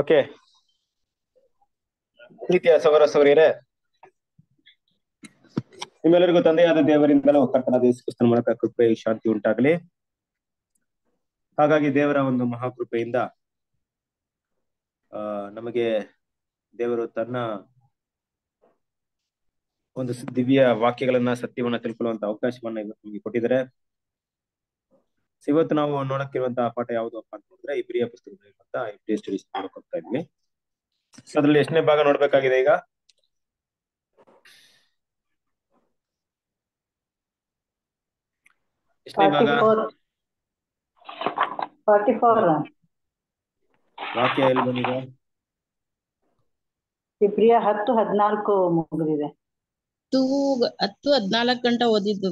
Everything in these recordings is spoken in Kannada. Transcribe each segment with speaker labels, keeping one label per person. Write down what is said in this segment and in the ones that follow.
Speaker 1: ಓಕೆ ಪ್ರೀತಿಯ ಸೌರ ಇದೆ ನಿಮ್ಮೆಲ್ಲರಿಗೂ ತಂದೆಯಾದ ದೇವರಿಂದಲೂ ಕರ್ತನಾದ ಕ್ರಿಸ್ತನ ಮೂಲಕ ಕೃಪೆ ಶಾಂತಿ ಉಂಟಾಗಲಿ ಹಾಗಾಗಿ ದೇವರ ಒಂದು ಮಹಾಕೃಪೆಯಿಂದ ಆ ನಮಗೆ ದೇವರು ತನ್ನ ಒಂದು ದಿವ್ಯ ವಾಕ್ಯಗಳನ್ನ ಸತ್ಯವನ್ನ ತಿಳ್ಕೊಳ್ಳುವಂತ ಅವಕಾಶವನ್ನ ನಮಗೆ ಕೊಟ್ಟಿದ್ದಾರೆ ಇವತ್ತು ನಾವು ನೋಡಕ್ಕಿರುವಂತಹ ಪಾಠ ಯಾವುದು ಅಪ್ಪ ಅಂತ ಹೇಳಿದ್ರೆ ಇಬ್ರಿಯ ಪುಸ್ತಕಗಳಿರುವಂತಹ ಇಬ್ರಿಯ ಸ್ಟಡೀಸ್ ಮಾಡಕ್ ಇದ್ವಿ ಅದ್ರಲ್ಲಿ ಎಷ್ಟನೇ ಭಾಗ ನೋಡ್ಬೇಕಾಗಿದೆ ಈಗ ಎಷ್ಟನೇ ಭಾಗ ವಾಕ್ಯ ಎಲ್ಲಿ ಬಂದಿದೆ
Speaker 2: ಇಬ್ರಿಯ ಹತ್ತು ಹದಿನಾಲ್ಕು ಮುಗಿದಿದೆ ಹತ್ತು ಹತ್ತು ಹದಿನಾಲ್ಕು ಗಂಟೆ ಓದಿದ್ದು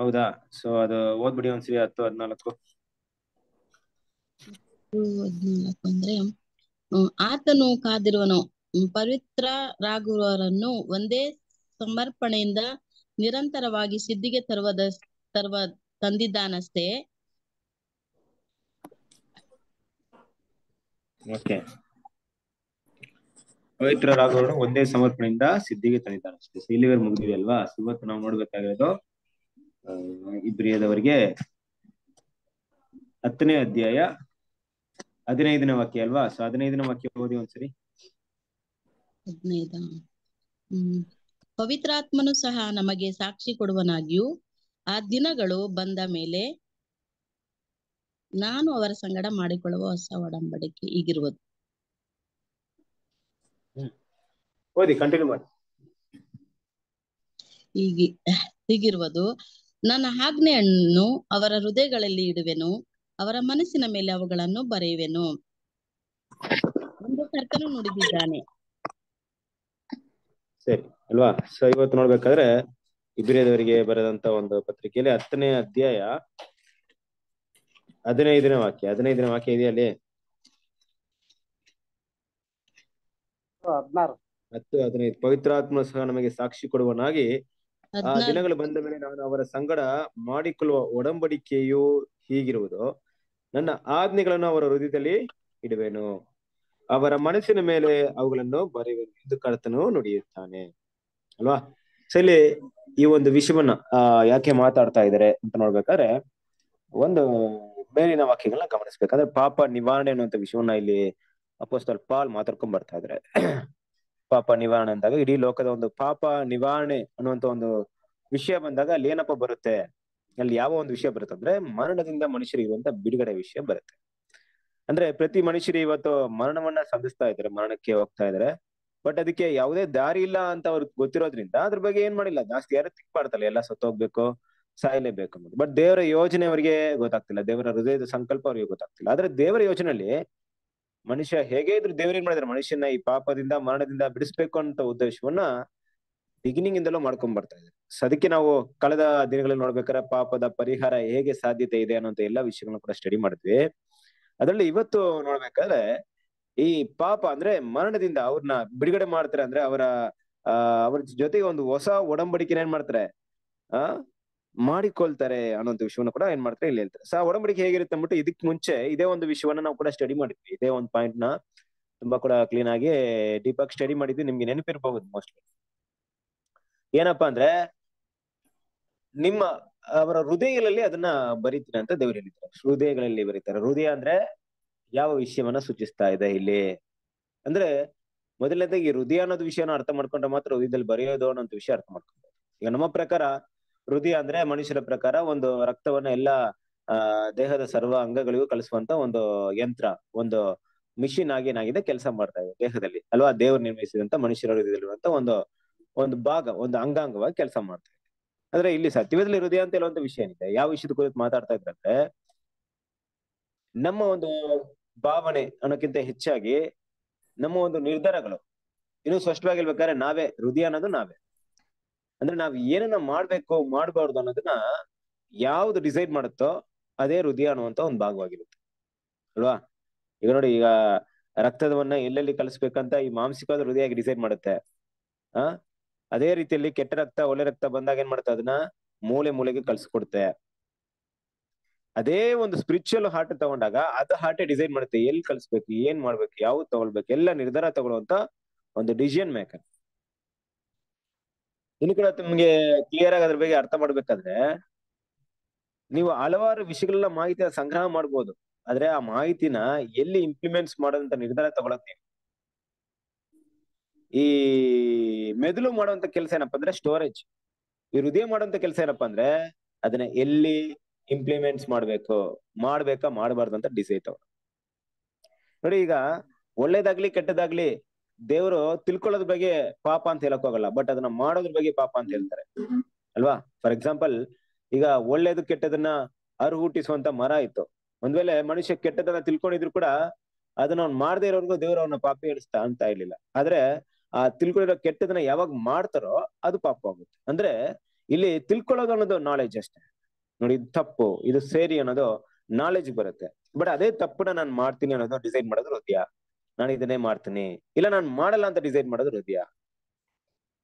Speaker 1: ಹೌದಾ ಸೊ ಅದು ಓದ್ಬಿಡಿ ಒಂದ್ಸರಿ ಹತ್ತು ಹದಿನಾಲ್ಕು
Speaker 2: ಅಂದ್ರೆ ಆತನು ಕಾದಿರುವನು ಪವಿತ್ರ ರಾಗುವವರನ್ನು ಒಂದೇ ಸಮರ್ಪಣೆಯಿಂದ ನಿರಂತರವಾಗಿ ಸಿದ್ಧಿಗೆ ತರುವ ತರುವ ತಂದಿದ್ದಾನಷ್ಟೇ
Speaker 1: ಪವಿತ್ರ ರಾಘವರನ್ನು ಒಂದೇ ಸಮರ್ಪಣೆಯಿಂದ ಸಿದ್ಧಿಗೆ ತಂದಿದ್ದಾನಷ್ಟೇ ಇಲ್ಲಿವರೆಗೂ ಮುಗಿದಿದೆ ಅಲ್ವಾ ಇವತ್ತು ನಾವು ನೋಡ್ಬೇಕಾಗಿರೋದು ಇಬ್ರಿಯದವರಿಗೆ ಹತ್ತನೇ ಅಧ್ಯಾಯ ಹದಿನೈದನೇ ವಾಕ್ಯ ಅಲ್ವಾ ಸೊ ಹದಿನೈದನೇ ವಾಕ್ಯ ಓದಿ ಒಂದ್ಸರಿ ಹ್ಮ್
Speaker 2: ಪವಿತ್ರಾತ್ಮನು ಸಹ ನಮಗೆ ಸಾಕ್ಷಿ ಕೊಡುವನಾಗಿಯೂ ಆ ದಿನಗಳು ಬಂದ ಮೇಲೆ ನಾನು ಅವರ ಸಂಗಡ ಮಾಡಿಕೊಳ್ಳುವ ಹೊಸ ಒಡಂಬಡಿಕೆ ಈಗಿರುವುದು ಓದಿ ಹೀಗಿರುವುದು ನನ್ನ ಆಜ್ಞೆಯನ್ನು ಅವರ ಹೃದಯಗಳಲ್ಲಿ ಇಡುವೆನು ಅವರ ಮನಸ್ಸಿನ ಮೇಲೆ ಅವುಗಳನ್ನು ಬರೆಯುವೆನು ಎಂದು ಕರ್ತನು ನುಡಿದಿದ್ದಾನೆ
Speaker 1: ಸರಿ ಅಲ್ವಾ ಸೊ ಇವತ್ತು ನೋಡ್ಬೇಕಾದ್ರೆ ಇಬ್ರಿಯದವರಿಗೆ ಬರೆದಂತ ಒಂದು ಪತ್ರಿಕೆಯಲ್ಲಿ ಹತ್ತನೇ ಅಧ್ಯಾಯ ಹದಿನೈದನೇ ವಾಕ್ಯ ಹದಿನೈದನೇ ವಾಕ್ಯ ಇದೆಯಲ್ಲಿ ಹತ್ತು ಹದಿನೈದು ಪವಿತ್ರಾತ್ಮ ಸಹ ನಮಗೆ ಸಾಕ್ಷಿ ಕೊಡುವನಾಗಿ ಆ ದಿನಗಳು ಬಂದ ಮೇಲೆ ನಾನು ಅವರ ಸಂಗಡ ಮಾಡಿಕೊಳ್ಳುವ ಒಡಂಬಡಿಕೆಯು ಹೀಗಿರುವುದು ನನ್ನ ಆಜ್ಞೆಗಳನ್ನು ಅವರ ಹೃದಯದಲ್ಲಿ ಇಡುವೆನು ಅವರ ಮನಸ್ಸಿನ ಮೇಲೆ ಅವುಗಳನ್ನು ಬರೆಯುವೆನು ಎಂದು ಕರ್ತನು ನುಡಿಯುತ್ತಾನೆ ಅಲ್ವಾ ಸಲಿ ಈ ಒಂದು ವಿಷಯವನ್ನ ಆ ಯಾಕೆ ಮಾತಾಡ್ತಾ ಇದಾರೆ ಅಂತ ನೋಡ್ಬೇಕಾದ್ರೆ ಒಂದು ಮೇಲಿನ ವಾಕ್ಯಗಳನ್ನ ಗಮನಿಸ್ಬೇಕಂದ್ರೆ ಪಾಪ ನಿವಾರಣೆ ಅನ್ನುವಂತ ವಿಷಯವನ್ನ ಇಲ್ಲಿ ಅಪೋಸ್ತಲ್ ಪಾಲ್ ಮಾತಾಡ್ಕೊಂಡ್ ಬರ್ತಾ ಇದ್ರೆ ಪಾಪ ನಿವಾರಣೆ ಅಂದಾಗ ಇಡೀ ಲೋಕದ ಒಂದು ಪಾಪ ನಿವಾರಣೆ ಅನ್ನುವಂತ ಒಂದು ವಿಷಯ ಬಂದಾಗ ಅಲ್ಲಿ ಏನಪ್ಪ ಬರುತ್ತೆ ಅಲ್ಲಿ ಯಾವ ಒಂದು ವಿಷಯ ಬರುತ್ತೆ ಅಂದ್ರೆ ಮರಣದಿಂದ ಮನುಷ್ಯರಿಗೆ ಇರುವಂತ ಬಿಡುಗಡೆ ವಿಷಯ ಬರುತ್ತೆ ಅಂದ್ರೆ ಪ್ರತಿ ಮನುಷ್ಯರು ಇವತ್ತು ಮರಣವನ್ನ ಸಂಧಿಸ್ತಾ ಇದ್ದಾರೆ ಮರಣಕ್ಕೆ ಹೋಗ್ತಾ ಇದಾರೆ ಬಟ್ ಅದಕ್ಕೆ ಯಾವುದೇ ದಾರಿ ಇಲ್ಲ ಅಂತ ಅವ್ರಿಗೆ ಗೊತ್ತಿರೋದ್ರಿಂದ ಅದ್ರ ಬಗ್ಗೆ ಏನ್ ಮಾಡಿಲ್ಲ ಜಾಸ್ತಿ ಯಾರು ತಿಕ್ ಮಾಡ್ತಲ್ಲ ಎಲ್ಲ ಸತ್ತೋಗ್ಬೇಕು ಸಾಯಲೇಬೇಕು ಅನ್ನೋದು ಬಟ್ ದೇವರ ಯೋಜನೆ ಅವರಿಗೆ ಗೊತ್ತಾಗ್ತಿಲ್ಲ ದೇವರ ಹೃದಯದ ಸಂಕಲ್ಪ ಅವ್ರಿಗೆ ಗೊತ್ತಾಗ್ತಿಲ್ಲ ಆದ್ರೆ ದೇವರ ಯೋಜನೆಯಲ್ಲಿ ಮನುಷ್ಯ ಹೇಗೆ ಇದ್ರು ದೇವ್ರೇನ್ ಮಾಡಿದ್ರು ಮನುಷ್ಯನ ಈ ಪಾಪದಿಂದ ಮರಣದಿಂದ ಬಿಡಿಸ್ಬೇಕು ಅಂತ ಉದ್ದೇಶವನ್ನ ಬಿಗಿನಿಂಗ್ ಇಂದಲೂ ಮಾಡ್ಕೊಂಡ್ ಬರ್ತಾ ಇದ್ದಾರೆ ಸೊ ಅದಕ್ಕೆ ನಾವು ಕಳೆದ ದಿನಗಳಲ್ಲಿ ನೋಡ್ಬೇಕಾದ್ರೆ ಪಾಪದ ಪರಿಹಾರ ಹೇಗೆ ಸಾಧ್ಯತೆ ಇದೆ ಅನ್ನೋ ಎಲ್ಲಾ ವಿಷಯಗಳನ್ನ ಕೂಡ ಸ್ಟಡಿ ಮಾಡಿದ್ವಿ ಅದರಲ್ಲಿ ಇವತ್ತು ನೋಡ್ಬೇಕಾದ್ರೆ ಈ ಪಾಪ ಅಂದ್ರೆ ಮರಣದಿಂದ ಅವ್ರನ್ನ ಬಿಡುಗಡೆ ಮಾಡ್ತಾರೆ ಅಂದ್ರೆ ಅವರ ಅವ್ರ ಜೊತೆಗೆ ಒಂದು ಹೊಸ ಒಡಂಬಡಿಕೆನ ಏನ್ ಮಾಡ್ತಾರೆ ಆ ಮಾಡಿಕೊಳ್ತಾರೆ ಅನ್ನೋಂಥ ವಿಷಯವನ್ನ ಕೂಡ ಏನ್ ಮಾಡ್ತಾರೆ ಇಲ್ಲಿ ಹೇಳ್ತಾರೆ ಸೊ ಒಡಂಬಡಿಕೆ ಹೇಗಿರುತ್ತೆ ಅಂದ್ಬಿಟ್ಟು ಇದಕ್ ಮುಂಚೆ ಇದೇ ಒಂದು ವಿಷಯವನ್ನ ನಾವು ಕೂಡ ಸ್ಟಡಿ ಮಾಡಿದ್ವಿ ಇದೇ ಒಂದು ಪಾಯಿಂಟ್ ನ ತುಂಬಾ ಕೂಡ ಕ್ಲೀನ್ ಆಗಿ ಡೀಪ್ ಆಗಿ ಸ್ಟಡಿ ಮಾಡಿದ್ವಿ ನಿಮ್ಗೆ ನೆನಪಿರ್ಬಹುದು ಮೋಸ್ಟ್ಲಿ ಏನಪ್ಪಾ ಅಂದ್ರೆ ನಿಮ್ಮ ಅವರ ಹೃದಯಗಳಲ್ಲಿ ಅದನ್ನ ಬರೀತೀನಿ ಅಂತ ದೇವ್ರು ಹೇಳಿದ್ದಾರೆ ಹೃದಯಗಳಲ್ಲಿ ಬರೀತಾರೆ ಹೃದಯ ಅಂದ್ರೆ ಯಾವ ವಿಷಯವನ್ನ ಸೂಚಿಸ್ತಾ ಇದೆ ಇಲ್ಲಿ ಅಂದ್ರೆ ಮೊದಲನೇದಾಗಿ ಹೃದಯ ಅನ್ನೋದು ವಿಷಯನ ಅರ್ಥ ಮಾಡ್ಕೊಂಡ್ರೆ ಮಾತ್ರ ಹೃದಯದಲ್ಲಿ ಬರೆಯೋದು ಅನ್ನೋ ವಿಷಯ ಅರ್ಥ ಮಾಡ್ಕೊಂಡ್ರೆ ಈಗ ನಮ್ಮ ಪ್ರಕಾರ ಹೃದಯ ಅಂದ್ರೆ ಮನುಷ್ಯರ ಪ್ರಕಾರ ಒಂದು ರಕ್ತವನ್ನ ಎಲ್ಲಾ ಆ ದೇಹದ ಸರ್ವ ಅಂಗಗಳಿಗೂ ಕಳಿಸುವಂತ ಒಂದು ಯಂತ್ರ ಒಂದು ಮಿಷಿನ್ ಆಗಿ ಏನಾಗಿದೆ ಕೆಲಸ ಮಾಡ್ತಾ ಇದೆ ದೇಹದಲ್ಲಿ ಅಲ್ವಾ ದೇವರು ನಿರ್ಮಿಸಿದಂತ ಮನುಷ್ಯರ ಹೃದಯದಲ್ಲಿರುವಂತ ಒಂದು ಒಂದು ಭಾಗ ಒಂದು ಅಂಗಾಂಗವಾಗಿ ಕೆಲಸ ಮಾಡ್ತಾ ಇದೆ ಆದ್ರೆ ಇಲ್ಲಿ ಸತ್ಯವೇದಲ್ಲಿ ಹೃದಯ ಅಂತ ಹೇಳುವಂತ ವಿಷಯ ಏನಿದೆ ಯಾವ ವಿಷಯದ ಕುರಿತು ಮಾತಾಡ್ತಾ ಇದ್ರಂದ್ರೆ ನಮ್ಮ ಒಂದು ಭಾವನೆ ಅನ್ನೋಕ್ಕಿಂತ ಹೆಚ್ಚಾಗಿ ನಮ್ಮ ಒಂದು ನಿರ್ಧಾರಗಳು ಇನ್ನು ಸ್ಪಷ್ಟವಾಗಿರ್ಬೇಕಾದ್ರೆ ನಾವೇ ಹೃದಯ ಅನ್ನೋದು ನಾವೇ ಅಂದ್ರೆ ನಾವ್ ಏನನ್ನ ಮಾಡ್ಬೇಕು ಮಾಡಬಾರ್ದು ಅನ್ನೋದನ್ನ ಯಾವ್ದು ಡಿಸೈಡ್ ಮಾಡುತ್ತೋ ಅದೇ ಹೃದಯ ಅನ್ನುವಂತ ಒಂದು ಭಾಗವಾಗಿರುತ್ತೆ ಅಲ್ವಾ ಈಗ ನೋಡಿ ಈಗ ರಕ್ತದವನ್ನ ಎಲ್ಲೆಲ್ಲಿ ಕಲಿಸ್ಬೇಕಂತ ಈ ಮಾಂಸಿಕವಾದ ಹೃದಯ ಡಿಸೈಡ್ ಮಾಡುತ್ತೆ ಆ ಅದೇ ರೀತಿಯಲ್ಲಿ ಕೆಟ್ಟ ರಕ್ತ ಒಳ್ಳೆ ರಕ್ತ ಬಂದಾಗ ಏನ್ ಮಾಡುತ್ತೆ ಅದನ್ನ ಮೂಲೆ ಮೂಲೆಗೆ ಕಳ್ಸಿಕೊಡುತ್ತೆ ಅದೇ ಒಂದು ಸ್ಪಿರಿಚುವಲ್ ಹಾರ್ಟ್ ತಗೊಂಡಾಗ ಅದು ಹಾರ್ಟ್ ಡಿಸೈಡ್ ಮಾಡುತ್ತೆ ಎಲ್ಲಿ ಕಲಿಸ್ಬೇಕು ಏನ್ ಮಾಡ್ಬೇಕು ಯಾವ್ದು ತಗೊಳ್ಬೇಕು ಎಲ್ಲ ನಿರ್ಧಾರ ತಗೊಳ್ಳುವಂತ ಒಂದು ಡಿಸಿಷನ್ ಮೇಕರ್ ಇನ್ನು ಕೂಡ ನಿಮ್ಗೆ ಕ್ಲಿಯರ್ ಆಗಿ ಅದ್ರ ಬಗ್ಗೆ ಅರ್ಥ ಮಾಡ್ಬೇಕಾದ್ರೆ ನೀವು ಹಲವಾರು ವಿಷಯಗಳೆಲ್ಲ ಮಾಹಿತಿಯ ಸಂಗ್ರಹ ಮಾಡ್ಬೋದು ಆದ್ರೆ ಆ ಮಾಹಿತಿನ ಎಲ್ಲಿ ಇಂಪ್ಲಿಮೆಂಟ್ಸ್ ಮಾಡೋದಂತ ನಿರ್ಧಾರ ತಗೊಳಕ್ ಈ ಮೆದುಳು ಮಾಡುವಂತ ಕೆಲಸ ಏನಪ್ಪಾ ಅಂದ್ರೆ ಸ್ಟೋರೇಜ್ ಈ ಹೃದಯ ಮಾಡುವಂತ ಕೆಲಸ ಏನಪ್ಪಾ ಅಂದ್ರೆ ಅದನ್ನ ಎಲ್ಲಿ ಇಂಪ್ಲಿಮೆಂಟ್ಸ್ ಮಾಡ್ಬೇಕು ಮಾಡ್ಬೇಕಾ ಮಾಡಬಾರ್ದು ಅಂತ ಡಿಸೈಡ್ ತಗೊಳ ನೋಡಿ ಈಗ ಒಳ್ಳೇದಾಗ್ಲಿ ಕೆಟ್ಟದಾಗ್ಲಿ ದೇವ್ರು ತಿಳ್ಕೊಳ್ಳೋದ್ರ ಬಗ್ಗೆ ಪಾಪ ಅಂತ ಹೇಳಕ್ ಹೋಗಲ್ಲ ಬಟ್ ಅದನ್ನ ಮಾಡೋದ್ರ ಬಗ್ಗೆ ಪಾಪ ಅಂತ ಹೇಳ್ತಾರೆ ಅಲ್ವಾ ಫಾರ್ ಎಕ್ಸಾಂಪಲ್ ಈಗ ಒಳ್ಳೇದು ಕೆಟ್ಟದನ್ನ ಅರ್ಹ ಹುಟ್ಟಿಸುವಂತ ಮರ ಇತ್ತು ಒಂದ್ ವೇಳೆ ಮನುಷ್ಯ ಕೆಟ್ಟದನ್ನ ತಿಳ್ಕೊಂಡಿದ್ರು ಕೂಡ ಅದನ್ನ ಅವ್ನ್ ಮಾಡದೇ ಇರೋರ್ಗು ದೇವ್ರ ಅವನ ಪಾಪ ಹೇಳಿಸ್ತಾ ಅಂತ ಇರ್ಲಿಲ್ಲ ಆದ್ರೆ ಆ ತಿಳ್ಕೊಂಡಿರೋ ಕೆಟ್ಟದನ್ನ ಯಾವಾಗ ಮಾಡ್ತಾರೋ ಅದು ಪಾಪ ಆಗುತ್ತೆ ಅಂದ್ರೆ ಇಲ್ಲಿ ತಿಳ್ಕೊಳ್ಳೋದು ಅನ್ನೋದು ನಾಲೆಜ್ ಅಷ್ಟೇ ನೋಡಿ ಇದು ತಪ್ಪು ಇದು ಸೇರಿ ಅನ್ನೋದು ನಾಲೆಜ್ ಬರುತ್ತೆ ಬಟ್ ಅದೇ ತಪ್ಪನ್ನ ನಾನು ಮಾಡ್ತೀನಿ ಅನ್ನೋದು ಡಿಸೈನ್ ಮಾಡೋದು ಹೃದಯ ನಾನು ಇದನ್ನೇ ಮಾಡ್ತೀನಿ ಇಲ್ಲ ನಾನು ಮಾಡಲ್ಲ ಅಂತ ಡಿಸೈಡ್ ಮಾಡೋದು ಹೃದಯ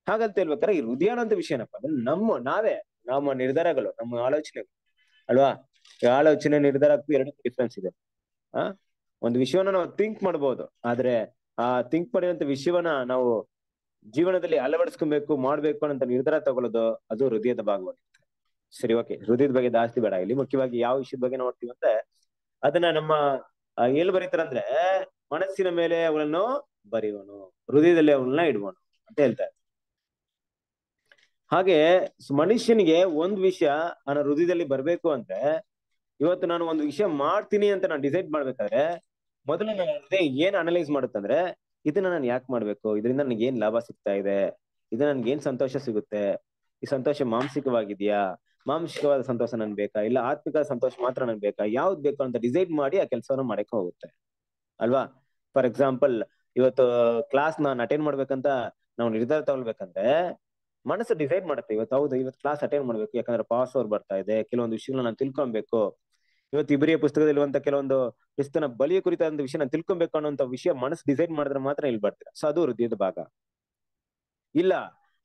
Speaker 1: ಹಾಗಂತ ಹೇಳ್ಬೇಕಾದ್ರೆ ಈ ಹೃದಯ ಅಂತ ವಿಷಯ ಏನಪ್ಪ ಅಂದ್ರೆ ನಮ್ಮ ನಾವೇ ನಮ್ಮ ನಿರ್ಧಾರಗಳು ನಮ್ಮ ಆಲೋಚನೆಗಳು ಅಲ್ವಾ ಆಲೋಚನೆ ನಿರ್ಧಾರಕ್ಕೂ ಎರಡು ಡಿಫ್ರೆನ್ಸ್ ಇದೆ ಆ ಒಂದು ವಿಷಯವನ್ನ ನಾವು ಥಿಂಕ್ ಮಾಡಬಹುದು ಆದ್ರೆ ಆ ಥಿಂಕ್ ಮಾಡಿದಂತ ವಿಷಯವನ್ನ ನಾವು ಜೀವನದಲ್ಲಿ ಅಳವಡಿಸ್ಕೊಬೇಕು ಮಾಡ್ಬೇಕು ಅಂತ ನಿರ್ಧಾರ ತಗೊಳ್ಳೋದು ಅದು ಹೃದಯದ ಭಾಗವಾಗಿರುತ್ತೆ ಸರಿ ಓಕೆ ಹೃದಯದ ಬಗ್ಗೆ ಜಾಸ್ತಿ ಬೇಡ ಇಲ್ಲಿ ಮುಖ್ಯವಾಗಿ ಯಾವ ವಿಷಯದ ಬಗ್ಗೆ ನೋಡ್ತೀವಿ ಅಂದ್ರೆ ಅದನ್ನ ನಮ್ಮ ಎಲ್ಲಿ ಬರೀತಾರಂದ್ರೆ ಮನಸ್ಸಿನ ಮೇಲೆ ಅವಳನ್ನು ಬರೆಯುವನು ಹೃದಯದಲ್ಲಿ ಅವಳನ್ನ ಇಡುವನು ಅಂತ ಹೇಳ್ತಾರೆ ಹಾಗೆ ಮನುಷ್ಯನಿಗೆ ಒಂದ್ ವಿಷಯ ನನ್ನ ಹೃದಯದಲ್ಲಿ ಬರ್ಬೇಕು ಅಂದ್ರೆ ಇವತ್ತು ನಾನು ಒಂದು ವಿಷಯ ಮಾಡ್ತೀನಿ ಅಂತ ನಾನು ಡಿಸೈಡ್ ಮಾಡ್ಬೇಕಾದ್ರೆ ಮೊದಲು ನನ್ನ ಹೃದಯ ಏನ್ ಅನಲೈಸ್ ಮಾಡುತ್ತಂದ್ರೆ ಇದನ್ನ ನಾನು ಯಾಕೆ ಮಾಡ್ಬೇಕು ಇದರಿಂದ ನನಗೆ ಏನ್ ಲಾಭ ಸಿಗ್ತಾ ಇದೆ ಇದು ನನ್ಗೆ ಏನ್ ಸಂತೋಷ ಸಿಗುತ್ತೆ ಈ ಸಂತೋಷ ಮಾಂಸಿಕವಾಗಿದ್ಯಾ ಮಾಂಸಿಕವಾದ ಸಂತೋಷ ನನ್ ಬೇಕಾ ಇಲ್ಲ ಆತ್ಮಿಕ ಸಂತೋಷ ಮಾತ್ರ ನನ್ ಬೇಕಾ ಯಾವ್ದು ಬೇಕು ಅಂತ ಡಿಸೈಡ್ ಮಾಡಿ ಆ ಕೆಲಸವನ್ನು ಮಾಡಕ್ಕೆ ಹೋಗುತ್ತೆ ಅಲ್ವಾ ಫಾರ್ ಎಕ್ಸಾಂಪಲ್ ಇವತ್ತು ಕ್ಲಾಸ್ ನಾನು ಅಟೆಂಡ್ ಮಾಡ್ಬೇಕಂತ ನಾವು ನಿರ್ಧಾರ ತಗೊಳ್ಬೇಕಂದ್ರೆ ಮನಸ್ಸು ಡಿಸೈಡ್ ಮಾಡುತ್ತೆ ಇವತ್ತು ಹೌದು ಇವತ್ತು ಕ್ಲಾಸ್ ಅಟೆಂಡ್ ಮಾಡ್ಬೇಕು ಯಾಕಂದ್ರೆ ಪಾಸ್ ಓವರ್ ಬರ್ತಾ ಇದೆ ಕೆಲವೊಂದು ವಿಷಯಗಳನ್ನ ನಾನು ತಿಳ್ಕೊಬೇಕು ಇವತ್ತು ಇಬ್ಬರಿಯ ಪುಸ್ತಕದಲ್ಲಿ ಇರುವಂತ ಕೆಲವೊಂದು ಕ್ರಿಸ್ತನ ಬಲಿಯ ಕುರಿತಾದಂತ ವಿಷಯ ನಾನು ತಿಳ್ಕೊಬೇಕು ಅನ್ನೋಂತ ವಿಷಯ ಮನಸ್ಸು ಡಿಸೈಡ್ ಮಾಡಿದ್ರೆ ಮಾತ್ರ ಇಲ್ಲಿ ಬರ್ತೀರ ಸೊ ಅದು ಹೃದಯದ ಭಾಗ ಇಲ್ಲ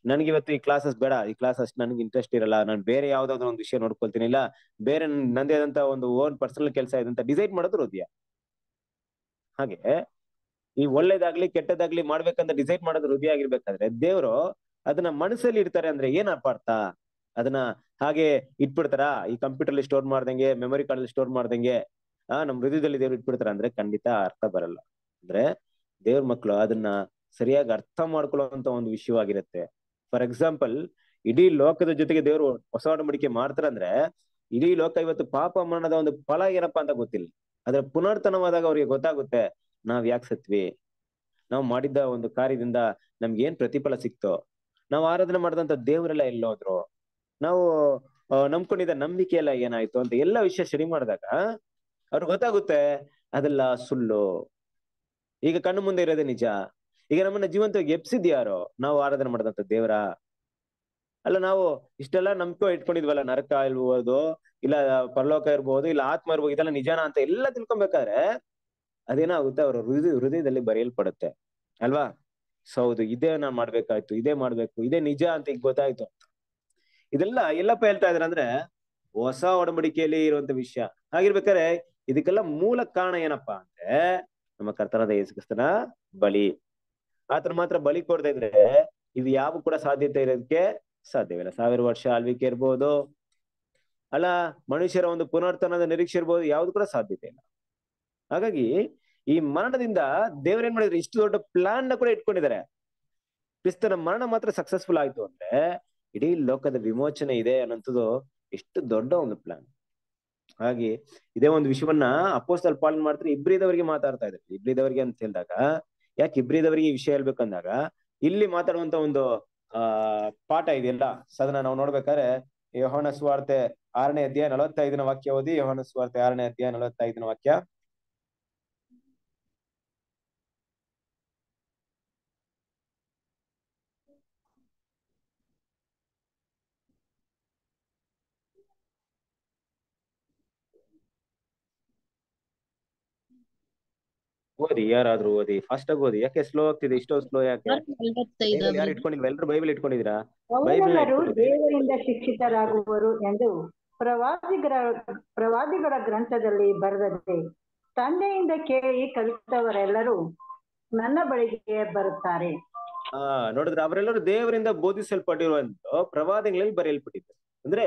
Speaker 1: ನನ್ಗೆ ಇವತ್ತು ಈ ಕ್ಲಾಸಸ್ ಬೇಡ ಈ ಕ್ಲಾಸ್ ಅಷ್ಟು ನನಗೆ ಇಂಟ್ರೆಸ್ಟ್ ಇರಲ್ಲ ನಾನು ಬೇರೆ ಯಾವ್ದಾದ್ರು ಒಂದು ವಿಷಯ ನೋಡ್ಕೊಳ್ತೀನಿ ಇಲ್ಲ ಬೇರೆ ನಂದೇ ಆದಂತ ಒಂದು ಓನ್ ಪರ್ಸನಲ್ ಕೆಲಸ ಇದೆ ಅಂತ ಡಿಸೈಡ್ ಮಾಡೋದು ಹೃದಯ ಹಾಗೆ ಈ ಒಳ್ಳೇದಾಗ್ಲಿ ಕೆಟ್ಟದಾಗ್ಲಿ ಮಾಡ್ಬೇಕಂತ ಡಿಸೈಡ್ ಮಾಡೋದು ಹೃದಯ ಆಗಿರ್ಬೇಕಾದ್ರೆ ದೇವ್ರು ಅದನ್ನ ಮನಸ್ಸಲ್ಲಿ ಇಡ್ತಾರೆ ಅಂದ್ರೆ ಏನ್ ಅರ್ಥ ಅದನ್ನ ಹಾಗೆ ಇಟ್ಬಿಡ್ತಾರ ಈ ಕಂಪ್ಯೂಟರ್ ಅಲ್ಲಿ ಸ್ಟೋರ್ ಮಾಡ್ದಂಗೆ ಮೆಮೊರಿ ಕಾರ್ಡ್ ಅಲ್ಲಿ ಸ್ಟೋರ್ ಮಾಡ್ದಂಗೆ ಆ ನಮ್ ಹೃದಯದಲ್ಲಿ ದೇವ್ರು ಇಟ್ಬಿಡ್ತಾರ ಅಂದ್ರೆ ಖಂಡಿತ ಅರ್ಥ ಬರಲ್ಲ ಅಂದ್ರೆ ದೇವ್ರ ಮಕ್ಕಳು ಅದನ್ನ ಸರಿಯಾಗಿ ಅರ್ಥ ಮಾಡ್ಕೊಳ್ಳುವಂತ ಒಂದು ವಿಷಯವಾಗಿರುತ್ತೆ ಫಾರ್ ಎಕ್ಸಾಂಪಲ್ ಇಡೀ ಲೋಕದ ಜೊತೆಗೆ ದೇವ್ರು ಹೊಸ ಒಡಂಬಡಿಕೆ ಮಾಡ್ತಾರಂದ್ರೆ ಇಡೀ ಲೋಕ ಇವತ್ತು ಪಾಪ ಮರಣದ ಒಂದು ಫಲ ಏನಪ್ಪಾ ಅಂತ ಗೊತ್ತಿಲ್ಲ ಅದ್ರ ಪುನರ್ತನವಾದಾಗ ಅವ್ರಿಗೆ ಗೊತ್ತಾಗುತ್ತೆ ನಾವ್ ಯಾಕೆ ಸತ್ವಿ ನಾವು ಮಾಡಿದ್ದ ಒಂದು ಕಾರ್ಯದಿಂದ ನಮ್ಗೆ ಏನ್ ಪ್ರತಿಫಲ ಸಿಕ್ತೋ ನಾವು ಆರಾಧನೆ ಮಾಡಿದಂತ ದೇವರೆಲ್ಲ ಎಲ್ಲೋದ್ರು ನಾವು ನಂಬ್ಕೊಂಡಿದ್ದ ನಂಬಿಕೆ ಎಲ್ಲ ಏನಾಯ್ತು ಅಂತ ಎಲ್ಲಾ ವಿಷಯ ಸರಿ ಮಾಡಿದಾಗ ಅವ್ರಿಗೆ ಗೊತ್ತಾಗುತ್ತೆ ಅದೆಲ್ಲ ಸುಳ್ಳು ಈಗ ಕಣ್ಣು ಮುಂದೆ ಇರೋದೆ ನಿಜ ಈಗ ನಮ್ಮನ್ನ ಜೀವಂತವಾಗಿ ಎಪ್ಸಿದ್ಯಾರೋ ನಾವು ಆರಾಧನೆ ಮಾಡಿದಂತ ದೇವರ ಅಲ್ಲ ನಾವು ಇಷ್ಟೆಲ್ಲ ನಂಬಿಕೆ ಇಟ್ಕೊಂಡಿದ್ವಲ್ಲ ನರಕ ಇರ್ಬೋದು ಇಲ್ಲ ಪರಲೋಕ ಇರ್ಬೋದು ಇಲ್ಲ ಆತ್ಮ ಇರ್ಬೋದು ಇದೆಲ್ಲ ನಿಜಾನ ಅಂತ ಎಲ್ಲ ತಿಳ್ಕೊಬೇಕಾದ್ರೆ ಅದೇನಾಗುತ್ತೆ ಅವರ ಹೃದಯ ಹೃದಯದಲ್ಲಿ ಬರೆಯಲ್ಪಡುತ್ತೆ ಅಲ್ವಾ ಸೊ ಹೌದು ಇದೇ ನಾನ್ ಮಾಡ್ಬೇಕಾಯ್ತು ಇದೇ ಮಾಡ್ಬೇಕು ಇದೇ ನಿಜ ಅಂತ ಈಗ ಗೊತ್ತಾಯ್ತು ಇದೆಲ್ಲ ಎಲ್ಲಪ್ಪ ಹೇಳ್ತಾ ಇದ್ರ ಅಂದ್ರೆ ಹೊಸ ಒಡಂಬಡಿಕೆಯಲ್ಲಿ ಇರುವಂತ ವಿಷಯ ಹಾಗಿರ್ಬೇಕಾದ್ರೆ ಇದಕ್ಕೆಲ್ಲ ಮೂಲ ಕಾರಣ ಏನಪ್ಪಾ ಅಂದ್ರೆ ನಮ್ಮ ಕರ್ತನದ ಯೇಸುಕ್ರಿಸ್ತನ ಬಲಿ ಆತನ ಮಾತ್ರ ಬಲಿ ಕೊಡ್ತಾ ಇದ್ರೆ ಇದು ಯಾವ ಕೂಡ ಸಾಧ್ಯತೆ ಇರೋದಕ್ಕೆ ಸಾಧ್ಯವಿಲ್ಲ ಸಾವಿರ ವರ್ಷ ಆಳ್ವಿಕೆ ಇರ್ಬೋದು ಅಲ್ಲ ಮನುಷ್ಯರ ಒಂದು ಪುನರ್ತನದ ನಿರೀಕ್ಷೆ ಇರ್ಬೋದು ಯಾವ್ದು ಕೂಡ ಸಾಧ್ಯತೆ ಇಲ್ಲ ಹಾಗಾಗಿ ಈ ಮರಣದಿಂದ ದೇವರೇನ್ ಮಾಡಿದ್ರು ಇಷ್ಟು ದೊಡ್ಡ ಪ್ಲಾನ್ ನ ಕೂಡ ಇಟ್ಕೊಂಡಿದ್ದಾರೆ ಕ್ರಿಸ್ತನ ಮರಣ ಮಾತ್ರ ಸಕ್ಸಸ್ಫುಲ್ ಆಯ್ತು ಅಂದ್ರೆ ಇಡೀ ಲೋಕದ ವಿಮೋಚನೆ ಇದೆ ಅನ್ನೋದು ಎಷ್ಟು ದೊಡ್ಡ ಒಂದು ಪ್ಲಾನ್ ಹಾಗೆ ಇದೇ ಒಂದು ವಿಷಯವನ್ನ ಅಪೋಸ್ತಲ್ ಪಾಲನ್ ಮಾಡ್ತಾರೆ ಇಬ್ರಿದವರಿಗೆ ಮಾತಾಡ್ತಾ ಇದ್ದಾರೆ ಇಬ್ರಿದವರಿಗೆ ಅಂತ ಹೇಳಿದಾಗ ಯಾಕೆ ಇಬ್ರಿದವರಿಗೆ ಈ ವಿಷಯ ಹೇಳ್ಬೇಕಂದಾಗ ಇಲ್ಲಿ ಮಾತಾಡುವಂತ ಒಂದು ಆ ಪಾಠ ಇದೆಯಲ್ಲ ಸದನ ನಾವು ನೋಡ್ಬೇಕಾದ್ರೆ ಯೋಹನ ಸ್ವಾರ್ತೆ ಆರನೇ ಅಧ್ಯಾಯ ನಲವತ್ತೈದನ ವಾಕ್ಯ ಓದಿ ಯೋಹನ ಸ್ವಾರ್ತೆ ಆರನೇ ಅಧ್ಯಾಯ ನಲವತ್ತೈದನ ವಾಕ್ಯ ಓದಿ ಯಾರಾದ್ರೂ ಓದಿ ಫಾಸ್ಟ್ ಆಗಿ ಓದಿ ಯಾಕೆ ಸ್ಲೋ ಆಗ್ತಿದೆ ಇಷ್ಟೋ ಸ್ಲೋ ಯಾಕೆ ಯಾರು ಇಟ್ಕೊಂಡಿಲ್ಲ ಎಲ್ಲರೂ ಬೈಬಲ್ ಇಟ್ಕೊಂಡಿದ್ರಾ ಬೈಬಲ್
Speaker 2: ದೇವರಿಂದ ಶಿಕ್ಷಿತರಾಗುವರು ಎಂದು ಪ್ರವಾದಿಗರ ಪ್ರವಾದಿಗಳ ಗ್ರಂಥದಲ್ಲಿ ಬರೆದಂತೆ ತಂದೆಯಿಂದ ಕೇಳಿ ಕಲಿತವರೆಲ್ಲರೂ ನನ್ನ ಬಳಿಗೆ ಬರುತ್ತಾರೆ
Speaker 1: ಆ ನೋಡಿದ್ರೆ ಅವರೆಲ್ಲರೂ ದೇವರಿಂದ ಬೋಧಿಸಲ್ಪಟ್ಟಿರುವಂತ ಪ್ರವಾದಿಗಳಲ್ಲಿ ಬರೆಯಲ್ಪಟ್ಟಿದೆ ಅಂದ್ರೆ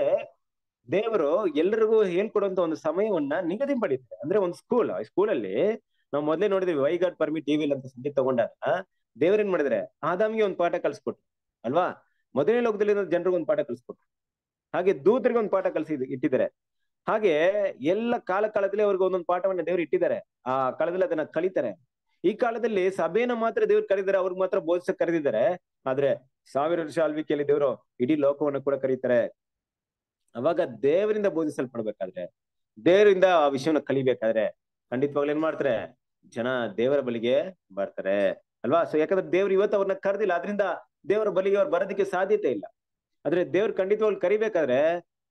Speaker 1: ದೇವರು ಎಲ್ಲರಿಗೂ ಕೊಡುವಂತ ಒಂದು ಸಮಯವನ್ನ ನಿಗದಿ ಮಾಡಿದ್ದಾರೆ ಅಂದ್ರೆ ಒಂದು ಸ್ಕೂಲ್ ಸ್ಕೂಲಲ್ಲಿ ನಾವು ಮೊದಲೇ ನೋಡಿದ್ವಿ ವೈ ಗಾಡ್ ಪರ್ಮಿಟ್ ವಿಲ್ ಅಂತ ಸುದ್ದಿ ತಗೊಂಡಾಗ ದೇವ್ರೇನ್ ಮಾಡಿದ್ರೆ ಆದಾಮ್ಗೆ ಒಂದು ಪಾಠ ಕಲ್ಸ್ಕೊಟ್ರು ಅಲ್ವಾ ಮೊದಲನೇ ಲೋಕದಲ್ಲಿ ಜನರಿಗೆ ಒಂದು ಪಾಠ ಕಲ್ಸ್ಕೊಟ್ರು ಹಾಗೆ ದೂತರಿಗೆ ಒಂದು ಪಾಠ ಕಲ್ಸಿ ಇಟ್ಟಿದ್ದಾರೆ ಹಾಗೆ ಎಲ್ಲ ಕಾಲ ಕಾಲದಲ್ಲಿ ಅವ್ರಿಗೆ ಒಂದೊಂದು ಪಾಠವನ್ನ ದೇವ್ರು ಇಟ್ಟಿದ್ದಾರೆ ಆ ಕಾಲದಲ್ಲಿ ಅದನ್ನ ಕಲಿತಾರೆ ಈ ಕಾಲದಲ್ಲಿ ಸಭೆನ ಮಾತ್ರ ದೇವ್ರು ಕರೀತಾರೆ ಅವ್ರಿಗೆ ಮಾತ್ರ ಬೋಧಿಸ ಕರೆದಿದ್ದಾರೆ ಆದ್ರೆ ಸಾವಿರ ವರ್ಷ ಆಳ್ವಿಕೆಯಲ್ಲಿ ದೇವರು ಇಡೀ ಲೋಕವನ್ನು ಕೂಡ ಕರೀತಾರೆ ಅವಾಗ ದೇವರಿಂದ ಬೋಧಿಸಲ್ಪಡ್ಬೇಕಾದ್ರೆ ದೇವರಿಂದ ಆ ವಿಷಯವನ್ನ ಕಲಿಬೇಕಾದ್ರೆ ಖಂಡಿತವಾಗ್ಲೂ ಮಾಡ್ತಾರೆ ಜನ ದೇವರ ಬಲಿಗೆ ಬರ್ತಾರೆ ಅಲ್ವಾ ಸೊ ಯಾಕಂದ್ರೆ ದೇವ್ರು ಇವತ್ತು ಅವ್ರನ್ನ ಕರೆದಿಲ್ಲ ಅದರಿಂದ ದೇವರ ಬಲಿಗೆ ಅವ್ರು ಬರೋದಕ್ಕೆ ಸಾಧ್ಯತೆ ಇಲ್ಲ ಆದ್ರೆ ದೇವ್ರು ಖಂಡಿತವಾಗಿ ಕರಿಬೇಕಾದ್ರೆ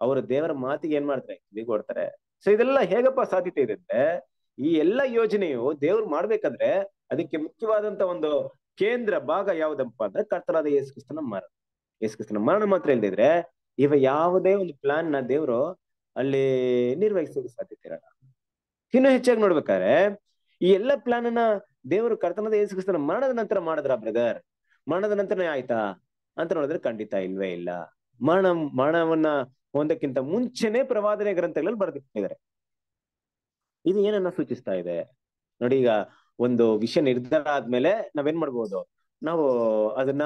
Speaker 1: ಅವರು ದೇವರ ಮಾತಿಗೆ ಏನ್ ಮಾಡ್ತಾರೆ ಕಿವಿಗೆ ಕೊಡ್ತಾರೆ ಸೊ ಇದೆಲ್ಲ ಹೇಗಪ್ಪ ಸಾಧ್ಯತೆ ಇದೆ ಅಂದ್ರೆ ಈ ಎಲ್ಲ ಯೋಜನೆಯು ದೇವ್ರು ಮಾಡ್ಬೇಕಾದ್ರೆ ಅದಕ್ಕೆ ಮುಖ್ಯವಾದಂತ ಒಂದು ಕೇಂದ್ರ ಭಾಗ ಯಾವ್ದಪ್ಪ ಅಂದ್ರೆ ಕರ್ತನಾದ ಯೇಸು ಕ್ರಿಸ್ತನ ಮರಣ ಯೇಸುಕ್ರಿಸ್ತನ ಮರಣ ಮಾತ್ರ ಇಲ್ದಿದ್ರೆ ಇವ ಯಾವುದೇ ಒಂದು ಪ್ಲಾನ್ ನ ದೇವ್ರು ಅಲ್ಲಿ ನಿರ್ವಹಿಸೋಕೆ ಸಾಧ್ಯತೆ ಇರಲ್ಲ ಇನ್ನು ಹೆಚ್ಚಾಗಿ ನೋಡ್ಬೇಕಾದ್ರೆ ಈ ಎಲ್ಲ ಪ್ಲಾನ್ ಅನ್ನ ದೇವರು ಕರ್ತನದ ಯೇಸುಕ್ರಿಸ್ತನ ಮರಣದ ನಂತರ ಮಾಡಿದ್ರ ಬ್ರದರ್ ಮರಣದ ನಂತರನೇ ಆಯ್ತಾ ಅಂತ ನೋಡಿದ್ರೆ ಖಂಡಿತ ಇಲ್ವೇ ಇಲ್ಲ ಮರಣ ಮರಣವನ್ನ ಹೊಂದಕ್ಕಿಂತ ಮುಂಚೆನೆ ಪ್ರವಾದನೆ ಗ್ರಂಥಗಳಲ್ಲಿ ಬರೆದಿಟ್ಟಿದ್ದಾರೆ ಇದು ಏನನ್ನ ಸೂಚಿಸ್ತಾ ಇದೆ ನೋಡಿ ಈಗ ಒಂದು ವಿಷಯ ನಿರ್ಧಾರ ಆದ್ಮೇಲೆ ನಾವೇನ್ ಮಾಡ್ಬೋದು ನಾವು ಅದನ್ನ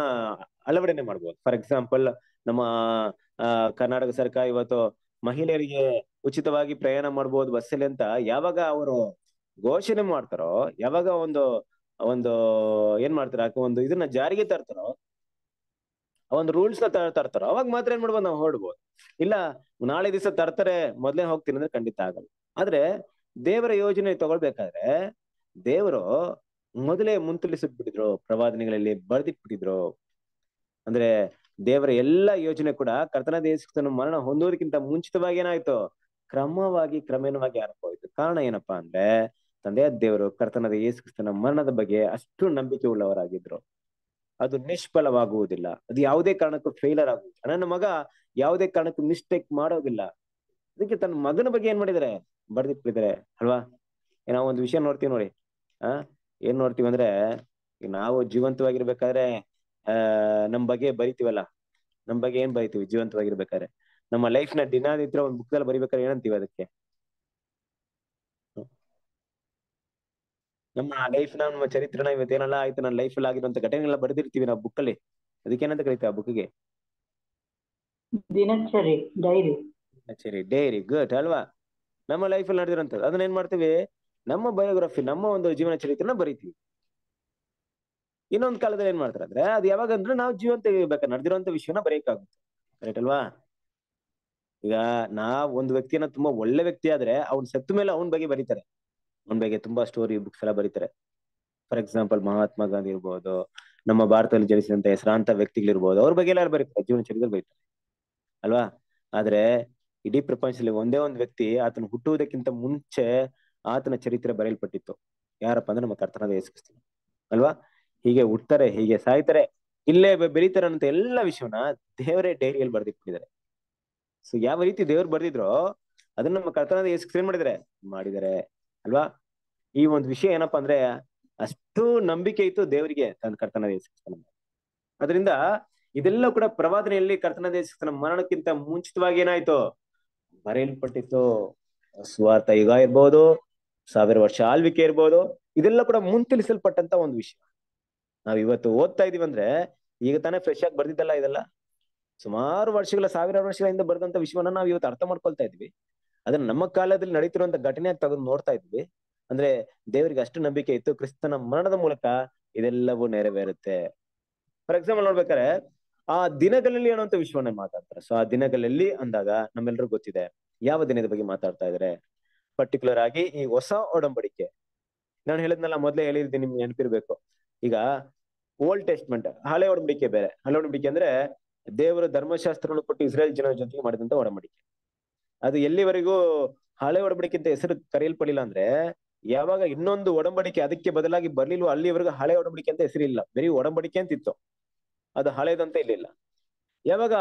Speaker 1: ಅಳವಡನೆ ಮಾಡ್ಬೋದು ಫಾರ್ ಎಕ್ಸಾಂಪಲ್ ನಮ್ಮ ಕರ್ನಾಟಕ ಸರ್ಕಾರ ಇವತ್ತು ಮಹಿಳೆಯರಿಗೆ ಉಚಿತವಾಗಿ ಪ್ರಯಾಣ ಮಾಡ್ಬೋದು ಬಸ್ಸಲ್ಲಿ ಅಂತ ಯಾವಾಗ ಅವರು ಘೋಷಣೆ ಮಾಡ್ತಾರೋ ಯಾವಾಗ ಒಂದು ಒಂದು ಏನ್ ಮಾಡ್ತಾರ ಒಂದು ಇದನ್ನ ಜಾರಿಗೆ ತರ್ತಾರೋ ಒಂದು ರೂಲ್ಸ್ ನ ತರ್ತಾರೋ ಅವಾಗ ಮಾತ್ರ ಏನ್ ಮಾಡ್ಬೋದು ನಾವು ಹೊರಡ್ಬೋದು ಇಲ್ಲ ನಾಳೆ ದಿವಸ ತರ್ತಾರೆ ಮೊದ್ಲೇ ಹೋಗ್ತೀನಿ ಅಂದ್ರೆ ಖಂಡಿತ ಆಗಲ್ಲ ಆದ್ರೆ ದೇವರ ಯೋಜನೆ ತಗೊಳ್ಬೇಕಾದ್ರೆ ದೇವರು ಮೊದಲೇ ಮುಂತಿಳಿಸಿಬಿಟ್ಟಿದ್ರು ಬಿಟ್ಟಿದ್ರು ಪ್ರವಾದನೆಗಳಲ್ಲಿ ಬರ್ದಿಟ್ಬಿಟ್ಟಿದ್ರು ಅಂದ್ರೆ ದೇವರ ಎಲ್ಲಾ ಯೋಜನೆ ಕೂಡ ಕರ್ತನ ದೇವಸ್ಥಾನ ಮರಣ ಹೊಂದೋದಕ್ಕಿಂತ ಮುಂಚಿತವಾಗಿ ಏನಾಯ್ತು ಕ್ರಮವಾಗಿ ಕ್ರಮೇಣವಾಗಿ ಆರಂಭವಾಯಿತು ಕಾರಣ ಏನಪ್ಪಾ ಅಂದ್ರೆ ತಂದೆಯ ದೇವರು ಕರ್ತನದ ಯೇಸುಕ್ರಿಸ್ತನ ಮರಣದ ಬಗ್ಗೆ ಅಷ್ಟು ನಂಬಿಕೆ ಉಳ್ಳವರಾಗಿದ್ರು ಅದು ನಿಷ್ಫಲವಾಗುವುದಿಲ್ಲ ಅದು ಯಾವುದೇ ಕಾರಣಕ್ಕೂ ಫೇಲರ್ ಆಗುವುದಿಲ್ಲ ನನ್ನ ಮಗ ಯಾವುದೇ ಕಾರಣಕ್ಕೂ ಮಿಸ್ಟೇಕ್ ಮಾಡೋದಿಲ್ಲ ಅದಕ್ಕೆ ತನ್ನ ಮಗನ ಬಗ್ಗೆ ಏನ್ ಮಾಡಿದಾರೆ ಬರೆದಿಟ್ಟಿದ್ದಾರೆ ಅಲ್ವಾ ನಾವು ಒಂದು ವಿಷಯ ನೋಡ್ತೀವಿ ನೋಡಿ ಆ ಏನ್ ನೋಡ್ತೀವಿ ಅಂದ್ರೆ ನಾವು ಜೀವಂತವಾಗಿರ್ಬೇಕಾದ್ರೆ ಆ ನಮ್ ಬಗ್ಗೆ ಬರಿತೀವಲ್ಲ ನಮ್ ಬಗ್ಗೆ ಏನ್ ಬರಿತೀವಿ ಜೀವಂತವಾಗಿರ್ಬೇಕಾದ್ರೆ ನಮ್ಮ ಲೈಫ್ ನ ದಿನ ಒಂದು ಒಂದ್ ಬುಕ್ ದಲ್ಲಿ ಬರಿಬೇಕಾದ್ರೆ ಏನಂತೀವಿ ಅದಕ್ಕೆ ನಮ್ಮ ಲೈಫ್ ನಮ್ಮ ಚರಿತ್ರನ ಇವತ್ತೇನೆಲ್ಲ ಆಯ್ತು ನನ್ನ ಅಲ್ಲಿ ಆಗಿರುವಂತ ಘಟನೆಗಳನ್ನ ಬರೆದಿರ್ತೀವಿ ನಾವು ಬುಕ್ ಅಲ್ಲಿ ಅದಕ್ಕೇನಂತ ಕರೀತೀವಿ ಆ ಬುಕ್ಗೆ
Speaker 2: ದಿನಚರಿ ಡೈರಿ
Speaker 1: ದಿನಚರಿ ಡೈರಿ ಗುಡ್ ಅಲ್ವಾ ನಮ್ಮ ಲೈಫ್ ಅಲ್ಲಿ ನಡೆದಿರೋಂಥದ್ದು ಅದನ್ನ ಏನ್ ಮಾಡ್ತೀವಿ ನಮ್ಮ ಬಯೋಗ್ರಫಿ ನಮ್ಮ ಒಂದು ಜೀವನ ಚರಿತ್ರೆನ ಬರೀತೀವಿ ಇನ್ನೊಂದ್ ಕಾಲದಲ್ಲಿ ಏನ್ ಮಾಡ್ತಾರೆ ಅಂದ್ರೆ ಅದು ಯಾವಾಗ ಅಂದ್ರೆ ನಾವು ಜೀವಂತ ಬೇಕಾ ನಡೆದಿರುವಂತ ವಿಷಯನ ಬರೆಯಕ್ಕಾಗುತ್ತೆ ಕರೆಕ್ಟ್ ಅಲ್ವಾ ಈಗ ನಾವ್ ಒಂದು ವ್ಯಕ್ತಿಯನ್ನ ತುಂಬಾ ಒಳ್ಳೆ ವ್ಯಕ್ತಿ ಆದ್ರೆ ಅವ್ನ್ ಸತ್ತ ಮೇಲೆ ಅವನ ಬಗ್ಗೆ ಬರೀತಾರೆ ಅವನ ಬಗ್ಗೆ ತುಂಬಾ ಸ್ಟೋರಿ ಬುಕ್ಸ್ ಎಲ್ಲ ಬರೀತಾರೆ ಫಾರ್ ಎಕ್ಸಾಂಪಲ್ ಮಹಾತ್ಮ ಗಾಂಧಿ ಇರ್ಬೋದು ನಮ್ಮ ಭಾರತದಲ್ಲಿ ಜನಿಸಿದಂತ ಹೆಸರಾಂತ ವ್ಯಕ್ತಿಗಳಿರ್ಬೋದು ಅವ್ರ ಬಗ್ಗೆ ಎಲ್ಲ ಬರೀತಾರೆ ಜೀವನ ಚರಿತ್ರೆ ಬರೀತಾರೆ ಅಲ್ವಾ ಆದ್ರೆ ಇಡೀ ಪ್ರಪಂಚದಲ್ಲಿ ಒಂದೇ ಒಂದು ವ್ಯಕ್ತಿ ಆತನ ಹುಟ್ಟುವುದಕ್ಕಿಂತ ಮುಂಚೆ ಆತನ ಚರಿತ್ರೆ ಬರೆಯಲ್ಪಟ್ಟಿತ್ತು ಯಾರಪ್ಪ ಅಂದ್ರೆ ನಮ್ಮ ಕರ್ತನದ ಯೇಸುಕ್ರಿಸ್ತನು ಅಲ್ವಾ ಹೀಗೆ ಹುಟ್ಟಾರೆ ಹೀಗೆ ಸಾಯ್ತಾರೆ ಇಲ್ಲೇ ಬೆಳೀತಾರೆ ಅಂತ ಎಲ್ಲ ವಿಷಯವನ್ನ ದೇವರೇ ಡೈರಿಯಲ್ಲಿ ಬರ್ದಿಟ್ಬಿಟ್ಟಿದ್ದಾರೆ ಸೊ ಯಾವ ರೀತಿ ದೇವ್ರು ಬರ್ದಿದ್ರು ಅದನ್ನ ನಮ್ಮ ಕರ್ತನದ ಯೇಸು ಏನ್ ಮಾಡಿದಾರೆ ಮಾಡಿದಾರೆ ಅಲ್ವಾ ಈ ಒಂದು ವಿಷಯ ಏನಪ್ಪಾ ಅಂದ್ರೆ ಅಷ್ಟು ನಂಬಿಕೆ ಇತ್ತು ದೇವರಿಗೆ ತನ್ನ ಕರ್ತನ ದೇವಸ್ಥಾನ ಅದರಿಂದ ಇದೆಲ್ಲ ಕೂಡ ಪ್ರವಾದನೆಯಲ್ಲಿ ಕರ್ತನ ದೇವಸ್ಥಾನ ಮರಣಕ್ಕಿಂತ ಮುಂಚಿತವಾಗಿ ಏನಾಯ್ತು ಬರೆಯಲ್ಪಟ್ಟಿತ್ತು ಸ್ವಾರ್ಥ ಯುಗ ಇರ್ಬೋದು ಸಾವಿರ ವರ್ಷ ಆಳ್ವಿಕೆ ಇರ್ಬೋದು ಇದೆಲ್ಲ ಕೂಡ ಮುಂತಿಳಿಸಲ್ಪಟ್ಟಂತ ಒಂದು ವಿಷಯ ನಾವ್ ಇವತ್ತು ಓದ್ತಾ ಇದೀವಿ ಅಂದ್ರೆ ಈಗ ತಾನೇ ಫ್ರೆಶ್ ಆಗಿ ಬರ್ದಿದ್ದಲ್ಲ ಇದೆಲ್ಲ ಸುಮಾರು ವರ್ಷಗಳ ಸಾವಿರಾರು ವರ್ಷಗಳಿಂದ ಹಿಂದೆ ಬರೆದಂತ ವಿಷಯವನ್ನ ನಾವು ಇವತ್ತು ಅರ್ಥ ಮಾಡ್ಕೊಳ್ತಾ ಇದ್ವಿ ಅದನ್ನ ನಮ್ಮ ಕಾಲದಲ್ಲಿ ನಡೀತಿರುವಂತ ಘಟನೆ ತೆಗೆದು ನೋಡ್ತಾ ಇದ್ವಿ ಅಂದ್ರೆ ದೇವರಿಗೆ ಅಷ್ಟು ನಂಬಿಕೆ ಇತ್ತು ಕ್ರಿಸ್ತನ ಮರಣದ ಮೂಲಕ ಇದೆಲ್ಲವೂ ನೆರವೇರುತ್ತೆ ಫಾರ್ ಎಕ್ಸಾಂಪಲ್ ನೋಡ್ಬೇಕಾರೆ ಆ ದಿನಗಳಲ್ಲಿ ಅನ್ನುವಂತ ವಿಶ್ವವನ್ನ ಮಾತಾಡ್ತಾರೆ ಸೊ ಆ ದಿನಗಳಲ್ಲಿ ಅಂದಾಗ ನಮ್ಮೆಲ್ಲರೂ ಗೊತ್ತಿದೆ ಯಾವ ದಿನದ ಬಗ್ಗೆ ಮಾತಾಡ್ತಾ ಇದಾರೆ ಪರ್ಟಿಕ್ಯುಲರ್ ಆಗಿ ಈ ಹೊಸ ಒಡಂಬಡಿಕೆ ನಾನು ಹೇಳಿದ್ನಲ್ಲ ಮೊದ್ಲೇ ಹೇಳಿದ್ದೀನಿ ನಿಮ್ಗೆ ನೆನಪಿರ್ಬೇಕು ಈಗ ಓಲ್ಡ್ ಟೆಸ್ಟ್ಮೆಂಟ್ ಹಳೆ ಒಡಂಬಡಿಕೆ ಬೇರೆ ಹಳೆ ಒಡಂಬಡಿಕೆ ಅಂದ್ರೆ ದೇವರ ಧರ್ಮಶಾಸ್ತ್ರವನ್ನು ಕೊಟ್ಟು ಇಸ್ರೇಲ್ ಜನರ ಜೊತೆಗೆ ಮಾಡಿದಂತ ಒಡಂಬಡಿಕೆ ಅದು ಎಲ್ಲಿವರೆಗೂ ಹಳೆ ಒಡಂಬಡಿಕೆ ಹೆಸರು ಕರೆಯಲ್ಪಡಲಿಲ್ಲ ಅಂದ್ರೆ ಯಾವಾಗ ಇನ್ನೊಂದು ಒಡಂಬಡಿಕೆ ಅದಕ್ಕೆ ಬದಲಾಗಿ ಬರ್ಲಿಲ್ವೋ ಅಲ್ಲಿವರೆಗೂ ಹಳೆ ಒಡಂಬಡಿಕೆ ಅಂತ ಹೆಸರಿಲ್ಲ ಬರೀ ಒಡಂಬಡಿಕೆ ಅಂತ ಇತ್ತು ಅದು ಹಳೇದಂತ ಇಲ್ಲಿಲ್ಲ ಯಾವಾಗ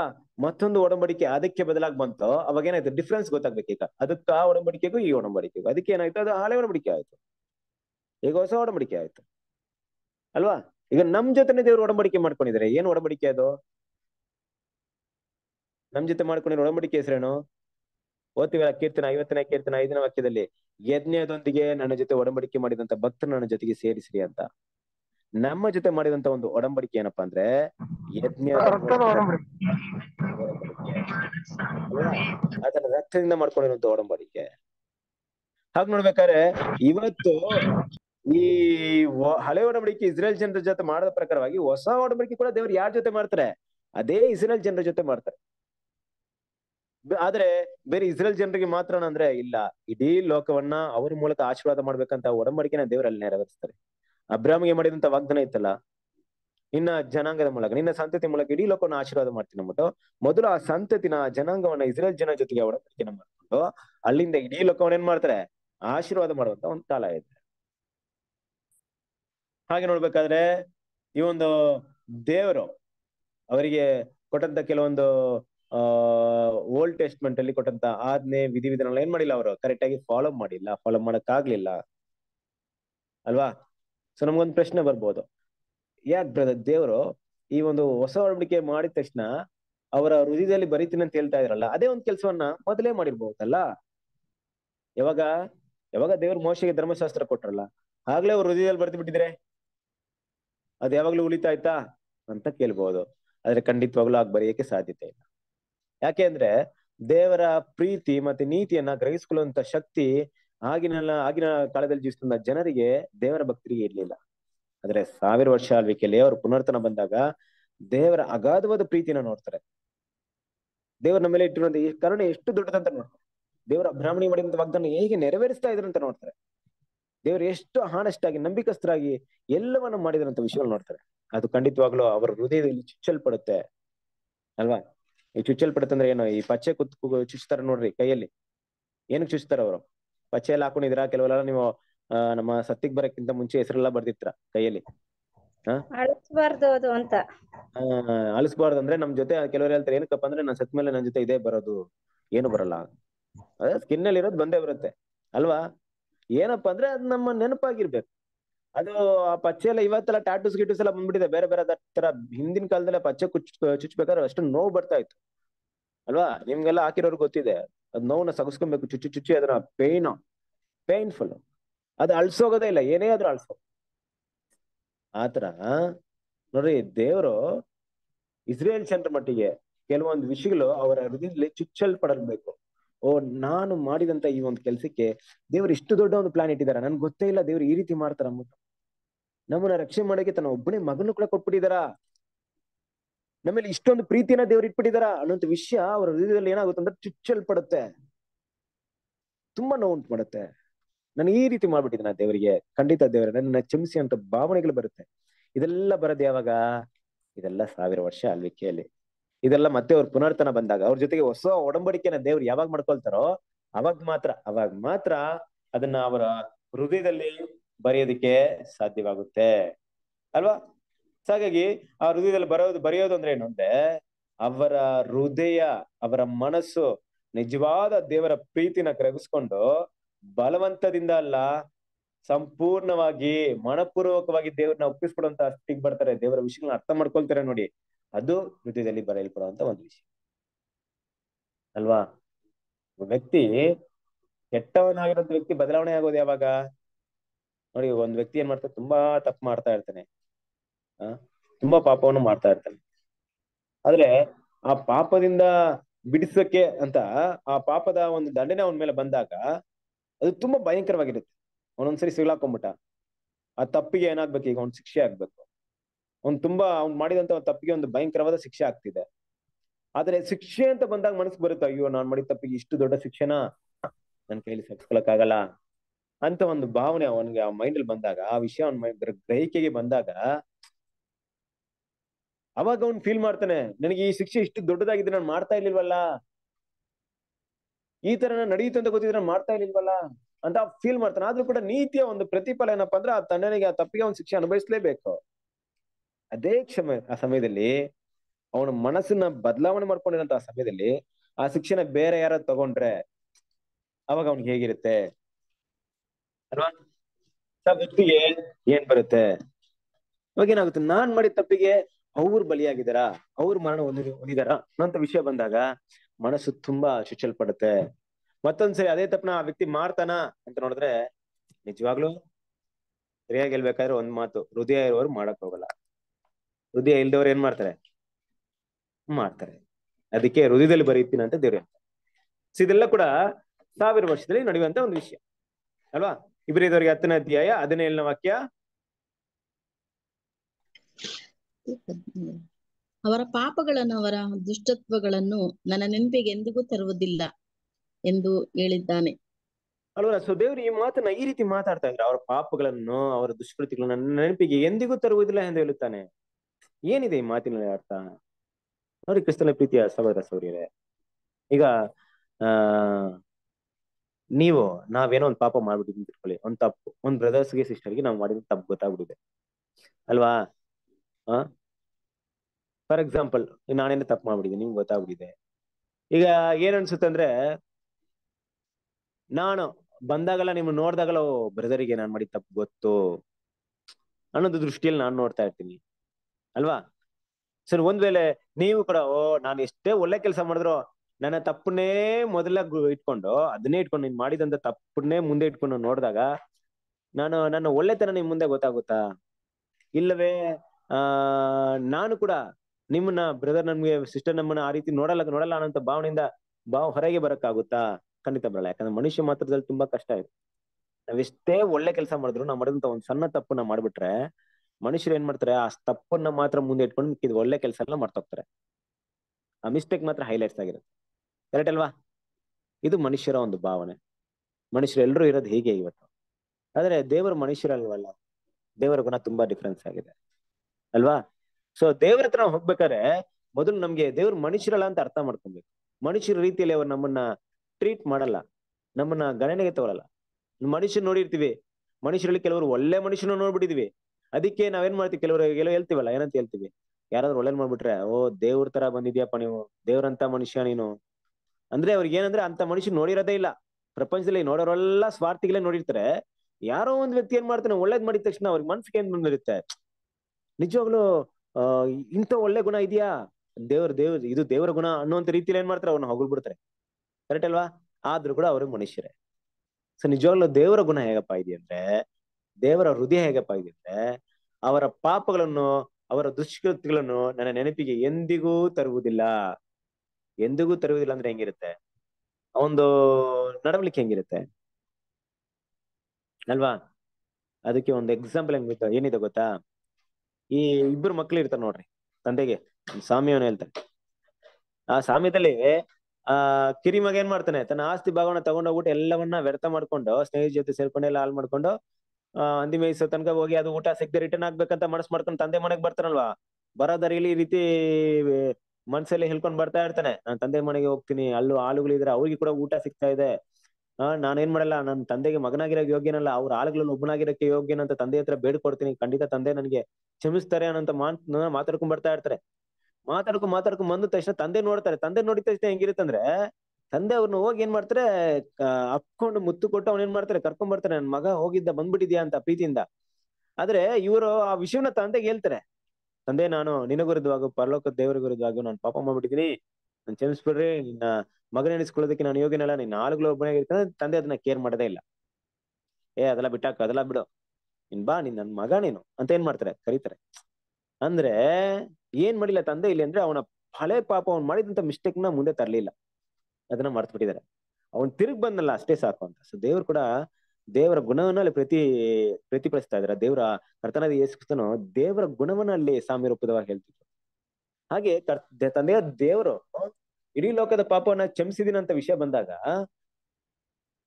Speaker 1: ಮತ್ತೊಂದು ಒಡಂಬಡಿಕೆ ಅದಕ್ಕೆ ಬದಲಾಗಿ ಬಂತೋ ಅವಾಗ ಏನಾಯ್ತು ಡಿಫ್ರೆನ್ಸ್ ಗೊತ್ತಾಗ್ಬೇಕು ಈಗ ಅದಕ್ಕೆ ಆ ಒಡಂಬಡಿಕೆಗೂ ಈ ಒಡಂಬಡಿಕೆಗೂ ಅದಕ್ಕೆ ಏನಾಯ್ತು ಅದು ಹಳೆ ಒಡಂಬಡಿಕೆ ಆಯ್ತು ಈಗ ಹೊಸ ಒಡಂಬಡಿಕೆ ಆಯ್ತು ಅಲ್ವಾ ಈಗ ನಮ್ ಜೊತೆನೆ ದೇವ್ರು ಒಡಂಬಡಿಕೆ ಮಾಡ್ಕೊಂಡಿದ್ದಾರೆ ಏನ್ ಒಡಂಬಡಿಕೆ ಅದು ನಮ್ ಜೊತೆ ಮಾಡ್ಕೊಂಡಿರೋ ಒಡಂಬಡಿಕೆ ಹೆಸರೇನು ಓದ್ತೀವಲ್ಲ ಕೀರ್ತನ ಐವತ್ತನೇ ಕೀರ್ತನ ಐದನೇ ವಾಕ್ಯದಲ್ಲಿ ಯಜ್ಞದೊಂದಿಗೆ ನನ್ನ ಜೊತೆ ಒಡಂಬಡಿಕೆ ಮಾಡಿದಂತ ಭಕ್ತರು ನನ್ನ ಜೊತೆಗೆ ಸೇರಿಸಿರಿ ಅಂತ ನಮ್ಮ ಜೊತೆ ಮಾಡಿದಂತ ಒಂದು ಒಡಂಬಡಿಕೆ ಏನಪ್ಪಾ ಅಂದ್ರೆ ಯಜ್ಞ ಅದನ್ನ ರಕ್ತದಿಂದ ಮಾಡ್ಕೊಂಡಿರುವಂತ ಒಡಂಬಡಿಕೆ ಹಾಗೆ ನೋಡ್ಬೇಕಾದ್ರೆ ಇವತ್ತು ಈ ಹಳೆ ಒಡಂಬಡಿಕೆ ಇಸ್ರೇಲ್ ಜನರ ಜೊತೆ ಮಾಡದ ಪ್ರಕಾರವಾಗಿ ಹೊಸ ಒಡಂಬಡಿಕೆ ಕೂಡ ದೇವರು ಯಾರ ಜೊತೆ ಮಾಡ್ತಾರೆ ಅದೇ ಇಸ್ರೇಲ್ ಜನರ ಜೊತೆ ಮಾಡ್ತಾರೆ ಆದ್ರೆ ಬೇರೆ ಇಸ್ರೇಲ್ ಜನರಿಗೆ ಮಾತ್ರ ಅಂದ್ರೆ ಇಲ್ಲ ಇಡೀ ಲೋಕವನ್ನ ಅವ್ರ ಮೂಲಕ ಆಶೀರ್ವಾದ ಮಾಡ್ಬೇಕಂತ ಒಡಂಬಡಿಕೆನ ದೇವರಲ್ಲಿ ನೆರವೇರಿಸ್ತಾರೆ ಅಬ್ರಾಹ್ಮಿಗೆ ಮಾಡಿದಂತ ವಾಗ್ದಾನ ಇತ್ತಲ್ಲ ನಿನ್ನ ಜನಾಂಗದ ಮೂಲಕ ನಿನ್ನ ಸಂತತಿ ಮೂಲಕ ಇಡೀ ಲೋಕವನ್ನ ಆಶೀರ್ವಾದ ಮಾಡ್ತೀನಿ ಅಂದ್ಬಿಟ್ಟು ಮೊದಲು ಆ ಸಂತತಿನ ಜನಾಂಗವನ್ನ ಇಸ್ರೇಲ್ ಜನ ಜೊತೆಗೆ ಒಡಂಬಡಿಕೆನ ಮಾಡ್ಕೊಂಡು ಅಲ್ಲಿಂದ ಇಡೀ ಲೋಕವನ್ನ ಏನ್ ಮಾಡ್ತಾರೆ ಆಶೀರ್ವಾದ ಮಾಡುವಂತ ಒಂದು ಕಾಲ ಇದೆ ಹಾಗೆ ನೋಡ್ಬೇಕಾದ್ರೆ ಈ ಒಂದು ದೇವರು ಅವರಿಗೆ ಕೊಟ್ಟಂತ ಕೆಲವೊಂದು ಓಲ್ಡ್ ಟೆಸ್ಟ್ಮೆಂಟ್ ಅಲ್ಲಿ ಕೊಟ್ಟಂತ ಆಜ್ಞೆ ವಿಧಿವಿಧಾನಗಳು ಏನ್ ಮಾಡಿಲ್ಲ ಅವರು ಕರೆಕ್ಟ್ ಆಗಿ ಫಾಲೋ ಮಾಡಿಲ್ಲ ಫಾಲೋ ಮಾಡಕ್ ಆಗ್ಲಿಲ್ಲ ಅಲ್ವಾ ಸೊ ನಮ್ಗೊಂದು ಪ್ರಶ್ನೆ ಬರ್ಬೋದು ಯಾಕೆ ಬ್ರದರ್ ದೇವರು ಈ ಒಂದು ಹೊಸ ಒಡಂಬಡಿಕೆ ಮಾಡಿದ ತಕ್ಷಣ ಅವರ ಹೃದಯದಲ್ಲಿ ಬರೀತೀನಿ ಅಂತ ಹೇಳ್ತಾ ಇದ್ರಲ್ಲ ಅದೇ ಒಂದು ಕೆಲಸವನ್ನ ಮೊದಲೇ ಮಾಡಿರ್ಬಹುದಲ್ಲ ಯಾವಾಗ ಯಾವಾಗ ದೇವ್ರ ಮೋಶೆಗೆ ಧರ್ಮಶಾಸ್ತ್ರ ಕೊಟ್ರಲ್ಲ ಆಗ್ಲೇ ಅವ್ರ ಹೃದಯದಲ್ಲಿ ಬರ್ತಿ ಬಿಟ್ಟಿದ್ರೆ ಅದ್ ಯಾವಾಗ್ಲೂ ಉಳಿತಾ ಅಂತ ಕೇಳ್ಬಹುದು ಆದ್ರೆ ಖಂಡಿತವಾಗ್ಲೂ ಆಗ ಬರೆಯಕ್ಕೆ ಸಾಧ್ಯತೆ ಇಲ್ಲ ಯಾಕೆಂದ್ರೆ ದೇವರ ಪ್ರೀತಿ ಮತ್ತೆ ನೀತಿಯನ್ನ ಗ್ರಹಿಸಿಕೊಳ್ಳುವಂತ ಶಕ್ತಿ ಆಗಿನ ಆಗಿನ ಕಾಲದಲ್ಲಿ ಜೀವಿಸುವಂತ ಜನರಿಗೆ ದೇವರ ಭಕ್ತರಿಗೆ ಇರ್ಲಿಲ್ಲ ಆದ್ರೆ ಸಾವಿರ ವರ್ಷ ಆಳ್ವಿಕೆಯಲ್ಲಿ ಅವರು ಪುನರ್ತನ ಬಂದಾಗ ದೇವರ ಅಗಾಧವಾದ ಪ್ರೀತಿನ ನೋಡ್ತಾರೆ ದೇವರ ಮೇಲೆ ಇಟ್ಟಿರುವಂತ ಈ ಕರುಣೆ ಎಷ್ಟು ದೊಡ್ಡದಂತ ನೋಡ್ತಾರೆ ದೇವರ ಬ್ರಾಹ್ಮಣಿ ಮಾಡಿದಂತ ವಾಗ್ದಾನ ಹೇಗೆ ನೆರವೇರಿಸ್ತಾ ಇದ್ರು ಅಂತ ನೋಡ್ತಾರೆ ದೇವರು ಎಷ್ಟು ಹಾನೆಸ್ಟ್ ಆಗಿ ನಂಬಿಕಸ್ಥರಾಗಿ ಎಲ್ಲವನ್ನು ಮಾಡಿದ್ರಂತ ವಿಷಯಗಳು ನೋಡ್ತಾರೆ ಅದು ಖಂಡಿತವಾಗ್ಲೂ ಅವರ ಹೃದಯದಲ್ಲಿ ಚುಚ್ಚಲ್ಪಡುತ್ತೆ ಅಲ್ವಾ ಈ ಚುಚ್ಚಲ್ ಅಂದ್ರೆ ಏನು ಈ ಪಚ್ಚೆ ಕುತ್ ಚುಚ್ತಾರ ನೋಡ್ರಿ ಕೈಯಲ್ಲಿ ಏನಕ್ಕೆ ಚುಚ್ತಾರ ಅವರು ಪಚ್ಚೆ ಎಲ್ಲ ಹಾಕೊಂಡಿದ್ರ ಕೆಲವೆಲ್ಲ ನೀವು ನಮ್ಮ ಸತ್ತಿಗ್ ಬರಕ್ಕಿಂತ ಮುಂಚೆ ಹೆಸರೆಲ್ಲ ಬರ್ದಿತ್ರ ಕೈಯಲ್ಲಿ
Speaker 2: ಅಳಿಸ್ಬಾರ್ದು ಅಂತ
Speaker 1: ಅಂದ್ರೆ ನಮ್ ಜೊತೆ ಕೆಲವರು ಹೇಳ್ತಾರೆ ಏನಕ್ಕಪ್ಪ ಅಂದ್ರೆ ನನ್ನ ಸತ್ ಮೇಲೆ ನನ್ ಜೊತೆ ಇದೇ ಬರೋದು ಏನು ಬರಲ್ಲ ಅದೇ ಸ್ಕಿನ್ ಅಲ್ಲಿ ಇರೋದು ಬಂದೇ ಬರುತ್ತೆ ಅಲ್ವಾ ಏನಪ್ಪಾ ಅಂದ್ರೆ ಅದ್ ನಮ್ಮ ನೆನಪಾಗಿರ್ಬೇಕು ಅದು ಆ ಪಚ್ಚೆ ಎಲ್ಲ ಇವತ್ತೆಲ್ಲ ಟ್ಯಾಟೂಸ್ ಗಿಟೂಸ್ ಎಲ್ಲ ಬಂದ್ಬಿಟ್ಟಿದೆ ಬೇರೆ ಬೇರೆ ತರ ಹಿಂದಿನ ಕಾಲದಲ್ಲಿ ಪಚ್ಚೆ ಕುಚ್ ಚುಚ್ಬೇಕಾದ್ರೆ ಅಷ್ಟು ನೋವು ಬರ್ತಾ ಇತ್ತು ಅಲ್ವಾ ನಿಮ್ಗೆಲ್ಲ ಹಾಕಿರೋರು ಗೊತ್ತಿದೆ ಅದ್ ನೋವನ್ನ ಸಗಸ್ಕೊಬೇಕು ಚುಚ್ಚು ಚುಚ್ಚಿ ಅದ್ರ ಪೇನ್ ಪೇನ್ಫುಲ್ ಅದು ಅಳ್ಸೋಗೋದೇ ಇಲ್ಲ ಏನೇ ಆದ್ರೂ ಅಳ್ಸೋ ಆತರ ನೋಡ್ರಿ ದೇವರು ಇಸ್ರೇಲ್ ಜನರ ಮಟ್ಟಿಗೆ ಕೆಲವೊಂದು ವಿಷಯಗಳು ಅವರ ಹೃದಯದಲ್ಲಿ ಚುಚ್ಚಲ್ಪಡಬೇಕು ಓ ನಾನು ಮಾಡಿದಂತ ಈ ಒಂದು ಕೆಲಸಕ್ಕೆ ದೇವರು ಇಷ್ಟು ದೊಡ್ಡ ಒಂದು ಪ್ಲಾನ್ ಇಟ್ಟಿದಾರ ನನ್ಗೆ ಗೊತ್ತೇ ಇಲ್ಲ ದೇವ್ರು ಈ ರೀತಿ ಮಾಡ್ತಾರ ನಮ್ಮನ್ನ ರಕ್ಷಣೆ ಮಾಡಕ್ಕೆ ತನ್ನ ಒಬ್ಬನೇ ಮಗನು ಕೂಡ ಕೊಟ್ಬಿಟ್ಟಿದಾರ ನಮ್ಮಲ್ಲಿ ಇಷ್ಟೊಂದು ಪ್ರೀತಿನ ದೇವ್ರು ಇಟ್ಬಿಟ್ಟಿದಾರ ಅನ್ನೋಂತ ವಿಷಯ ಅವ್ರ ಹೃದಯದಲ್ಲಿ ಏನಾಗುತ್ತೆ ಅಂದ್ರೆ ಚುಚ್ಚಲ್ಪಡುತ್ತೆ ತುಂಬಾ ಉಂಟು ಮಾಡುತ್ತೆ ನಾನು ಈ ರೀತಿ ಮಾಡ್ಬಿಟ್ಟಿದ್ದೆ ನಾ ದೇವರಿಗೆ ಖಂಡಿತ ದೇವರ ನನ್ನ ಕ್ಷಮಿಸಿ ಅಂತ ಭಾವನೆಗಳು ಬರುತ್ತೆ ಇದೆಲ್ಲ ಬರದೆ ಯಾವಾಗ ಇದೆಲ್ಲ ಸಾವಿರ ವರ್ಷ ಆಳ್ವಿಕೆಯಲ್ಲಿ ಇದೆಲ್ಲ ಮತ್ತೆ ಅವ್ರ ಪುನರ್ತನ ಬಂದಾಗ ಅವ್ರ ಜೊತೆಗೆ ಹೊಸ ಒಡಂಬಡಿಕೆನ ದೇವ್ರು ಯಾವಾಗ ಮಾಡ್ಕೊಳ್ತಾರೋ ಅವಾಗ ಮಾತ್ರ ಅವಾಗ ಮಾತ್ರ ಅದನ್ನ ಅವರ ಹೃದಯದಲ್ಲಿ ಬರೆಯೋದಕ್ಕೆ ಸಾಧ್ಯವಾಗುತ್ತೆ ಅಲ್ವಾ ಹಾಗಾಗಿ ಆ ಹೃದಯದಲ್ಲಿ ಬರೋದು ಬರೆಯೋದು ಅಂದ್ರೆ ಏನು ಅಂದ್ರೆ ಅವರ ಹೃದಯ ಅವರ ಮನಸ್ಸು ನಿಜವಾದ ದೇವರ ಪ್ರೀತಿನ ಕರಗಿಸ್ಕೊಂಡು ಬಲವಂತದಿಂದ ಅಲ್ಲ ಸಂಪೂರ್ಣವಾಗಿ ಮನಪೂರ್ವಕವಾಗಿ ದೇವ್ರನ್ನ ಒಪ್ಪಿಸ್ಕೊಡುವಂತ ಅಷ್ಟಿಗೆ ಬರ್ತಾರೆ ದೇವರ ವಿಷಯಗಳನ್ನ ಅರ್ಥ ಮಾಡ್ಕೊಳ್ತಾರೆ ನೋಡಿ ಅದು ಹೃದಯದಲ್ಲಿ ಬರೆಯಲ್ಪಡುವಂತ ಒಂದು ವಿಷಯ ಅಲ್ವಾ ವ್ಯಕ್ತಿ ಕೆಟ್ಟವನಾಗಿರೋ ವ್ಯಕ್ತಿ ಬದಲಾವಣೆ ಆಗೋದು ಯಾವಾಗ ನೋಡಿ ಒಂದ್ ವ್ಯಕ್ತಿ ಏನ್ ಮಾಡ್ತಾರೆ ತುಂಬಾ ತಪ್ಪು ಮಾಡ್ತಾ ಇರ್ತಾನೆ ಆ ತುಂಬಾ ಪಾಪವನ್ನು ಮಾಡ್ತಾ ಇರ್ತಾನೆ ಆದ್ರೆ ಆ ಪಾಪದಿಂದ ಬಿಡಿಸಕ್ಕೆ ಅಂತ ಆ ಪಾಪದ ಒಂದು ದಂಡನೆ ಅವನ ಮೇಲೆ ಬಂದಾಗ ಅದು ತುಂಬಾ ಭಯಂಕರವಾಗಿರುತ್ತೆ ಅವನೊಂದ್ಸರಿ ಸಿಗ್ಲಾಕೊಂಬಿಟ ಆ ತಪ್ಪಿಗೆ ಏನಾಗ್ಬೇಕು ಈಗ ಅವ್ನ ಶಿಕ್ಷೆ ಆಗ್ಬೇಕು ಅವ್ನು ತುಂಬಾ ಅವ್ನು ಮಾಡಿದಂತ ತಪ್ಪಿಗೆ ಒಂದು ಭಯಂಕರವಾದ ಶಿಕ್ಷೆ ಆಗ್ತಿದೆ ಆದ್ರೆ ಶಿಕ್ಷೆ ಅಂತ ಬಂದಾಗ ಮನಸ್ಸು ಬರುತ್ತೆ ಅಯ್ಯೋ ನಾನ್ ಮಾಡಿದ ತಪ್ಪಿಗೆ ಇಷ್ಟು ದೊಡ್ಡ ಶಿಕ್ಷೆನ ನನ್ ಕೈಲಿ ಆಗಲ್ಲ ಅಂತ ಒಂದು ಭಾವನೆ ಅವನಿಗೆ ಆ ಮೈಂಡ್ ಅಲ್ಲಿ ಬಂದಾಗ ಆ ವಿಷಯ ಅವನ ಗ್ರಹಿಕೆಗೆ ಬಂದಾಗ ಅವಾಗ ಅವ್ನ್ ಫೀಲ್ ಮಾಡ್ತಾನೆ ನನಗೆ ಈ ಶಿಕ್ಷೆ ಇಷ್ಟು ದೊಡ್ಡದಾಗಿದೆ ನಾನು ಮಾಡ್ತಾ ಇರ್ಲಿಲ್ವಲ್ಲ ಈ ತರ ನಾನು ನಡೆಯುತ್ತೆ ಅಂತ ಗೊತ್ತಿದ್ರೆ ನಾನು ಮಾಡ್ತಾ ಇರ್ಲಿಲ್ವಲ್ಲ ಅಂತ ಫೀಲ್ ಮಾಡ್ತಾನೆ ಆದ್ರೂ ಕೂಡ ನೀತಿಯ ಒಂದು ಪ್ರತಿಫಲ ಏನಪ್ಪಾ ಅಂದ್ರೆ ಆ ತಣ್ಣನಿಗೆ ಆ ತಪ್ಪಿಗೆ ಒಂದು ಶಿಕ್ಷೆ ಅನುಭವಿಸಲೇಬೇಕು ಅದೇ ಕ್ಷಮ ಆ ಸಮಯದಲ್ಲಿ ಅವನ ಮನಸ್ಸನ್ನ ಬದಲಾವಣೆ ಮಾಡ್ಕೊಂಡಿರಂತ ಆ ಸಮಯದಲ್ಲಿ ಆ ಶಿಕ್ಷಣ ಬೇರೆ ಯಾರ ತಗೊಂಡ್ರೆ ಅವಾಗ ಅವನ್ ಹೇಗಿರುತ್ತೆ ಅಲ್ವಾ ವ್ಯಕ್ತಿಗೆ ಏನ್ ಬರುತ್ತೆ ಅವಾಗ ಏನಾಗುತ್ತೆ ನಾನ್ ಮಾಡಿದ ತಪ್ಪಿಗೆ ಅವ್ರು ಬಲಿಯಾಗಿದ್ದಾರಾ ಅವ್ರ ಮರಣ ಹೊಂದಿ ಅನ್ನೋಂತ ವಿಷಯ ಬಂದಾಗ ಮನಸ್ಸು ತುಂಬಾ ಚುಚ್ಚಲ್ಪಡುತ್ತೆ ಮತ್ತೊಂದ್ಸರಿ ಅದೇ ತಪ್ಪನ ಆ ವ್ಯಕ್ತಿ ಮಾಡ್ತಾನ ಅಂತ ನೋಡಿದ್ರೆ ನಿಜವಾಗ್ಲೂ ಸರಿಯಾಗಿ ಹೇಳ್ಬೇಕಾದ್ರೆ ಒಂದ್ ಮಾತು ಹೃದಯ ಇರೋರು ಮಾಡಕ್ ಹೋಗಲ್ಲ ಹೃದಯ ಇಲ್ದವ್ರು ಏನ್ ಮಾಡ್ತಾರೆ ಮಾಡ್ತಾರೆ ಅದಕ್ಕೆ ಹೃದಯದಲ್ಲಿ ಬರೀತೀನಿ ಅಂತ ದೇವ್ರು ಇದೆಲ್ಲ ಕೂಡ ಸಾವಿರ ವರ್ಷದಲ್ಲಿ ನಡೆಯುವಂತ ಒಂದು ವಿಷಯ ಅಲ್ವಾ ಇಬ್ಬರಿದವರಿಗೆ ಹತ್ತನೇ ಅಧ್ಯಾಯ ಹದಿನೇಳನ ವಾಕ್ಯ
Speaker 2: ಅವರ ಪಾಪಗಳನ್ನು ಅವರ ದುಷ್ಟತ್ವಗಳನ್ನು ನನ್ನ ನೆನಪಿಗೆ ಎಂದಿಗೂ ತರುವುದಿಲ್ಲ ಎಂದು ಹೇಳಿದ್ದಾನೆ
Speaker 1: ಅಲ್ವಾ ಸೊ ದೇವ್ರು ಈ ಮಾತನ್ನ ಈ ರೀತಿ ಮಾತಾಡ್ತಾ ಇದ್ರು ಅವರ ಪಾಪಗಳನ್ನು ಅವರ ದುಷ್ಕೃತಿಗಳನ್ನು ನನ್ನ ನೆನಪಿಗೆ ಎಂದಿಗೂ ತರುವುದಿಲ್ಲ ಎಂದು ಹೇಳುತ್ತಾನೆ ಏನಿದೆ ಈ ಮಾತಿನಲ್ಲಿ ಅರ್ಥ ನೋಡಿ ಕ್ರಿಸ್ತನ ಪ್ರೀತಿಯ ಸಹೋದರ ಸೌರ್ಯರೇ ಈಗ ಆ ನೀವು ನಾವೇನೋ ಒಂದು ಪಾಪ ಮಾಡ್ಬಿಟ್ಟಿದ್ದೀನಿ ತಿಳ್ಕೊಳ್ಳಿ ಒಂದ್ ತಪ್ಪು ಒಂದ್ ಬ್ರದರ್ಸ್ಗೆ ಸಿಸ್ಟರ್ಗೆ ನಾವು ಮಾಡಿದ ತಪ್ಪು ಗೊತ್ತಾಗ್ಬಿಟ್ಟಿದೆ ಅಲ್ವಾ ಆ ಫಾರ್ ಎಕ್ಸಾಂಪಲ್ ನಾನೇನೋ ತಪ್ಪು ಮಾಡ್ಬಿಟ್ಟಿದೆ ನಿಮ್ಗೆ ಗೊತ್ತಾಗ್ಬಿಟ್ಟಿದೆ ಈಗ ಏನ್ ಅಂದ್ರೆ ನಾನು ಬಂದಾಗಲ್ಲ ನಿಮ್ ನೋಡ್ದಾಗಲ್ಲ ಬ್ರದರ್ಗೆ ನಾನು ಮಾಡಿದ ತಪ್ಪು ಗೊತ್ತು ಅನ್ನೋದು ದೃಷ್ಟಿಯಲ್ಲಿ ನಾನು ನೋಡ್ತಾ ಇರ್ತೀನಿ ಅಲ್ವಾ ಸರ್ ಒಂದ್ ವೇಳೆ ನೀವು ಕೂಡ ಓ ನಾನು ಎಷ್ಟೇ ಒಳ್ಳೆ ಕೆಲಸ ಮಾಡಿದ್ರು ನನ್ನ ತಪ್ಪನ್ನೇ ಮೊದಲ ಇಟ್ಕೊಂಡು ಅದನ್ನೇ ಇಟ್ಕೊಂಡು ನೀನ್ ಮಾಡಿದಂತ ತಪ್ಪನ್ನೇ ಮುಂದೆ ಇಟ್ಕೊಂಡು ನೋಡಿದಾಗ ನಾನು ನನ್ನ ಒಳ್ಳೆತನ ನಿಮ್ ಮುಂದೆ ಗೊತ್ತಾಗುತ್ತಾ ಇಲ್ಲವೇ ಆ ನಾನು ಕೂಡ ನಿಮ್ಮನ್ನ ಬ್ರದರ್ ನಮ್ಗೆ ಸಿಸ್ಟರ್ ನಮ್ಮನ್ನ ಆ ರೀತಿ ನೋಡಲ್ಲ ನೋಡಲ್ಲ ಅನ್ನೋ ಭಾವನೆಯಿಂದ ಭಾವ ಹೊರಗೆ ಆಗುತ್ತಾ ಖಂಡಿತ ಬರಲ್ಲ ಯಾಕಂದ್ರೆ ಮನುಷ್ಯ ಮಾತ್ರದಲ್ಲಿ ತುಂಬಾ ಕಷ್ಟ ಇದೆ ನಾವೆಷ್ಟೇ ಒಳ್ಳೆ ಕೆಲಸ ಮಾಡಿದ್ರು ನಾವು ಮಾಡಿದಂತ ಒಂದ್ ಸಣ್ಣ ತಪ್ಪು ನಾವು ಮಾಡ್ಬಿಟ್ರೆ ಮನುಷ್ಯರು ಏನ್ ಮಾಡ್ತಾರೆ ಆ ತಪ್ಪನ್ನ ಮಾತ್ರ ಮುಂದೆ ಇಟ್ಕೊಂಡು ಇದು ಒಳ್ಳೆ ಕೆಲಸ ಎಲ್ಲ ಮಾಡ್ತೋಗ್ತಾರೆ ಆ ಮಿಸ್ಟೇಕ್ ಮಾತ್ರ ಹೈಲೈಟ್ಸ್ ಆಗಿರುತ್ತೆ ಕರೆಕ್ಟ್ ಅಲ್ವಾ ಇದು ಮನುಷ್ಯರ ಒಂದು ಭಾವನೆ ಮನುಷ್ಯರೆಲ್ಲರೂ ಇರೋದು ಹೀಗೆ ಇವತ್ತು ಆದ್ರೆ ದೇವರು ಮನುಷ್ಯರಲ್ವಲ್ಲ ದೇವರ ಗುಣ ತುಂಬಾ ಡಿಫ್ರೆನ್ಸ್ ಆಗಿದೆ ಅಲ್ವಾ ಸೊ ದೇವರ ಹತ್ರ ಹೋಗ್ಬೇಕಾದ್ರೆ ಮೊದಲು ನಮ್ಗೆ ದೇವ್ರ ಮನುಷ್ಯರಲ್ಲ ಅಂತ ಅರ್ಥ ಮಾಡ್ಕೊಬೇಕು ಮನುಷ್ಯರ ರೀತಿಯಲ್ಲಿ ಅವ್ರು ನಮ್ಮನ್ನ ಟ್ರೀಟ್ ಮಾಡಲ್ಲ ನಮ್ಮನ್ನ ಗಣನೆಗೆ ತೋರಲ್ಲ ಮನುಷ್ಯ ನೋಡಿರ್ತೀವಿ ಮನುಷ್ಯರಲ್ಲಿ ಕೆಲವರು ಒಳ್ಳೆ ಮನುಷ್ಯನ ನೋಡ್ಬಿಟ್ಟಿದೀವಿ ಅದಕ್ಕೆ ನಾವೇನ್ ಮಾಡ್ತೀವಿ ಕೆಲವರು ಹೇಳ್ತೀವಲ್ಲ ಏನಂತ ಹೇಳ್ತೀವಿ ಯಾರಾದ್ರೂ ಒಳ್ಳೇದ್ ಮಾಡ್ಬಿಟ್ರೆ ಓ ದೇವ್ರ ತರ ಬಂದಿದ್ಯಪ್ಪ ನೀವು ದೇವ್ರಂತ ಮನುಷ್ಯ ನೀನು ಅಂದ್ರೆ ಅವ್ರಿಗೆ ಏನಂದ್ರೆ ಅಂತ ಮನುಷ್ಯ ನೋಡಿರೋದೇ ಇಲ್ಲ ಪ್ರಪಂಚದಲ್ಲಿ ನೋಡೋರೆಲ್ಲ ಸ್ವಾರ್ಥಿಗಳೇ ನೋಡಿರ್ತಾರೆ ಯಾರೋ ಒಂದ್ ವ್ಯಕ್ತಿ ಏನ್ ಮಾಡ್ತಾನೆ ಒಳ್ಳೇದ್ ಮಾಡಿದ ತಕ್ಷಣ ಅವ್ರಿಗೆ ಮನ್ಸಿಗೆ ಏನ್ ಬಂದಿರುತ್ತೆ ನಿಜವಾಗ್ಲು ಅಹ್ ಇಂಥ ಒಳ್ಳೆ ಗುಣ ಇದೆಯಾ ದೇವ್ರ ದೇವ್ರ ಇದು ದೇವರ ಗುಣ ಅನ್ನುವಂತ ರೀತಿಯಲ್ಲಿ ಏನ್ ಮಾಡ್ತಾರೆ ಅವ್ರನ್ನ ಬಿಡ್ತಾರೆ ಕರೆಕ್ಟ್ ಅಲ್ವಾ ಆದ್ರೂ ಕೂಡ ಅವ್ರ ಮನುಷ್ಯರೇ ಸೊ ನಿಜವಾಗ್ಲೂ ದೇವರ ಗುಣ ಹೇಗಪ್ಪ ಇದೆಯಂದ್ರೆ ದೇವರ ಹೃದಯ ಹೇಗಪ್ಪ ಇದೆ ಅವರ ಪಾಪಗಳನ್ನು ಅವರ ದುಷ್ಕೃತಿಗಳನ್ನು ನನ್ನ ನೆನಪಿಗೆ ಎಂದಿಗೂ ತರುವುದಿಲ್ಲ ಎಂದಿಗೂ ತರುವುದಿಲ್ಲ ಅಂದ್ರೆ ಹೆಂಗಿರುತ್ತೆ ಒಂದು ನಡವಳಿಕೆ ಹೆಂಗಿರುತ್ತೆ ಅಲ್ವಾ ಅದಕ್ಕೆ ಒಂದು ಎಕ್ಸಾಂಪಲ್ ಹೆಂಗ್ ಏನಿದೆ ಗೊತ್ತಾ ಈ ಇಬ್ರು ಮಕ್ಳು ಇರ್ತಾರೆ ನೋಡ್ರಿ ತಂದೆಗೆ ಸ್ವಾಮಿಯವನು ಹೇಳ್ತಾರೆ ಆ ಸ್ವಾಮ್ಯದಲ್ಲಿ ಆ ಕಿರಿಮಗ ಏನ್ ಮಾಡ್ತಾನೆ ತನ್ನ ಆಸ್ತಿ ಭಾಗವನ್ನ ತಗೊಂಡೋಗ್ಬಿಟ್ಟು ಎಲ್ಲವನ್ನ ವ್ಯರ್ಥ ಮಾಡ್ಕೊಂಡು ಸ್ನೇಹಿತ ಜೊತೆ ಸೇರ್ಕೊಂಡು ಎಲ್ಲ ಹಾಳು ಮಾಡ್ಕೊಂಡು ಹಂದಿ ವಯಸ್ಸು ತನಕ ಹೋಗಿ ಅದು ಊಟ ಸಿಗದೆ ರಿಟರ್ನ್ ಆಗ್ಬೇಕಂತ ಮನಸ್ ಮಾಡ್ಕೊಂಡು ತಂದೆ ಮನೆಗ್ ಬರ್ತಾನಲ್ವಾ ಬರೋ ಇಲ್ಲಿ ಈ ರೀತಿ ಮನ್ಸಲ್ಲಿ ಹೇಳ್ಕೊಂಡ್ ಬರ್ತಾ ಇರ್ತಾನೆ ನಾನು ತಂದೆ ಮನೆಗೆ ಹೋಗ್ತೀನಿ ಅಲ್ಲೂ ಆಳುಗಳಿದ್ರೆ ಅವ್ರಿಗೆ ಕೂಡ ಊಟ ಸಿಗ್ತಾ ಇದೆ ಆ ನಾನೇನ್ ಮಾಡಲ್ಲ ನನ್ ತಂದೆಗೆ ಮಗನಾಗಿರೋ ಯೋಗ್ಯನಲ್ಲ ಅವ್ರ ಆಳುಗಳಲ್ಲಿ ಒಬ್ಬನಾಗಿರೋಕೆ ಯೋಗ್ಯನಂತ ತಂದೆ ಹತ್ರ ಬೇಡ್ಕೊಡ್ತೀನಿ ಖಂಡಿತ ತಂದೆ ನನಗೆ ಕ್ಷಮಿಸ್ತಾರೆ ಅನ್ನೋಂತ ಮಾತ್ ಮಾತಾಡ್ಕೊಂಡ್ ಬರ್ತಾ ಇರ್ತಾರೆ ಮಾತಾಡ್ಕೊಂಡ್ ಮಾತಾಡ್ಕೊಂಡ್ ಬಂದ ತಕ್ಷಣ ತಂದೆ ನೋಡ್ತಾರೆ ತಂದೆ ನೋಡಿದ ತಕ್ಷಣ ಹೆಂಗಿರುತ್ತಂದ್ರೆ ತಂದೆ ಅವ್ರನ್ನ ಹೋಗಿ ಏನ್ ಮಾಡ್ತಾರೆ ಅಪ್ಕೊಂಡು ಮುತ್ತು ಕೊಟ್ಟು ಅವ್ನ ಏನ್ ಮಾಡ್ತಾರೆ ಕರ್ಕೊಂಡ್ ಬರ್ತಾರೆ ನನ್ ಮಗ ಹೋಗಿದ್ದ ಬಂದ್ಬಿಟ್ಟಿದ್ಯಾ ಅಂತ ಪ್ರೀತಿಯಿಂದ ಆದ್ರೆ ಇವರು ಆ ವಿಷಯನ ತಂದೆಗೆ ಹೇಳ್ತಾರೆ ತಂದೆ ನಾನು ನಿನಗುರಿದ್ವಾಗು ಪರಲೋಕ ದೇವರಿಗುರಿದ್ವಾಗು ನಾನು ಪಾಪ ಮಾಡ್ಬಿಟ್ಟಿದೀನಿ ನಾನು ಚೆನ್ಸ್ಬಿಡ್ರಿ ನಿನ್ನ ಮಗನ ಎಣಿಸ್ಕೊಳ್ಳೋದಕ್ಕೆ ನಾನು ಯೋಗಿನಲ್ಲ ನಿನ್ನ ಆಳುಗಳು ಒಬ್ಬನೇ ಇರ್ತಾನೆ ತಂದೆ ಅದನ್ನ ಕೇರ್ ಮಾಡದೇ ಇಲ್ಲ ಏ ಅದೆಲ್ಲ ಬಿಟ್ಟಾಕ ಅದೆಲ್ಲ ಬಿಡು ನಿನ್ ಬಾ ನಿನ್ ನನ್ ಮಗ ನೀನು ಅಂತ ಏನ್ ಮಾಡ್ತಾರೆ ಕರೀತಾರೆ ಅಂದ್ರೆ ಏನ್ ಮಾಡಿಲ್ಲ ತಂದೆ ಇಲ್ಲಿ ಅಂದ್ರೆ ಅವನ ಹಳೆ ಪಾಪ ಅವ್ನು ಮಾಡಿದಂತ ಮಿಸ್ಟೇಕ್ ನ ಮುಂದೆ ತರ್ಲಿಲ್ಲ ಅದನ್ನ ಮರ್ತು ಅವನ್ ತಿರುಗ್ ಬಂದಲ್ಲ ಅಷ್ಟೇ ಸಾಕು ಅಂತ ಸೊ ದೇವ್ರು ಕೂಡ ದೇವರ ಗುಣವನ್ನ ಅಲ್ಲಿ ಪ್ರತಿ ಪ್ರತಿಫಲಿಸ್ತಾ ಇದಾರೆ ದೇವರ ಕರ್ತನಾದ ಯೇಸುಕ್ರಿಸ್ತನು ದೇವರ ಗುಣವನ್ನ ಅಲ್ಲಿ ಸಾಮಿ ರೂಪದವಾಗಿ ಹೇಳ್ತಿದ್ರು ಹಾಗೆ ತಂದೆಯ ದೇವರು ಇಡೀ ಲೋಕದ ಪಾಪವನ್ನ ಚಮಿಸಿದಿನ ಅಂತ ವಿಷಯ ಬಂದಾಗ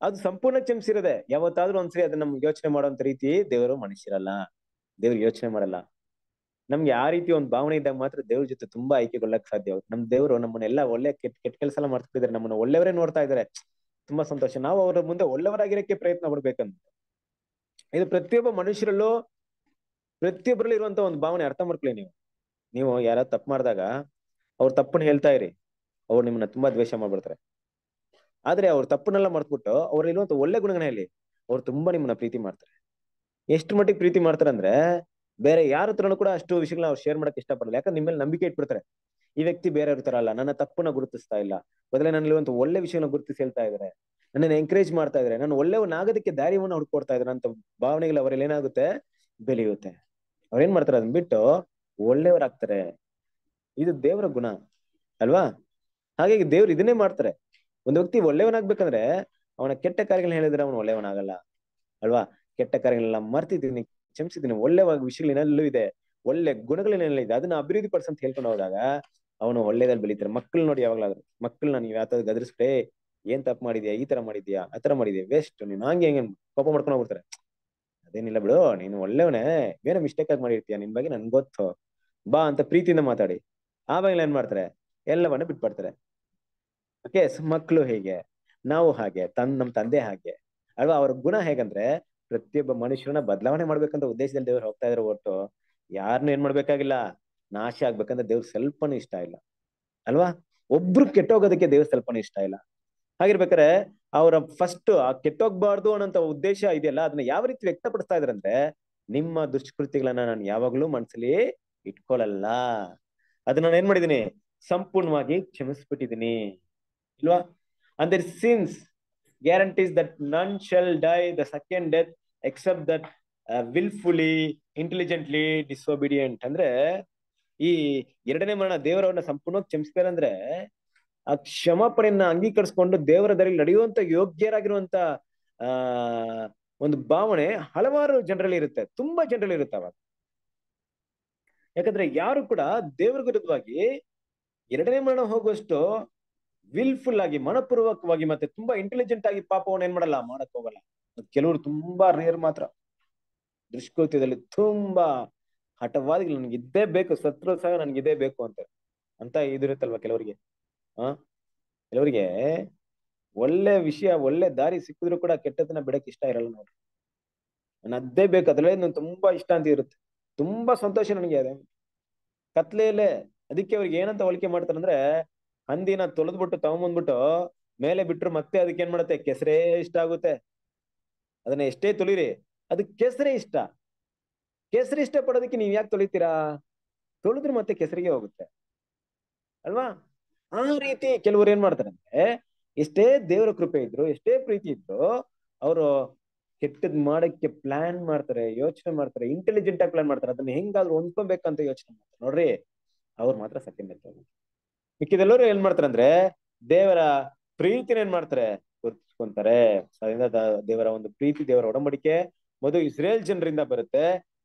Speaker 1: ಅದು ಸಂಪೂರ್ಣ ಕ್ಷಮಿಸಿರದೆ ಯಾವತ್ತಾದ್ರೂ ಒಂದ್ಸರಿ ಅದನ್ನ ಯೋಚನೆ ಮಾಡುವಂತ ರೀತಿ ದೇವರು ಮನುಷ್ಯರಲ್ಲ ದೇವ್ರಿಗೆ ಯೋಚನೆ ಮಾಡಲ್ಲ ನಮ್ಗೆ ಆ ರೀತಿ ಒಂದು ಭಾವನೆ ಇದ್ದಾಗ ಮಾತ್ರ ದೇವ್ರ ಜೊತೆ ತುಂಬಾ ಆಯ್ಕೆಗೊಳ್ಳಕ್ ಸಾಧ್ಯ ನಮ್ ದೇವ್ರು ನಮ್ಮನ್ನೆಲ್ಲ ಒಳ್ಳೆ ಕೆಟ್ಟ ಕೆಟ್ಟ ಕೆಲಸ ಎಲ್ಲ ಮಾಡ್ತಿದ್ದಾರೆ ನಮ್ಮನ್ನ ಒಳ್ಳೆಯವರೇ ನೋಡ್ತಾ ಇದ್ದಾರೆ ತುಂಬಾ ಸಂತೋಷ ನಾವು ಅವರ ಮುಂದೆ ಒಳ್ಳೆಯವರಾಗಿರಕ್ಕೆ ಪ್ರಯತ್ನ ಪಡ್ಬೇಕಂತ ಇದು ಪ್ರತಿಯೊಬ್ಬ ಮನುಷ್ಯರಲ್ಲೂ ಪ್ರತಿಯೊಬ್ಬರಲ್ಲಿ ಇರುವಂತ ಒಂದು ಭಾವನೆ ಅರ್ಥ ಮಾಡ್ಕೊಳ್ಳಿ ನೀವು ನೀವು ಯಾರಾದ್ರು ತಪ್ಪು ಮಾಡಿದಾಗ ಅವ್ರ ತಪ್ಪನ್ನ ಹೇಳ್ತಾ ಇರಿ ಅವ್ರು ನಿಮ್ಮನ್ನ ತುಂಬಾ ದ್ವೇಷ ಮಾಡ್ಬಿಡ್ತಾರೆ ಆದ್ರೆ ಅವ್ರ ತಪ್ಪನ್ನೆಲ್ಲ ಮರ್ತ್ಬಿಟ್ಟು ಅವ್ರಲ್ಲಿ ಇರುವಂತ ಒಳ್ಳೆ ಗುಣಗಳ ಹೇಳಿ ಅವ್ರು ತುಂಬಾ ನಿಮ್ಮನ್ನ ಪ್ರೀತಿ ಮಾಡ್ತಾರೆ ಎಷ್ಟು ಮಟ್ಟಿಗೆ ಪ್ರೀತಿ ಮಾಡ್ತಾರೆ ಅಂದ್ರೆ ಬೇರೆ ಯಾರ ಹತ್ರನು ಕೂಡ ಅಷ್ಟು ವಿಷಯಗಳನ್ನ ಅವ್ರು ಶೇರ್ ಮಾಡಕ್ಕೆ ಇಷ್ಟಪಡಲ್ಲ ಯಾಕಂದ್ರೆ ನಿಮ್ಮಲ್ಲಿ ನಂಬಿಕೆ ಇಟ್ಬಿಡ್ತಾರೆ ಈ ವ್ಯಕ್ತಿ ಬೇರೆ ತರ ಅಲ್ಲ ನನ್ನ ತಪ್ಪನ್ನ ಗುರುತಿಸ್ತಾ ಇಲ್ಲ ಬದಲೇ ನನ್ನಲ್ಲಿ ಒಂದು ಒಳ್ಳೆ ವಿಷಯನ ಗುರುತಿಸಿ ಹೇಳ್ತಾ ಇದಾರೆ ನನ್ನ ಎಂಕರೇಜ್ ಮಾಡ್ತಾ ಇದ್ರೆ ನಾನು ಒಳ್ಳೆಯವನಾಗೋದಕ್ಕೆ ದಾರಿವನ್ನ ಹುಡ್ಕೊಡ್ತಾ ಇದ್ರೆ ಅಂತ ಭಾವನೆಗಳು ಅವರಲ್ಲಿ ಏನಾಗುತ್ತೆ ಬೆಳೆಯುತ್ತೆ ಅವ್ರೇನ್ ಮಾಡ್ತಾರೆ ಅದನ್ನ ಬಿಟ್ಟು ಒಳ್ಳೆಯವರಾಗ್ತಾರೆ ಇದು ದೇವರ ಗುಣ ಅಲ್ವಾ ಹಾಗಾಗಿ ದೇವ್ರು ಇದನ್ನೇ ಮಾಡ್ತಾರೆ ಒಂದು ವ್ಯಕ್ತಿ ಒಳ್ಳೆಯವನಾಗ್ಬೇಕಂದ್ರೆ ಅವನ ಕೆಟ್ಟ ಕಾರ್ಯಗಳನ್ನ ಹೇಳಿದ್ರೆ ಅವನು ಒಳ್ಳೆಯವನಾಗಲ್ಲ ಅಲ್ವಾ ಕೆಟ್ಟ ಕಾರ್ಯಗಳನ್ನೆಲ್ಲ ಮರ್ತಿದ್ದೀನಿ ಕ್ಷಮಿಸಿದ್ದೀನಿ ಒಳ್ಳೆ ವಿಷಯಗಳನ್ನೆಲ್ಲೂ ಇದೆ ಒಳ್ಳೆ ಗುಣಗಳೇನೆಲ್ಲ ಇದೆ ಅದನ್ನ ಅಭಿವೃದ್ಧಿ ಅಂತ ಹೇಳ್ಕೊಂಡು ಹೋದಾಗ ಅವನು ಒಳ್ಳೇದಲ್ಲಿ ಬೆಳೀತಾರೆ ಮಕ್ಕಳು ನೋಡಿ ಯಾವಾಗ್ಲಾದ್ರು ಮಕ್ಕಳು ನಾನು ಯಾವ್ದಾದ್ರು ಗದರಿಸ್ಬಿಟ್ಟೆ ಏನ್ ತಪ್ಪು ಮಾಡಿದ್ಯಾ ಈ ತರ ಮಾಡಿದ್ಯಾ ಆ ತರ ಮಾಡಿದ್ಯಾ ವೇಸ್ಟ್ ನೀನ್ ಹಂಗೆ ಹೆಂಗೆ ಕೋಪ ಮಾಡ್ಕೊಂಡು ಹೋಗ್ಬಿಡ್ತಾರೆ ಅದೇನಿಲ್ಲ ಬಿಡು ನೀನು ಒಳ್ಳೆವನೇ ಏನೋ ಮಿಸ್ಟೇಕ್ ಆಗಿ ಮಾಡಿರ್ತೀಯ ನಿನ್ ಬಗ್ಗೆ ನನ್ಗೆ ಗೊತ್ತು ಬಾ ಅಂತ ಪ್ರೀತಿಯಿಂದ ಮಾತಾಡಿ ಆವಾಗಲೇ ಏನ್ ಮಾಡ್ತಾರೆ ಎಲ್ಲವನ್ನ ಬಿಟ್ಬಿಡ್ತಾರೆ ಓಕೆ ಮಕ್ಕಳು ಹೇಗೆ ನಾವು ಹಾಗೆ ತನ್ ನಮ್ ತಂದೆ ಹಾಗೆ ಅಲ್ವಾ ಅವ್ರ ಗುಣ ಹೇಗಂದ್ರೆ ಪ್ರತಿಯೊಬ್ಬ ಮನುಷ್ಯರನ್ನ ಬದಲಾವಣೆ ಮಾಡ್ಬೇಕಂತ ಉದ್ದೇಶದಲ್ಲಿ ದೇವ್ರು ಹೋಗ್ತಾ ಇದ್ರೆ ಹೊರತು ಯಾರನ್ನೂ ಏನ್ ಮಾಡ್ಬೇಕಾಗಿಲ್ಲ ನಾಶ ಆಗ್ಬೇಕಂತ ದೇವ್ರ ಸ್ವಲ್ಪನೂ ಇಷ್ಟ ಇಲ್ಲ ಅಲ್ವಾ ಒಬ್ರು ಕೆಟ್ಟೋಗೋದಕ್ಕೆ ದೇವ್ರ ಸ್ವಲ್ಪನೂ ಇಷ್ಟ ಇಲ್ಲ ಹಾಗಿರ್ಬೇಕಾರೆ ಅವರ ಫಸ್ಟ್ ಆ ಕೆಟ್ಟೋಗ್ಬಾರ್ದು ಅನ್ನೋಂತ ಉದ್ದೇಶ ಇದೆಯಲ್ಲ ಅದನ್ನ ಯಾವ ರೀತಿ ವ್ಯಕ್ತಪಡಿಸ್ತಾ ಇದ್ರಂದ್ರೆ ನಿಮ್ಮ ದುಷ್ಕೃತಿಗಳನ್ನ ನಾನು ಯಾವಾಗ್ಲೂ ಮನ್ಸಲ್ಲಿ ಇಟ್ಕೊಳಲ್ಲ ಅದನ್ನ ನಾನು ಏನ್ ಮಾಡಿದೀನಿ ಸಂಪೂರ್ಣವಾಗಿ ಕ್ಷಮಿಸ್ಬಿಟ್ಟಿದೀನಿ ಇಲ್ವಾ ಅಂದ್ರೆ sins guarantees that none shall die the second death except that wilfully intelligently disobedient ಅಂದ್ರೆ ಈ ಎರಡನೇ ಮರಣ ದೇವರವನ್ನ ಸಂಪೂರ್ಣವಾಗಿ ಕ್ಷಮಿಸ್ತಾರೆ ಅಂದ್ರೆ ಆ ಕ್ಷಮಾಪಣೆಯನ್ನ ಅಂಗೀಕರಿಸಿಕೊಂಡು ದೇವರ ನಡೆಯುವಂತ ಯೋಗ್ಯರಾಗಿರುವಂತ ಆ ಒಂದು ಭಾವನೆ ಹಲವಾರು ಜನರಲ್ಲಿ ಇರುತ್ತೆ ತುಂಬಾ ಜನರಲ್ಲಿ ಇರುತ್ತೆ ಅವಾಗ ಯಾಕಂದ್ರೆ ಯಾರು ಕೂಡ ದೇವರ ವಿರುದ್ಧವಾಗಿ ಎರಡನೇ ಮರಣ ಹೋಗುವಷ್ಟು ವಿಲ್ಫುಲ್ ಆಗಿ ಮನಪೂರ್ವಕವಾಗಿ ಮತ್ತೆ ತುಂಬಾ ಇಂಟೆಲಿಜೆಂಟ್ ಆಗಿ ಪಾಪವನ್ನ ಏನ್ ಮಾಡಲ್ಲ ಮಾಡಕ್ ಹೋಗಲ್ಲ ಕೆಲವರು ತುಂಬಾ ರೇರ್ ಮಾತ್ರ ದೃಷ್ಟಿಕೋತ್ಯದಲ್ಲಿ ತುಂಬಾ ಹಠವಾಗಿ ನನ್ಗೆ ಇದ್ದೇ ಬೇಕು ಸತ್ರು ಸಹ ನನ್ಗೆ ಇದೇ ಬೇಕು ಅಂತ ಅಂತ ಇದಿರುತ್ತಲ್ವಾ ಕೆಲವರಿಗೆ ಆ ಕೆಲವರಿಗೆ ಒಳ್ಳೆ ವಿಷಯ ಒಳ್ಳೆ ದಾರಿ ಸಿಕ್ಕಿದ್ರು ಕೂಡ ಕೆಟ್ಟದನ್ನ ಬಿಡಕ್ ಇಷ್ಟ ಇರಲ್ಲ ನೋಡ್ರಿ ನಾನು ಅದೇ ಬೇಕು ಅದ್ರಲ್ಲೇ ನಾನು ತುಂಬಾ ಇಷ್ಟ ಅಂತ ಇರುತ್ತೆ ತುಂಬಾ ಸಂತೋಷ ನನಗೆ ಅದೇ ಕತ್ಲೆಯಲ್ಲೇ ಅದಕ್ಕೆ ಅವ್ರಿಗೆ ಏನಂತ ಹೋಲಿಕೆ ಮಾಡ್ತಾರಂದ್ರೆ ಹಂದಿನ ತೊಳೆದ್ಬಿಟ್ಟು ತಗೊಂಬಂದ್ಬಿಟ್ಟು ಮೇಲೆ ಬಿಟ್ರು ಮತ್ತೆ ಅದಕ್ಕೆ ಏನ್ ಮಾಡುತ್ತೆ ಕೆಸರೇ ಇಷ್ಟ ಆಗುತ್ತೆ ಅದನ್ನ ಎಷ್ಟೇ ತೊಳಿರಿ ಅದು ಕೆಸರೇ ಇಷ್ಟ ಕೆಸರಿ ಇಷ್ಟ ಪಡೋದಕ್ಕೆ ನೀವ್ ಯಾಕೆ ತೊಳಿತೀರಾ ತೊಳಿದ್ರೆ ಮತ್ತೆ ಕೆಸರಿಗೆ ಹೋಗುತ್ತೆ ಅಲ್ವಾ ಆ ರೀತಿ ಕೆಲವರು ಏನ್ ಮಾಡ್ತಾರೆ ಅಂದ್ರೆ ಎಷ್ಟೇ ದೇವರ ಕೃಪೆ ಇದ್ರು ಎಷ್ಟೇ ಪ್ರೀತಿ ಇದ್ರು ಅವರು ಕೆಟ್ಟದ್ ಮಾಡಕ್ಕೆ ಪ್ಲಾನ್ ಮಾಡ್ತಾರೆ ಯೋಚನೆ ಮಾಡ್ತಾರೆ ಇಂಟೆಲಿಜೆಂಟ್ ಆಗಿ ಪ್ಲಾನ್ ಮಾಡ್ತಾರೆ ಅದನ್ನ ಹೆಂಗಾದ್ರೂ ಹೊಂದ್ಕೊಬೇಕಂತ ಯೋಚನೆ ಮಾಡ್ತಾರೆ ನೋಡ್ರಿ ಅವ್ರು ಮಾತ್ರ ಸತ್ಯ ಮಿಕ್ಕಿದೆಲ್ಲರೂ ಏನ್ ಮಾಡ್ತಾರೆ ಅಂದ್ರೆ ದೇವರ ಪ್ರೀತಿನ ಏನ್ ಮಾಡ್ತಾರೆ ಗುರುತಿಸ್ಕೊಂತಾರೆ ಅದರಿಂದ ದೇವರ ಒಂದು ಪ್ರೀತಿ ದೇವರ ಒಡಂಬಡಿಕೆ ಮೊದಲು ಇಸ್ರೇಲ್ ಜನರಿಂದ ಬರುತ್ತೆ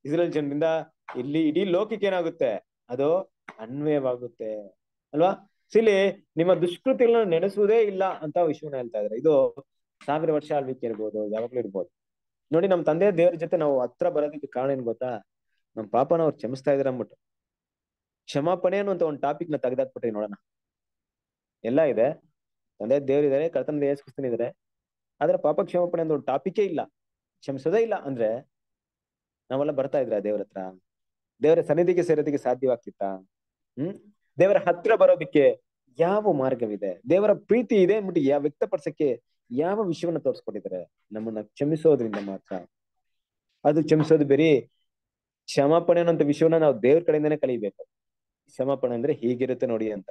Speaker 1: ಇಸ್ರೇಲ್ ಜನರಿಂದ ಇಲ್ಲಿ ಇಡೀ ಲೋಕಕ್ಕೆ ಏನಾಗುತ್ತೆ ಅದು ಅನ್ವಯವಾಗುತ್ತೆ ಅಲ್ವಾ ಸಿಲಿ ನಿಮ್ಮ ದುಷ್ಕೃತಿಗಳನ್ನ ನೆನೆಸುವುದೇ ಇಲ್ಲ ಅಂತ ವಿಶ್ವನ ಹೇಳ್ತಾ ಇದ್ದಾರೆ ಇದು ಸಾವಿರ ವರ್ಷ ಆಳ್ವಿಕೆ ಇರ್ಬೋದು ಯಾವಾಗ್ಲೂ ಇರ್ಬೋದು ನೋಡಿ ನಮ್ ತಂದೆ ದೇವರ ಜೊತೆ ನಾವು ಹತ್ರ ಬರೋದಕ್ಕೆ ಕಾರಣ ಏನ್ ಗೊತ್ತಾ ನಮ್ ಪಾಪನ ಅವ್ರು ಕ್ಷಮಿಸ್ತಾ ಇದಾರೆ ಅಂದ್ಬಿಟ್ಟು ಕ್ಷಮಾಪಣೆ ಅನ್ನುವಂತ ಒಂದು ಟಾಪಿಕ್ ನ ತೆಗೆದಾಕ್ಬಿಟ್ರಿ ನೋಡೋಣ ಎಲ್ಲ ಇದೆ ತಂದೆ ದೇವರಿದ್ದಾರೆ ಕರ್ತನ ದೇವಸ್ಥಾನ ಇದ್ದಾರೆ ಆದ್ರೆ ಪಾಪ ಕ್ಷಮಾಪಣೆ ಒಂದು ಟಾಪಿಕೇ ಇಲ್ಲ ಕ್ಷಮಿಸೋದೇ ಇಲ್ಲ ಅಂದ್ರೆ ನಾವೆಲ್ಲ ಬರ್ತಾ ಇದ್ರ ದೇವ್ರ ಹತ್ರ ದೇವರ ಸನ್ನಿಧಿಗೆ ಸೇರೋದಕ್ಕೆ ಸಾಧ್ಯವಾಗ್ತಿತ್ತ ಹ್ಮ್ ದೇವರ ಹತ್ರ ಬರೋದಿಕ್ಕೆ ಯಾವ ಮಾರ್ಗವಿದೆ ದೇವರ ಪ್ರೀತಿ ಇದೆ ಅಂದ್ಬಿಟ್ಟು ಯಾವ ವ್ಯಕ್ತಪಡಿಸಕ್ಕೆ ಯಾವ ವಿಷಯವನ್ನ ತೋರಿಸ್ಕೊಟ್ಟಿದ್ದಾರೆ ನಮ್ಮನ್ನ ಕ್ಷಮಿಸೋದ್ರಿಂದ ಮಾತ್ರ ಅದು ಕ್ಷಮಿಸೋದು ಬರೀ ಕ್ಷಮಾಪಣೆ ಅನ್ನೋಂಥ ವಿಷಯವನ್ನ ನಾವು ದೇವ್ರ ಕಡೆಯಿಂದನೇ ಕಲಿಬೇಕು ಕ್ಷಮಾಪಣೆ ಅಂದ್ರೆ ಹೀಗಿರುತ್ತೆ ನೋಡಿ ಅಂತ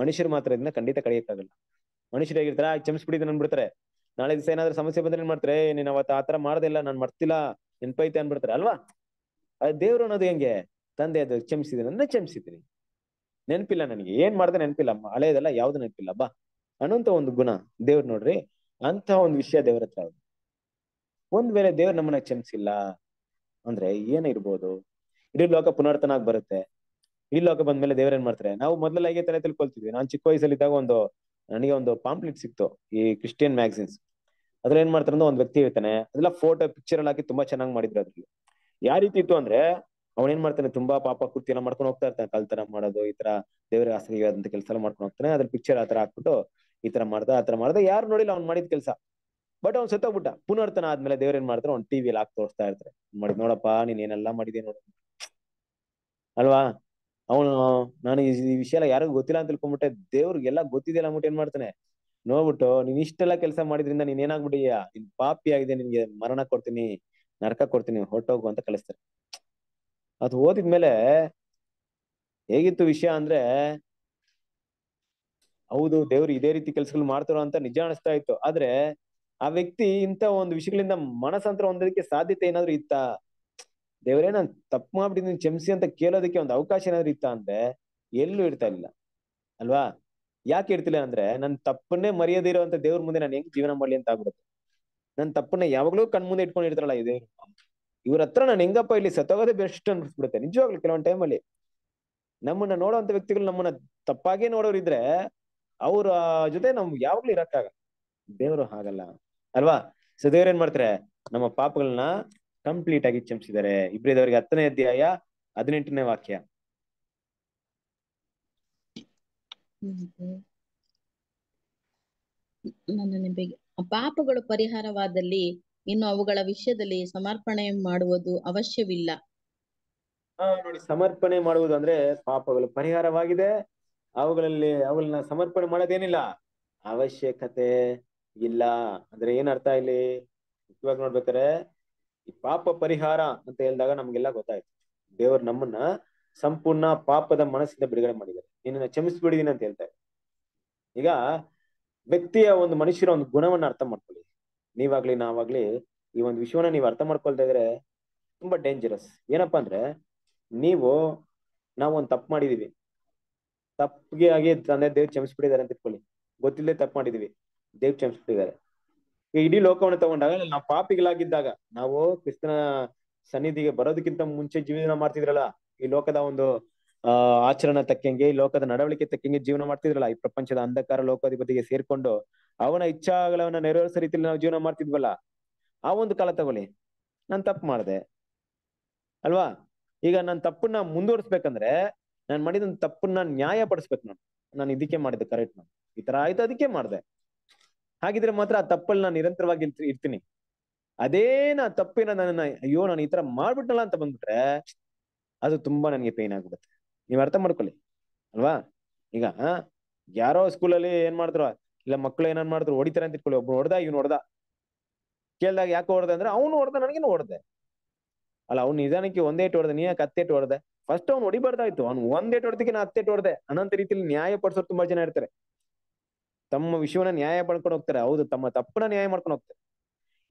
Speaker 1: ಮನುಷ್ಯರು ಮಾತ್ರ ಇದನ್ನ ಖಂಡಿತ ಕಡಿಯಕ್ಕಾಗಲ್ಲ ಮನುಷ್ಯರು ಹೇಗಿರ್ತಾರೆ ಕ್ಷಮಿಸ್ಬಿಡಿದ್ ಬಿಡ್ತಾರೆ ನಾಳೆ ದಿವಸ ಏನಾದ್ರೂ ಸಮಸ್ಯೆ ಬಂದ್ರೆ ಏನ್ ಮಾಡ್ತಾರೆ ನೀನ್ ಅವತ್ತ ಆತರ ಮಾಡದಿಲ್ಲ ನಾನ್ ಮರ್ತಿಲ್ಲ ನೆನ್ಪೈತೆ ಅನ್ಬಿಡ್ತಾರೆ ಅಲ್ವಾ ಅದ್ ದೇವ್ರು ಅನ್ನೋದು ಹೆಂಗೆ ತಂದೆ ಅದು ಕ್ಷಮಿಸಿದೀನಿ ನನ್ನ ಕ್ಷಮಿಸಿದೀನಿ ನೆನ್ಪಿಲ್ಲ ನನಗೆ ಏನ್ ಮಾಡ್ದೆ ನೆನ್ಪಿಲ್ಲ ಹಳೆಯದಲ್ಲ ಯಾವ್ದು ನೆನ್ಪಿಲ್ಲ ಬಾ ಅನ್ನೋಂತ ಒಂದು ಗುಣ ದೇವ್ರು ನೋಡ್ರಿ ಅಂತ ಒಂದು ವಿಷಯ ದೇವ್ರ ಹತ್ರ ಒಂದ್ ವೇಳೆ ದೇವ್ರ ನಮ್ಮನ್ನ ಕ್ಷಮಿಸಿಲ್ಲ ಅಂದ್ರೆ ಏನಿರ್ಬೋದು ಇಡೀ ಲೋಕ ಪುನರ್ತನಾಗ್ ಬರುತ್ತೆ ಈ ಲೋಕ ಬಂದ ಮೇಲೆ ದೇವ್ರ ಏನ್ ಮಾಡ್ತಾರೆ ನಾವು ಮೊದಲ ಹೇಗೆ ತಲೆ ತಿಳ್ಕೊಳ್ತಿದ್ವಿ ನಾನು ಚಿಕ್ಕ ವಯಸ್ಸಲ್ಲಿ ಇದ್ದಾಗ ಒಂದು ನನಗೆ ಒಂದು ಪಾಂಪ್ಲೆಟ್ ಸಿಕ್ತು ಈ ಕ್ರಿಶ್ಚಿಯನ್ ಮ್ಯಾಗ್ಸಿನ್ಸ್ ಅದ್ರಲ್ಲಿ ಏನ್ ಮಾಡ್ತಾರೆ ಅಂದ್ರೆ ಒಂದು ವ್ಯಕ್ತಿ ಇರ್ತಾನೆ ಅದೆಲ್ಲ ಫೋಟೋ ಪಿಕ್ಚರ್ ಎಲ್ಲ ಹಾಕಿ ತುಂಬಾ ಚೆನ್ನಾಗಿ ಮಾಡಿದ್ರು ಅದ್ರಲ್ಲಿ ಯಾವ ರೀತಿ ಇತ್ತು ಅಂದ್ರೆ ಏನ್ ಮಾಡ್ತಾನೆ ತುಂಬಾ ಪಾಪ ಕೃತಿ ಎಲ್ಲ ಮಾಡ್ಕೊಂಡು ಹೋಗ್ತಾ ಇರ್ತಾನೆ ಕಲ್ತರ ಮಾಡೋದು ಈ ತರ ದೇವರ ಆಸನಿಗೆ ಆದಂತ ಕೆಲಸ ಎಲ್ಲ ಮಾಡ್ಕೊಂಡು ಹೋಗ್ತಾನೆ ಅದ್ರ ಪಿಕ್ಚರ್ ಆತರ ಹಾಕ್ಬಿಟ್ಟು ಈ ತರ ಮಾಡ್ದ ಆತರ ಮಾಡ್ದ ಯಾರು ನೋಡಿಲ್ಲ ಅವ್ನ್ ಮಾಡಿದ ಕೆಲಸ ಬಟ್ ಅವ್ನು ಸತ್ತೋಗ್ಬಿಟ್ಟ ಪುನರ್ತನ ಆದ್ಮೇಲೆ ದೇವ್ರ ಏನ್ ಮಾಡ್ತಾರೆ ಟಿವಿ ಟಿವಿಯಲ್ಲಿ ಹಾಕಿ ತೋರಿಸ್ತಾ ಇರ್ತಾರೆ ಮಾಡಿದ್ ನೋಡಪ್ಪ ನೀನ್ ಏನೆಲ್ಲಾ ಮಾಡಿದೆ ನೋಡ ಅಲ್ವಾ ಅವನು ನಾನು ಈ ವಿಷಯ ಎಲ್ಲ ಯಾರಿಗೂ ಗೊತ್ತಿಲ್ಲ ಅಂತ ತಿಳ್ಕೊಂಡ್ಬಿಟ್ಟೆ ದೇವ್ರಿಗೆಲ್ಲ ಗೊತ್ತಿದೆಯಲ್ಲ ಅಂದ್ಬಿಟ್ಟು ಏನ್ ಮಾಡ್ತಾನೆ ನೋಡ್ಬಿಟ್ಟು ನೀನ್ ಇಷ್ಟೆಲ್ಲ ಕೆಲಸ ಮಾಡಿದ್ರಿಂದ ನೀನ್ ಏನಾಗ್ಬಿಟ್ಟಿಯಾ ನಿನ್ ಪಾಪಿ ಆಗಿದೆ ನಿನ್ಗೆ ಮರಣ ಕೊಡ್ತೀನಿ ನರಕ ಕೊಡ್ತೀನಿ ಹೊರಟೋಗು ಅಂತ ಕಳಿಸ್ತಾರೆ ಅದು ಓದಿದ್ಮೇಲೆ ಹೇಗಿತ್ತು ವಿಷಯ ಅಂದ್ರೆ ಹೌದು ದೇವ್ರು ಇದೇ ರೀತಿ ಕೆಲ್ಸಗಳು ಮಾಡ್ತಾರೋ ಅಂತ ನಿಜ ಅನಿಸ್ತಾ ಇತ್ತು ಆದ್ರೆ ಆ ವ್ಯಕ್ತಿ ಇಂತ ಒಂದು ವಿಷಯಗಳಿಂದ ಮನಸ್ಸಂತರ ಹೊಂದೋದಕ್ಕೆ ಸಾಧ್ಯತೆ ಏನಾದ್ರು ಇತ್ತಾ ದೇವರೇ ನಾನು ತಪ್ಪು ಮಾಡ್ಬಿಟ್ಟಿದ್ದೀನಿ ಕ್ಷಮಿಸಿ ಅಂತ ಕೇಳೋದಕ್ಕೆ ಒಂದು ಅವಕಾಶ ಏನಾದ್ರು ಇತ್ತ ಅಂದ್ರೆ ಎಲ್ಲೂ ಇರ್ತಾ ಇಲ್ಲ ಅಲ್ವಾ ಯಾಕೆ ಇರ್ತಿಲ್ಲ ಅಂದ್ರೆ ನನ್ ತಪ್ಪನ್ನೇ ಮರ್ಯಾದೆ ಇರುವಂತ ದೇವ್ರ ಮುಂದೆ ನಾನು ಹೆಂಗ್ ಜೀವನ ಮಾಡಲಿ ಅಂತ ಆಗ್ಬಿಡುತ್ತೆ ನನ್ ತಪ್ಪನ್ನ ಯಾವಾಗ್ಲೂ ಕಣ್ ಮುಂದೆ ಇಟ್ಕೊಂಡಿರ್ತಾರಲ್ಲ ಇದೇ ಇವ್ರ ಹತ್ರ ನಾನು ಹೆಂಗಪ್ಪ ಇಲ್ಲಿ ಸತ್ತೋಗೋದೇ ಬೆಸ್ಟ್ ಅನ್ಸ್ಬಿಡುತ್ತೆ ನಿಜವಾಗ್ಲೂ ಕೆಲವೊಂದ್ ಟೈಮಲ್ಲಿ ನಮ್ಮನ್ನ ನೋಡುವಂತ ವ್ಯಕ್ತಿಗಳು ನಮ್ಮನ್ನ ತಪ್ಪಾಗೇ ಇದ್ರೆ ಅವ್ರ ಜೊತೆ ನಮ್ ಯಾವಾಗ್ಲೂ ಇರಕ್ಕಾಗ ದೇವ್ರು ಹಾಗಲ್ಲ ಅಲ್ವಾ ಸೊ ದೇವ್ರ ಏನ್ ಮಾಡ್ತಾರೆ ನಮ್ಮ ಪಾಪಗಳನ್ನ ಕಂಪ್ಲೀಟ್ ಆಗಿ ಚಮಿಸಿದ್ದಾರೆ ಇಬ್ರಿದವರಿಗೆ ಹತ್ತನೇ ಅಧ್ಯಾಯ ಹದಿನೆಂಟನೇ ವಾಕ್ಯ
Speaker 2: ಪಾಪಗಳು ಪರಿಹಾರವಾದಲ್ಲಿ ಇನ್ನು ಅವುಗಳ ವಿಷಯದಲ್ಲಿ ಸಮರ್ಪಣೆ ಮಾಡುವುದು ಅವಶ್ಯವಿಲ್ಲ
Speaker 1: ನೋಡಿ ಸಮರ್ಪಣೆ ಮಾಡುವುದು ಅಂದ್ರೆ ಪಾಪಗಳು ಪರಿಹಾರವಾಗಿದೆ ಅವುಗಳಲ್ಲಿ ಅವುಗಳನ್ನ ಸಮರ್ಪಣೆ ಮಾಡೋದೇನಿಲ್ಲ ಅವಶ್ಯಕತೆ ಇಲ್ಲ ಅಂದ್ರೆ ಏನ್ ಅರ್ಥ ಇಲ್ಲಿ ಮುಖ್ಯವಾಗಿ ನೋಡ್ಬೇಕಾರೆ ಈ ಪಾಪ ಪರಿಹಾರ ಅಂತ ಹೇಳಿದಾಗ ನಮ್ಗೆಲ್ಲ ಗೊತ್ತಾಯ್ತು ದೇವರು ನಮ್ಮನ್ನ ಸಂಪೂರ್ಣ ಪಾಪದ ಮನಸ್ಸಿಂದ ಬಿಡುಗಡೆ ಮಾಡಿದ್ದಾರೆ ನಿನ್ನ ಕ್ಷಮಿಸ್ಬಿಡಿದೀನಿ ಅಂತ ಹೇಳ್ತಾರೆ ಈಗ ವ್ಯಕ್ತಿಯ ಒಂದು ಮನುಷ್ಯರ ಒಂದು ಗುಣವನ್ನ ಅರ್ಥ ಮಾಡ್ಕೊಳ್ಳಿ ನೀವಾಗ್ಲಿ ನಾವಾಗ್ಲಿ ಈ ಒಂದು ವಿಷಯವನ್ನ ನೀವು ಅರ್ಥ ಮಾಡ್ಕೊಳ್ತಾ ಇದ್ರೆ ತುಂಬಾ ಡೇಂಜರಸ್ ಏನಪ್ಪಾ ಅಂದ್ರೆ ನೀವು ನಾವು ತಪ್ಪು ಮಾಡಿದೀವಿ ತಪ್ಪಿಗೆ ಆಗಿ ತಂದೆ ದೇವ್ ಕ್ಷಮಿಸ್ಬಿಟ್ಟಿದ್ದಾರೆ ಅಂತ ಇಟ್ಕೊಳ್ಳಿ ಗೊತ್ತಿಲ್ಲದೆ ತಪ್ಪು ಮಾಡಿದೀವಿ ದೇವ್ ಕ್ಷಮಿಸ್ಬಿಟ್ಟಿದ್ದಾರೆ ಇಡೀ ಲೋಕವನ್ನು ತಗೊಂಡಾಗ ನಾವು ಪಾಪಿಗಳಾಗಿದ್ದಾಗ ನಾವು ಕ್ರಿಸ್ತನ ಸನ್ನಿಧಿಗೆ ಬರೋದಕ್ಕಿಂತ ಮುಂಚೆ ಜೀವನ ಮಾಡ್ತಿದ್ರಲ್ಲ ಈ ಲೋಕದ ಒಂದು ಆ ಆಚರಣೆ ತಕ್ಕಂಗೆ ಈ ಲೋಕದ ನಡವಳಿಕೆ ತಕ್ಕಂಗೆ ಜೀವನ ಮಾಡ್ತಿದ್ರಲ್ಲ ಈ ಪ್ರಪಂಚದ ಅಂಧಕಾರ ಲೋಕಾಧಿಪತಿಗೆ ಸೇರ್ಕೊಂಡು ಅವನ ಇಚ್ಛಾಗಳವನ್ನ ನೆರವೇರಿಸ ರೀತಿಯಲ್ಲಿ ನಾವು ಜೀವನ ಮಾಡ್ತಿದ್ವಲ್ಲ ಆ ಒಂದು ಕಾಲ ತಗೊಳ್ಳಿ ನಾನ್ ತಪ್ಪು ಮಾಡಿದೆ ಅಲ್ವಾ ಈಗ ನನ್ನ ತಪ್ಪನ್ನ ಮುಂದುವರ್ಸ್ಬೇಕಂದ್ರೆ ನಾನು ಮಾಡಿದ ತಪ್ಪನ್ನ ನ್ಯಾಯ ಪಡಿಸ್ಬೇಕು ನಾನು ನಾನು ಇದಕ್ಕೆ ಮಾಡಿದೆ ಕರೆಕ್ಟ್ ನಾನು ಈ ತರ ಆಯ್ತು ಅದಕ್ಕೆ ಮಾಡಿದೆ ಹಾಗಿದ್ರೆ ಮಾತ್ರ ಆ ತಪ್ಪಲ್ಲಿ ನಾನು ನಿರಂತರವಾಗಿ ಇರ್ತೀನಿ ಅದೇ ನಾ ತಪ್ಪಿನ ನನ್ನ ಅಯ್ಯೋ ನಾನು ಈ ತರ ಮಾಡ್ಬಿಟ್ಟಲ್ಲ ಅಂತ ಬಂದ್ಬಿಟ್ರೆ ಅದು ತುಂಬಾ ನನಗೆ ಪೇನ್ ಆಗ್ಬಿಡುತ್ತೆ ನೀವ್ ಅರ್ಥ ಮಾಡ್ಕೊಳ್ಳಿ ಅಲ್ವಾ ಈಗ ಯಾರೋ ಸ್ಕೂಲಲ್ಲಿ ಏನ್ ಮಾಡಿದ್ರು ಇಲ್ಲ ಮಕ್ಕಳು ಏನೇನ್ ಮಾಡಿದ್ರು ಹೊಡಿತಾರೆ ಅಂತ ಇಟ್ಕೊಳ್ಳಿ ಒಬ್ರು ಹೊಡೆದ ಇವ್ನು ಹೊಡೆದ ಕೇಳ್ದಾಗ ಯಾಕೆ ಹೊಡೆದ ಅಂದ್ರೆ ಅವ್ನು ಹೊಡೆದ ನನಗೇನು ಹೊಡೆದೆ ಅಲ್ಲ ಅವ್ನು ನಿಧಾನಕ್ಕೆ ಒಂದೇ ಏಟ್ ಹೊಡೆದ ನೀ ಯಾಕೆ ಹತ್ತೇಟ್ ಹೊಡೆದೆ ಫಸ್ಟ್ ಅವ್ನು ಹೊಡಿಬಾರ್ದಾಯ್ತು ಅವ್ನು ಒಂದೇಟ್ ಹೊಡೆದಕ್ಕೆ ನಾ ಹತ್ತೇಟ್ ಹೊಡೆದೆ ಅನಂತ ರೀತಿಯಲ್ಲಿ ನ್ಯಾಯ ಪಡಿಸೋರು ತುಂಬಾ ಜನ ಇರ್ತಾರೆ ತಮ್ಮ ವಿಷಯವನ್ನ ನ್ಯಾಯ ಮಾಡ್ಕೊಂಡು ಹೋಗ್ತಾರೆ ಹೌದು ತಮ್ಮ ತಪ್ಪನ್ನ ನ್ಯಾಯ ಮಾಡ್ಕೊಂಡು ಹೋಗ್ತಾರೆ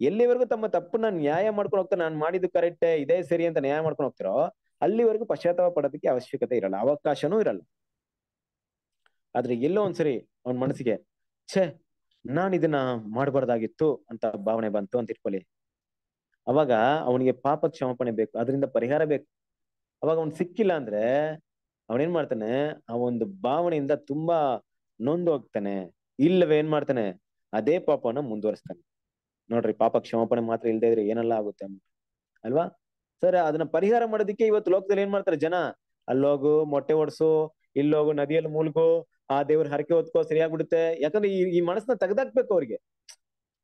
Speaker 1: ಎಲ್ಲಿವರೆಗೂ ತಮ್ಮ ತಪ್ಪನ್ನ ನ್ಯಾಯ ಮಾಡ್ಕೊಂಡು ಹೋಗ್ತಾರೆ ನಾನು ಮಾಡಿದ್ದು ಕರೆಕ್ಟ್ ಇದೇ ಸರಿ ಅಂತ ನ್ಯಾಯ ಮಾಡ್ಕೊಂಡು ಹೋಗ್ತಾರೋ ಅಲ್ಲಿವರೆಗೂ ಪಶ್ಚಾತ್ತಾಪ ಪಡೋದಕ್ಕೆ ಅವಶ್ಯಕತೆ ಇರಲ್ಲ ಅವಕಾಶನೂ ಇರಲ್ಲ ಆದ್ರೆ ಎಲ್ಲೋ ಒಂದ್ಸರಿ ಅವನ್ ಮನಸ್ಸಿಗೆ ಛೇ ನಾನು ಇದನ್ನ ಮಾಡಬಾರ್ದಾಗಿತ್ತು ಅಂತ ಭಾವನೆ ಬಂತು ಅಂತ ಇಟ್ಕೊಳ್ಳಿ ಅವಾಗ ಅವನಿಗೆ ಪಾಪ ಕ್ಷಮಾಪಣೆ ಬೇಕು ಅದರಿಂದ ಪರಿಹಾರ ಬೇಕು ಅವಾಗ ಅವನ್ ಸಿಕ್ಕಿಲ್ಲ ಅಂದ್ರೆ ಅವನೇನ್ ಮಾಡ್ತಾನೆ ಆ ಒಂದು ಭಾವನೆಯಿಂದ ತುಂಬಾ ನೊಂದು ಹೋಗ್ತಾನೆ ಇಲ್ಲವೇ ಏನ್ ಮಾಡ್ತಾನೆ ಅದೇ ಪಾಪನ ಮುಂದುವರಿಸ್ತಾನೆ ನೋಡ್ರಿ ಪಾಪ ಕ್ಷಮಾಪಣೆ ಮಾತ್ರ ಇಲ್ಲದೆ ಇದ್ರೆ ಏನೆಲ್ಲ ಆಗುತ್ತೆ ಅಲ್ವಾ ಸರ್ ಅದನ್ನ ಪರಿಹಾರ ಮಾಡೋದಕ್ಕೆ ಇವತ್ತು ಲೋಕದಲ್ಲಿ ಏನ್ ಮಾಡ್ತಾರೆ ಜನ ಅಲ್ಲೋಗು ಮೊಟ್ಟೆ ಒಡ್ಸು ಇಲ್ಲೋಗು ನದಿಯಲ್ಲಿ ಮುಳುಗು ಆ ದೇವ್ರ ಹರಕೆ ಹೊತ್ಕೋ ಸರಿಯಾಗ್ಬಿಡುತ್ತೆ ಯಾಕಂದ್ರೆ ಈ ಈ ಮನಸ್ಸನ್ನ ತೆಗ್ದಾಕ್ಬೇಕು ಅವ್ರಿಗೆ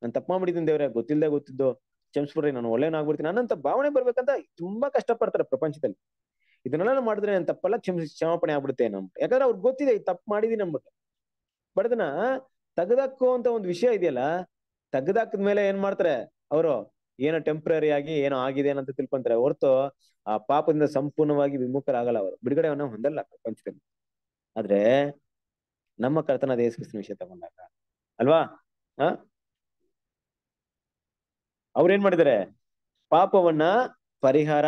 Speaker 1: ನಾನು ತಪ್ಪ ಮಾಡಿದ್ದೀನಿ ದೇವ್ರೆ ಗೊತ್ತಿಲ್ಲದೆ ಗೊತ್ತಿದ್ದು ಕ್ಷಮಿಸ್ಬಿಡ್ರಿ ನಾನು ಒಳ್ಳೆಯನಾಗ್ಬಿಡ್ತೀನಿ ನನ್ನಂತ ಭಾವನೆ ಬರ್ಬೇಕಂತ ತುಂಬಾ ಕಷ್ಟ ಪಡ್ತಾರೆ ಪ್ರಪಂಚದಲ್ಲಿ ಇದನ್ನೆಲ್ಲ ಮಾಡಿದ್ರೆ ನನ್ನ ತಪ್ಪಲ್ಲ ಕ್ಷಮಿಸಿ ಕ್ಷಮಾಪಣೆ ಆಗ್ಬಿಡುತ್ತೆ ನಮ್ಗೆ ಯಾಕಂದ್ರೆ ಅವ್ರಿಗೆ ಗೊತ್ತಿದೆ ಈ ತಪ್ಪು ಮಾಡಿದೀನಿ ಅಂದ್ಬಿಟ್ಟು ಬಟ್ ಅದನ್ನ ಅಂತ ಒಂದು ವಿಷಯ ಇದೆಯಲ್ಲ ತೆಗ್ದಾಕದ ಮೇಲೆ ಏನ್ ಮಾಡ್ತಾರೆ ಅವರು ಏನೋ ಟೆಂಪ್ರರಿ ಆಗಿ ಏನೋ ಆಗಿದೆ ಅಂತ ತಿಳ್ಕೊಂತಾರೆ ಹೊರತು ಆ ಪಾಪದಿಂದ ಸಂಪೂರ್ಣವಾಗಿ ವಿಮುಖರಾಗಲ್ಲ ಅವರು ಬಿಡುಗಡೆಯನ್ನ ಹೊಂದಲ್ಲ ಪ್ರಪಂಚದಲ್ಲಿ ಆದ್ರೆ ನಮ್ಮ ಕರ್ತನ ದೇಶಕ್ರಿಸ್ತನ ವಿಷಯ ತಗೊಂಡಾಗ ಅಲ್ವಾ ಹ ಏನ್ ಮಾಡಿದ್ದಾರೆ ಪಾಪವನ್ನ ಪರಿಹಾರ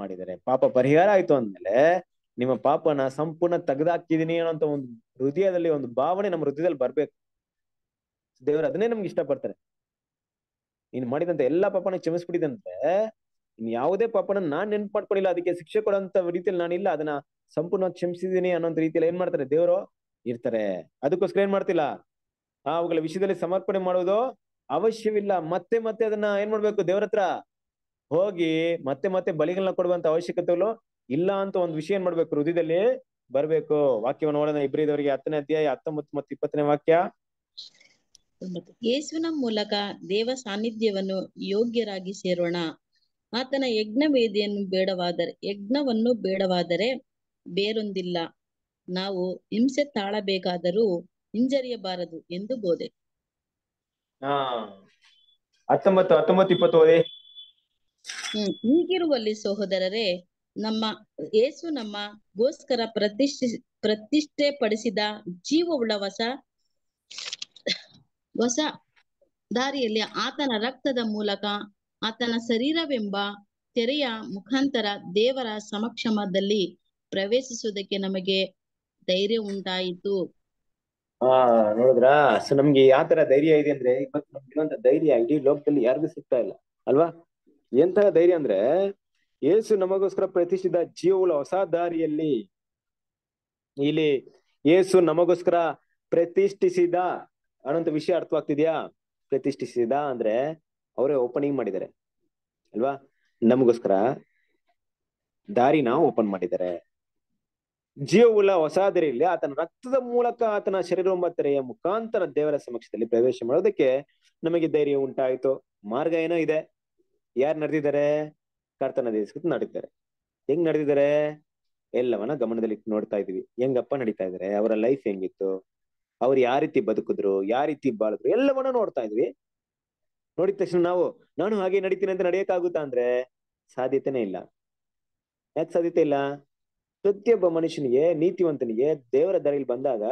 Speaker 1: ಮಾಡಿದ್ದಾರೆ ಪಾಪ ಪರಿಹಾರ ಆಯ್ತು ಅಂದ್ಮೇಲೆ ನಿಮ್ಮ ಪಾಪನ ಸಂಪೂರ್ಣ ತೆಗೆದಾಕಿದೀನಿ ಅನ್ನೋಂತ ಒಂದು ಹೃದಯದಲ್ಲಿ ಒಂದು ಭಾವನೆ ನಮ್ಮ ಹೃದಯದಲ್ಲಿ ಬರ್ಬೇಕು ದೇವರು ಅದನ್ನೇ ನಮ್ಗೆ ಇಷ್ಟ ಪಡ್ತಾರೆ ನೀನ್ ಮಾಡಿದಂತ ಎಲ್ಲಾ ಪಾಪನ ಕ್ಷಮಿಸ್ಬಿಟ್ಟಿದಂತೆ ಇನ್ ಯಾವುದೇ ಪಾಪನ ನಾನ್ ನೆನ್ಪು ಮಾಡ್ಕೊಂಡಿಲ್ಲ ಅದಕ್ಕೆ ಶಿಕ್ಷೆ ಕೊಡೋಂತ ರೀತಿಯಲ್ಲಿ ಇಲ್ಲ ಅದನ್ನ ಸಂಪೂರ್ಣ ಕ್ಷಮಿಸಿದೀನಿ ಅನ್ನೋಂತ ರೀತಿಯಲ್ಲಿ ಏನ್ ಮಾಡ್ತಾರೆ ದೇವರು ಇರ್ತಾರೆ ಅದಕ್ಕೋಸ್ಕರ ಏನ್ ಮಾಡ್ತಿಲ್ಲ ಆ ಅವುಗಳ ವಿಷಯದಲ್ಲಿ ಸಮರ್ಪಣೆ ಮಾಡುವುದು ಅವಶ್ಯವಿಲ್ಲ ಮತ್ತೆ ಮತ್ತೆ ಅದನ್ನ ಏನ್ ಮಾಡ್ಬೇಕು ದೇವ್ರ ಹತ್ರ ಹೋಗಿ ಮತ್ತೆ ಮತ್ತೆ ಬಲಿಗಳನ್ನ ಕೊಡುವಂತ ಅವಶ್ಯಕತೆಗಳು ಇಲ್ಲ ಅಂತ ಒಂದ್ ವಿಷಯ ಏನ್ ಮಾಡ್ಬೇಕು ಹೃದಯದಲ್ಲಿ ಬರ್ಬೇಕು ವಾಕ್ಯವನ್ನು ನೋಡೋಣ ಇಬ್ರಿದವರಿಗೆ ಹತ್ತನೇ ಅಧ್ಯಾಯ ಹತ್ತೊಂಬತ್ತು ಮತ್ತು ಇಪ್ಪತ್ತನೇ ವಾಕ್ಯ
Speaker 2: ಯೇಸುವಿನ ಮೂಲಕ ದೇವ ಸಾನ್ನಿಧ್ಯವನ್ನು ಯೋಗ್ಯರಾಗಿ ಸೇರೋಣ ಆತನ ಯಜ್ಞ ವೇದಿಯನ್ನು ಬೇಡವಾದರೆ ಯಜ್ಞವನ್ನು ಬೇಡವಾದರೆ ಬೇರೊಂದಿಲ್ಲ ನಾವು ಹಿಂಸೆ ತಾಳಬೇಕಾದರೂ ಹಿಂಜರಿಯಬಾರದು ಎಂದು ಬೋಧೆ
Speaker 1: ಹಾ ಹತ್ತೊಂಬತ್ತು ಹತ್ತೊಂಬತ್ತು ಇಪ್ಪತ್ತು
Speaker 2: ಹೀಗಿರುವಲ್ಲಿ ಸಹೋದರರೇ ನಮ್ಮ ಏಸು ನಮ್ಮ ಗೋಸ್ಕರ ಪ್ರತಿಷ್ಠಿ ಪ್ರತಿಷ್ಠೆ ಪಡಿಸಿದ ಜೀವವುಳ್ಳ ಹೊಸ ಹೊಸ ದಾರಿಯಲ್ಲಿ ಆತನ ರಕ್ತದ ಮೂಲಕ ಆತನ ಶರೀರವೆಂಬ ತೆರೆಯ ಮುಖಾಂತರ ದೇವರ ಸಮಕ್ಷಮದಲ್ಲಿ ಪ್ರವೇಶಿಸುವುದಕ್ಕೆ ನಮಗೆ ಧೈರ್ಯ ಉಂಟಾಯಿತು
Speaker 1: ಆ ನೋಡಿದ್ರ ಸೊ ನಮ್ಗೆ ಯಾವ ತರ ಧೈರ್ಯ ಇದೆ ಅಂದ್ರೆ ಇವತ್ತು ನಮ್ಗೆ ಧೈರ್ಯ ಇಡೀ ಲೋಕದಲ್ಲಿ ಯಾರಿಗೂ ಸಿಗ್ತಾ ಇಲ್ಲ ಅಲ್ವಾ ಎಂತ ಧೈರ್ಯ ಅಂದ್ರೆ ಯೇಸು ನಮಗೋಸ್ಕರ ಪ್ರತಿಷ್ಠಿತ ಜೀವಗಳ ಹೊಸ ದಾರಿಯಲ್ಲಿ ಇಲ್ಲಿ ಯೇಸು ನಮಗೋಸ್ಕರ ಪ್ರತಿಷ್ಠಿಸಿದ ಅನ್ನೋಂತ ವಿಷಯ ಅರ್ಥವಾಗ್ತಿದ್ಯಾ ಪ್ರತಿಷ್ಠಿಸಿದ ಅಂದ್ರೆ ಅವರೇ ಓಪನಿಂಗ್ ಮಾಡಿದ್ದಾರೆ ಅಲ್ವಾ ನಮಗೋಸ್ಕರ ದಾರಿನ ಓಪನ್ ಜೀವವುಲ ಹೊಸ ದಾರಿಯಲ್ಲಿ ಆತನ ರಕ್ತದ ಮೂಲಕ ಆತನ ಶರೀರ ಶರೀರೋಮತ್ತರೆಯ ಮುಖಾಂತರ ದೇವರ ಸಮಕ್ಷದಲ್ಲಿ ಪ್ರವೇಶ ಮಾಡೋದಕ್ಕೆ ನಮಗೆ ಧೈರ್ಯ ಉಂಟಾಯಿತು ಮಾರ್ಗ ಏನೋ ಇದೆ ಯಾರು ನಡೆದಿದ್ದಾರೆ ಕರ್ತನ ದೇಶಕ್ಕೆ ನಡೀತಾರೆ ಹೆಂಗ್ ನಡೆದಿದ್ದಾರೆ ಎಲ್ಲವನ್ನ ಗಮನದಲ್ಲಿ ನೋಡ್ತಾ ಇದೀವಿ ಹೆಂಗಪ್ಪ ನಡೀತಾ ಇದಾರೆ ಅವರ ಲೈಫ್ ಹೆಂಗಿತ್ತು ಅವ್ರು ಯಾವ ರೀತಿ ಬದುಕಿದ್ರು ಯಾವ ರೀತಿ ಬಾಳಿದ್ರು ಎಲ್ಲವನ್ನ ನೋಡ್ತಾ ಇದ್ವಿ ನೋಡಿದ ತಕ್ಷಣ ನಾವು ನಾನು ಹಾಗೆ ನಡೀತೀನಿ ಅಂತ ನಡೆಯಕ್ಕಾಗುತ್ತಾ ಅಂದ್ರೆ ಸಾಧ್ಯತೆನೇ ಇಲ್ಲ ಯಾಕೆ ಸಾಧ್ಯತೆ ಇಲ್ಲ ಪ್ರತಿಯೊಬ್ಬ ಮನುಷ್ಯನಿಗೆ ನೀತಿವಂತನಿಗೆ ದೇವರ ದಾರಿಯಲ್ಲಿ ಬಂದಾಗ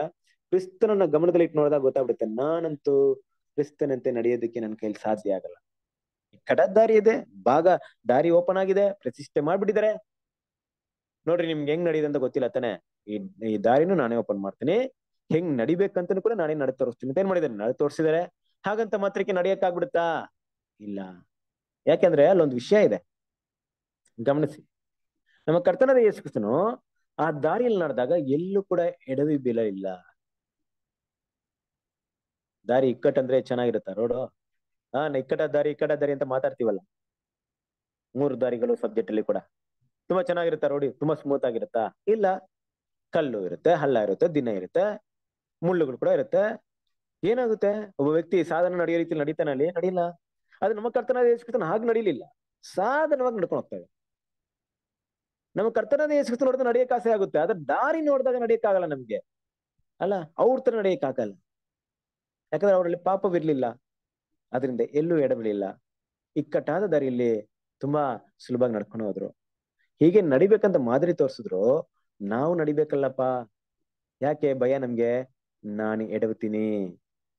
Speaker 1: ಕ್ರಿಸ್ತನನ್ನ ಗಮನದಲ್ಲಿ ಇಟ್ಟು ನೋಡಿದಾಗ ಗೊತ್ತಾಗ್ಬಿಡುತ್ತೆ ನಾನಂತೂ ಕ್ರಿಸ್ತನಂತೆ ನಡೆಯೋದಕ್ಕೆ ನನ್ನ ಕೈಲಿ ಸಾಧ್ಯ ಆಗಲ್ಲ ದಾರಿ ಇದೆ ಭಾಗ ದಾರಿ ಓಪನ್ ಆಗಿದೆ ಪ್ರತಿಷ್ಠೆ ಮಾಡ್ಬಿಟ್ಟಿದ್ದಾರೆ ನೋಡ್ರಿ ನಿಮ್ಗೆ ಹೆಂಗ್ ನಡೀದ ಅಂತ ಗೊತ್ತಿಲ್ಲ ತಾನೆ ಈ ದಾರಿನೂ ನಾನೇ ಓಪನ್ ಮಾಡ್ತೀನಿ ಹೆಂಗ್ ನಡಿಬೇಕಂತ ಕೂಡ ನಾನೇ ನಡೆ ತೋರಿಸ್ತೀನಿ ಅಂತ ಏನ್ ಮಾಡಿದಾರೆ ನಡೆ ತೋರಿಸಿದಾರೆ ಹಾಗಂತ ಮಾತ್ರಕ್ಕೆ ನಡೆಯಕ್ಕಾಗ್ಬಿಡುತ್ತಾ ಇಲ್ಲ ಯಾಕೆಂದ್ರೆ ಅಲ್ಲೊಂದು ವಿಷಯ ಇದೆ ಗಮನಿಸಿ ನಮ್ಮ ಕರ್ತನದ ಯೇಸುಕ್ರಿಸ್ತನು ಆ ದಾರಿಯಲ್ಲಿ ನಡೆದಾಗ ಎಲ್ಲೂ ಕೂಡ ಎಡವಿ ಇಲ್ಲ ದಾರಿ ಇಕ್ಕಟ್ಟಂದ್ರೆ ಚೆನ್ನಾಗಿರುತ್ತ ರೋಡು ಆ ಇಕ್ಕಟ ದಾರಿ ಇಕ್ಕಡ ದಾರಿ ಅಂತ ಮಾತಾಡ್ತೀವಲ್ಲ ಮೂರು ದಾರಿಗಳು ಸಬ್ಜೆಕ್ಟ್ ಅಲ್ಲಿ ಕೂಡ ತುಂಬಾ ಚೆನ್ನಾಗಿರುತ್ತಾ ರೋಡಿ ತುಂಬಾ ಸ್ಮೂತ್ ಆಗಿರುತ್ತಾ ಇಲ್ಲ ಕಲ್ಲು ಇರುತ್ತೆ ಹಳ್ಳ ಇರುತ್ತೆ ದಿನ ಇರುತ್ತೆ ಮುಳ್ಳುಗಳು ಕೂಡ ಇರುತ್ತೆ ಏನಾಗುತ್ತೆ ಒಬ್ಬ ವ್ಯಕ್ತಿ ಸಾಧನ ನಡೆಯೋ ರೀತಿಯಲ್ಲಿ ನಡೀತಾನೆ ಅಲ್ಲಿ ನಡೀಲ್ಲ ಅದು ನಮ್ಮ ಕರ್ತನಾದ ಯೇಸುಕ್ರಿಸ್ತನ ಹಾಗೆ ನಡೀಲಿಲ್ಲ ಸಾಧನವಾಗಿ ನಡ್ಕೊಂಡು ಹೋಗ್ತೇವೆ ನಮ್ಮ ಕರ್ತನಾದ ಯೇಸುಕ್ರಿಸ್ತನ ನೋಡಿದ್ರೆ ನಡೆಯಕ್ಕೆ ಆಸೆ ಆಗುತ್ತೆ ಆದ್ರೆ ದಾರಿ ನೋಡಿದಾಗ ಆಗಲ್ಲ ನಮ್ಗೆ ಅಲ್ಲ ಅವ್ರ ತರ ನಡೆಯಕ್ಕೆ ಆಗಲ್ಲ ಯಾಕಂದ್ರೆ ಅವರಲ್ಲಿ ಪಾಪವಿರ್ಲಿಲ್ಲ ಅದರಿಂದ ಎಲ್ಲೂ ಎಡಬಲಿಲ್ಲ ಇಕ್ಕಟ್ಟಾದ ದಾರಿಯಲ್ಲಿ ತುಂಬಾ ಸುಲಭವಾಗಿ ನಡ್ಕೊಂಡು ಹೋದ್ರು ಹೀಗೆ ನಡಿಬೇಕಂತ ಮಾದರಿ ತೋರಿಸಿದ್ರು ನಾವು ನಡಿಬೇಕಲ್ಲಪ್ಪ ಯಾಕೆ ಭಯ ನಮ್ಗೆ ನಾನು ಎಡವತೀನಿ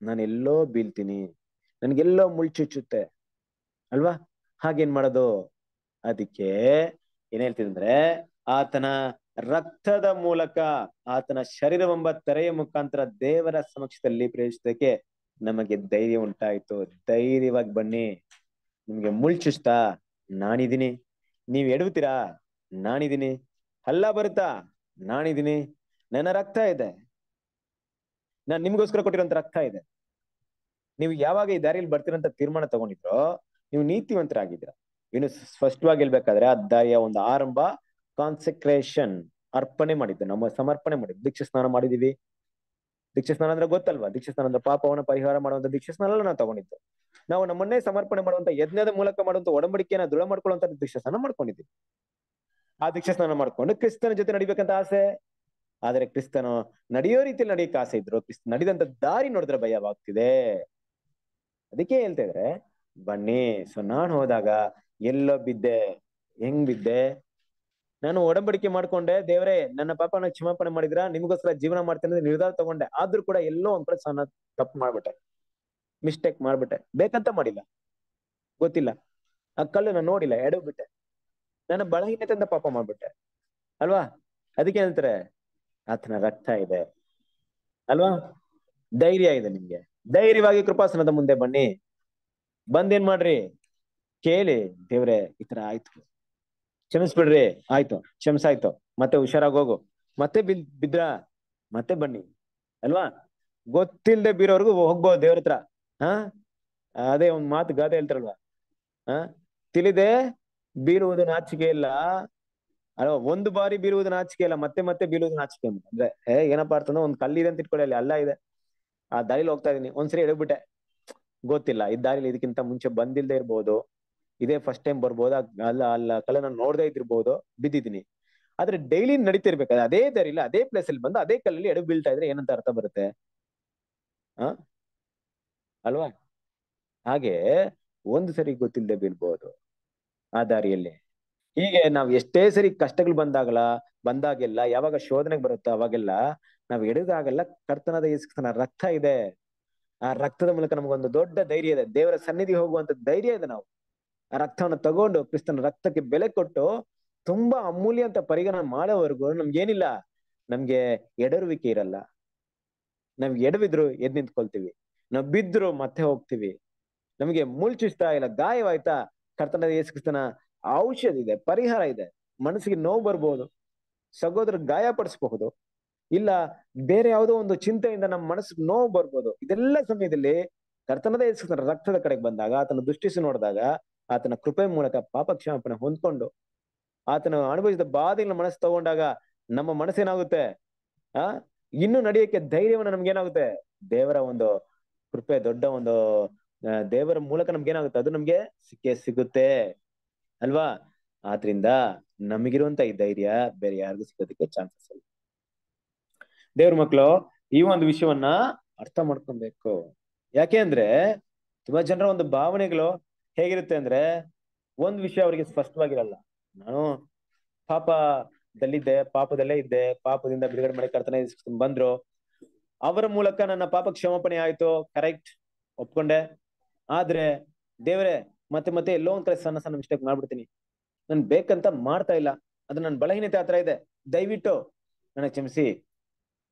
Speaker 1: ನಾನು ಎಲ್ಲೋ ಬೀಳ್ತೀನಿ ನನ್ಗೆಲ್ಲೋ ಮುಳ್ಚುಚ್ಚುತ್ತೆ ಅಲ್ವಾ ಹಾಗೇನ್ ಮಾಡೋದು ಅದಕ್ಕೆ ಏನ್ ಹೇಳ್ತಿದ್ರೆ ಆತನ ರಕ್ತದ ಮೂಲಕ ಆತನ ಶರೀರವೆಂಬ ತೆರೆಯ ಮುಖಾಂತರ ದೇವರ ಸಮಕ್ಷದಲ್ಲಿ ಪ್ರವೇಶಿಸೋದಕ್ಕೆ ನಮಗೆ ಧೈರ್ಯ ಉಂಟಾಯ್ತು ಧೈರ್ಯವಾಗಿ ಬನ್ನಿ ನಿಮ್ಗೆ ಮುಳ್ಚಿಸ್ತಾ ನಾನಿದ್ದೀನಿ ನೀವ್ ಎಡುತ್ತೀರಾ ನಾನಿದ್ದೀನಿ ಹಲ್ಲ ಬರುತ್ತಾ ನಾನಿದ್ದೀನಿ ನನ್ನ ರಕ್ತ ಇದೆ ನಾನ್ ನಿಮ್ಗೋಸ್ಕರ ಕೊಟ್ಟಿರೋಂತ ರಕ್ತ ಇದೆ ನೀವು ಯಾವಾಗ ಈ ದಾರಿಯಲ್ಲಿ ಬರ್ತೀರಂತ ತೀರ್ಮಾನ ತಗೊಂಡಿದ್ರೋ ನೀವು ನೀತಿವಂತರಾಗಿದ್ರ ಇನ್ನು ಸ್ಪಷ್ಟವಾಗಿ ಹೇಳ್ಬೇಕಾದ್ರೆ ಆ ದಾರಿಯ ಒಂದು ಆರಂಭ ಕಾನ್ಸಕ್ರೇಷನ್ ಅರ್ಪಣೆ ಮಾಡಿದ್ದು ನಮ್ಮ ಸಮರ್ಪಣೆ ಮಾಡಿದ್ದು ದೀಕ್ಷೆ ಸ್ನಾನ ಮಾಡಿದೀವಿ ದೀಕ್ಷ ಸ್ನಾನ ಅಂದ್ರೆ ಗೊತ್ತಲ್ವಾ ದೀಕ್ಷ ಸ್ನಾನ ಅಂದ್ರೆ ಪಾಪವನ್ನು ಪರಿಹಾರ ಮಾಡುವಂತ ದೀಕ್ಷ ಸ್ನಾನ ನಾವು ತಗೊಂಡಿದ್ದೆ ನಾವು ನಮ್ಮನ್ನೇ ಸಮರ್ಪಣೆ ಮಾಡುವಂತ ಯಜ್ಞದ ಮೂಲಕ ಮಾಡುವಂತ ಒಡಂಬಡಿಕೆಯನ್ನ ದೃಢ ಮಾಡ್ಕೊಳ್ಳುವಂತ ದೀಕ್ಷ ಸ್ನಾನ ಮಾಡ್ಕೊಂಡಿದ್ದೀವಿ ಆ ದೀಕ್ಷ ಸ್ನಾನ ಮಾಡ್ಕೊಂಡು ಕ್ರಿಸ್ತನ ಜೊತೆ ನಡಿಬೇಕಂತ ಆಸೆ ಆದ್ರೆ ಕ್ರಿಸ್ತನು ನಡೆಯೋ ರೀತಿಯಲ್ಲಿ ನಡೆಯಕ್ಕೆ ಆಸೆ ಇದ್ರು ಕ್ರಿಸ್ತ ನಡಿದಂತ ದಾರಿ ನೋಡಿದ್ರೆ ಭಯವಾಗ್ತಿದೆ ಅದಕ್ಕೆ ಹೇಳ್ತಾ ಇದ್ರೆ ಬನ್ನಿ ಸೊ ನಾನು ಹೋದಾಗ ಎಲ್ಲೋ ಬಿದ್ದೆ ಹೆಂಗ್ ಬಿದ್ದೆ ನಾನು ಒಡಂಬಡಿಕೆ ಮಾಡ್ಕೊಂಡೆ ದೇವರೇ ನನ್ನ ಪಾಪನ ಕ್ಷಮಾಪಣೆ ಮಾಡಿದ್ರ ನಿಮಗೋಸ್ಕರ ಜೀವನ ಮಾಡ್ತೇನೆ ನಿರ್ಧಾರ ತಗೊಂಡೆ ಆದ್ರೂ ಕೂಡ ಎಲ್ಲೋ ಒಂದ್ ಕಡೆ ತಪ್ಪು ಮಾಡ್ಬಿಟ್ಟೆ ಮಿಸ್ಟೇಕ್ ಮಾಡ್ಬಿಟ್ಟೆ ಬೇಕಂತ ಮಾಡಿಲ್ಲ ಗೊತ್ತಿಲ್ಲ ಆ ನಾನು ನೋಡಿಲ್ಲ ಎಡವ್ಬಿಟ್ಟೆ ನನ್ನ ಬಳಹೀನತೆಯಿಂದ ಪಾಪ ಮಾಡ್ಬಿಟ್ಟೆ ಅಲ್ವಾ ಅದಕ್ಕೆ ಹೇಳ್ತಾರೆ ಆತನ ರಕ್ತ ಇದೆ ಅಲ್ವಾ ಧೈರ್ಯ ಇದೆ ನಿಮ್ಗೆ ಧೈರ್ಯವಾಗಿ ಕೃಪಾಸನದ ಮುಂದೆ ಬನ್ನಿ ಬಂದೇನ್ ಮಾಡ್ರಿ ಕೇಳಿ ದೇವ್ರೆ ಈ ತರ ಆಯ್ತು ಕ್ಷಮಿಸ್ಬಿಡ್ರಿ ಆಯ್ತು ಆಯ್ತು ಮತ್ತೆ ಹುಷಾರಾಗಿ ಹೋಗು ಮತ್ತೆ ಬಿದ್ ಬಿದ್ರ ಮತ್ತೆ ಬನ್ನಿ ಅಲ್ವಾ ಗೊತ್ತಿಲ್ಲದೆ ಬೀರೋರ್ಗು ಹೋಗ್ಬೋದು ದೇವ್ರ ಹತ್ರ ಹಾ ಅದೇ ಒಂದ್ ಮಾತು ಗಾದೆ ಹೇಳ್ತಾರಲ್ವಾ ಹ ತಿಳಿದೆ ಬೀರುವುದು ನಾಚಿಕೆ ಇಲ್ಲ ಅಲ್ವಾ ಒಂದು ಬಾರಿ ಬೀರುವುದು ನಾಚಿಕೆ ಇಲ್ಲ ಮತ್ತೆ ಮತ್ತೆ ಬೀರುವುದು ನಾಚಿಕೆ ಅಂದ್ರೆ ಏ ಏನಪ್ಪ ಅರ್ಥಂದ್ರೆ ಒಂದ್ ಕಲ್ಲಿದೆ ಅಂತ ಇಟ್ಕೊಳ್ಳಿ ಅಲ್ಲಿ ಅಲ್ಲ ಇದೆ ಆ ದಾರಿಲಿ ಹೋಗ್ತಾ ಇದೀನಿ ಒಂದ್ಸರಿ ಎಳಗ್ಬಿಟ್ಟೆ ಗೊತ್ತಿಲ್ಲ ಈ ದಾರಿಲಿ ಇದಕ್ಕಿಂತ ಮುಂಚೆ ಬಂದಿಲ್ದೇ ಇರ್ಬೋದು ಇದೇ ಫಸ್ಟ್ ಟೈಮ್ ಬರ್ಬೋದು ಅಲ್ಲ ಅಲ್ಲ ಕಲೆ ನಾನು ನೋಡದೇ ಇದ್ದಿರ್ಬೋದು ಬಿದ್ದಿದ್ದೀನಿ ಆದ್ರೆ ಡೈಲಿ ನಡೀತಿರ್ಬೇಕಾದ್ರೆ ಅದೇ ಇಲ್ಲ ಅದೇ ಪ್ಲೇಸ್ ಅಲ್ಲಿ ಬಂದು ಅದೇ ಕಲ್ಲಲ್ಲಿ ಎಡ ಬೀಳ್ತಾ ಇದ್ರೆ ಏನಂತ ಅರ್ಥ ಬರುತ್ತೆ ಆ ಅಲ್ವಾ ಹಾಗೆ ಒಂದು ಸರಿ ಗೊತ್ತಿಲ್ಲದೆ ಬೀಳ್ಬಹುದು ಆ ದಾರಿಯಲ್ಲಿ ಹೀಗೆ ನಾವ್ ಎಷ್ಟೇ ಸರಿ ಕಷ್ಟಗಳು ಬಂದಾಗಲ್ಲ ಬಂದಾಗೆಲ್ಲ ಯಾವಾಗ ಶೋಧನೆಗೆ ಬರುತ್ತೋ ಅವಾಗೆಲ್ಲ ನಾವು ಎಡದಾಗೆಲ್ಲ ಕರ್ತನದ ಯೇಸುಕ್ರಿಸ್ತನ ರಕ್ತ ಇದೆ ಆ ರಕ್ತದ ಮೂಲಕ ನಮಗೊಂದು ದೊಡ್ಡ ಧೈರ್ಯ ಇದೆ ದೇವರ ಸನ್ನಿಧಿ ಹೋಗುವಂತ ಧೈರ್ಯ ಇದೆ ನಾವು ಆ ರಕ್ತವನ್ನು ತಗೊಂಡು ಕ್ರಿಸ್ತನ ರಕ್ತಕ್ಕೆ ಬೆಲೆ ಕೊಟ್ಟು ತುಂಬಾ ಅಮೂಲ್ಯ ಅಂತ ಪರಿಗಣ ಮಾಡೋವರೆಗೂ ಏನಿಲ್ಲ ನಮ್ಗೆ ಎಡರುವಿಕೆ ಇರಲ್ಲ ನಮ್ಗೆ ಎಡವಿದ್ರು ಎದ್ ನಿಂತ್ಕೊಳ್ತೀವಿ ನಾವ್ ಬಿದ್ರು ಮತ್ತೆ ಹೋಗ್ತೀವಿ ನಮ್ಗೆ ಮುಳ್ಚಿಸ್ತಾ ಇಲ್ಲ ಗಾಯವಾಯ್ತಾ ಕರ್ತನ ಯೇಸು ಕ್ರಿಸ್ತನ ಔಷಧ ಇದೆ ಪರಿಹಾರ ಇದೆ ಮನಸ್ಸಿಗೆ ನೋವು ಬರ್ಬೋದು ಗಾಯ ಗಾಯಪಡಿಸಬಹುದು ಇಲ್ಲ ಬೇರೆ ಯಾವುದೋ ಒಂದು ಚಿಂತೆಯಿಂದ ನಮ್ಮ ಮನಸ್ಸಿಗೆ ನೋವು ಬರ್ಬೋದು ಇದೆಲ್ಲ ಸಮಯದಲ್ಲಿ ಕರ್ತನದ ಯೇಸುಕ್ರಿಸ್ತನ ರಕ್ತದ ಕಡೆಗೆ ಬಂದಾಗ ಆತನ ದೃಷ್ಟಿಸಿ ನೋಡಿದಾಗ ಆತನ ಕೃಪೆ ಮೂಲಕ ಪಾಪ ಹೊಂದ್ಕೊಂಡು ಆತನ ಅನುಭವಿಸಿದ ಬಾಧೆಗಳನ್ನ ಮನಸ್ಸು ತಗೊಂಡಾಗ ನಮ್ಮ ಮನಸ್ಸೇನಾಗುತ್ತೆ ಆ ಇನ್ನು ನಡೆಯಕ್ಕೆ ಧೈರ್ಯವನ್ನು ನಮ್ಗೇನಾಗುತ್ತೆ ದೇವರ ಒಂದು ಕೃಪೆ ದೊಡ್ಡ ಒಂದು ದೇವರ ಮೂಲಕ ಏನಾಗುತ್ತೆ ಅದು ನಮ್ಗೆ ಸಿಕ್ಕೇ ಸಿಗುತ್ತೆ ಅಲ್ವಾ ಆದ್ರಿಂದ ನಮಗಿರುವಂತ ಈ ಧೈರ್ಯ ಬೇರೆ ಯಾರಿಗೂ ಸಿಗೋದಕ್ಕೆ ಚಾನ್ಸಸ್ ಇಲ್ಲ ದೇವ್ರ ಮಕ್ಕಳು ಈ ಒಂದು ವಿಷಯವನ್ನ ಅರ್ಥ ಮಾಡ್ಕೊಬೇಕು ಯಾಕೆ ಅಂದ್ರೆ ತುಂಬಾ ಜನರ ಒಂದು ಭಾವನೆಗಳು ಹೇಗಿರುತ್ತೆ ಅಂದ್ರೆ ಒಂದ್ ವಿಷಯ ಅವರಿಗೆ ಸ್ಪಷ್ಟವಾಗಿರಲ್ಲ ನಾನು ಪಾಪದಲ್ಲಿದ್ದೆ ಪಾಪದಲ್ಲೇ ಇದ್ದೆ ಪಾಪದಿಂದ ಬಿಡುಗಡೆ ಮಾಡಿ ಕರ್ತನೆ ಬಂದ್ರು ಅವರ ಮೂಲಕ ನನ್ನ ಪಾಪ ಕ್ಷಮಾಪಣೆ ಆಯ್ತು ಕರೆಕ್ಟ್ ಒಪ್ಕೊಂಡೆ ಆದ್ರೆ ದೇವರೇ ಮತ್ತೆ ಮತ್ತೆ ಎಲ್ಲೋ ಒಂದ್ ಕಡೆ ಸಣ್ಣ ಸಣ್ಣ ಮಿಸ್ಟೇಕ್ ಮಾಡ್ಬಿಡ್ತೀನಿ ನನ್ ಬೇಕಂತ ಮಾಡ್ತಾ ಇಲ್ಲ ಅದು ನನ್ನ ಬಲಹೀನತೆ ಆತರ ಇದೆ ದಯವಿಟ್ಟು ನನ್ನ ಕ್ಷಮಿಸಿ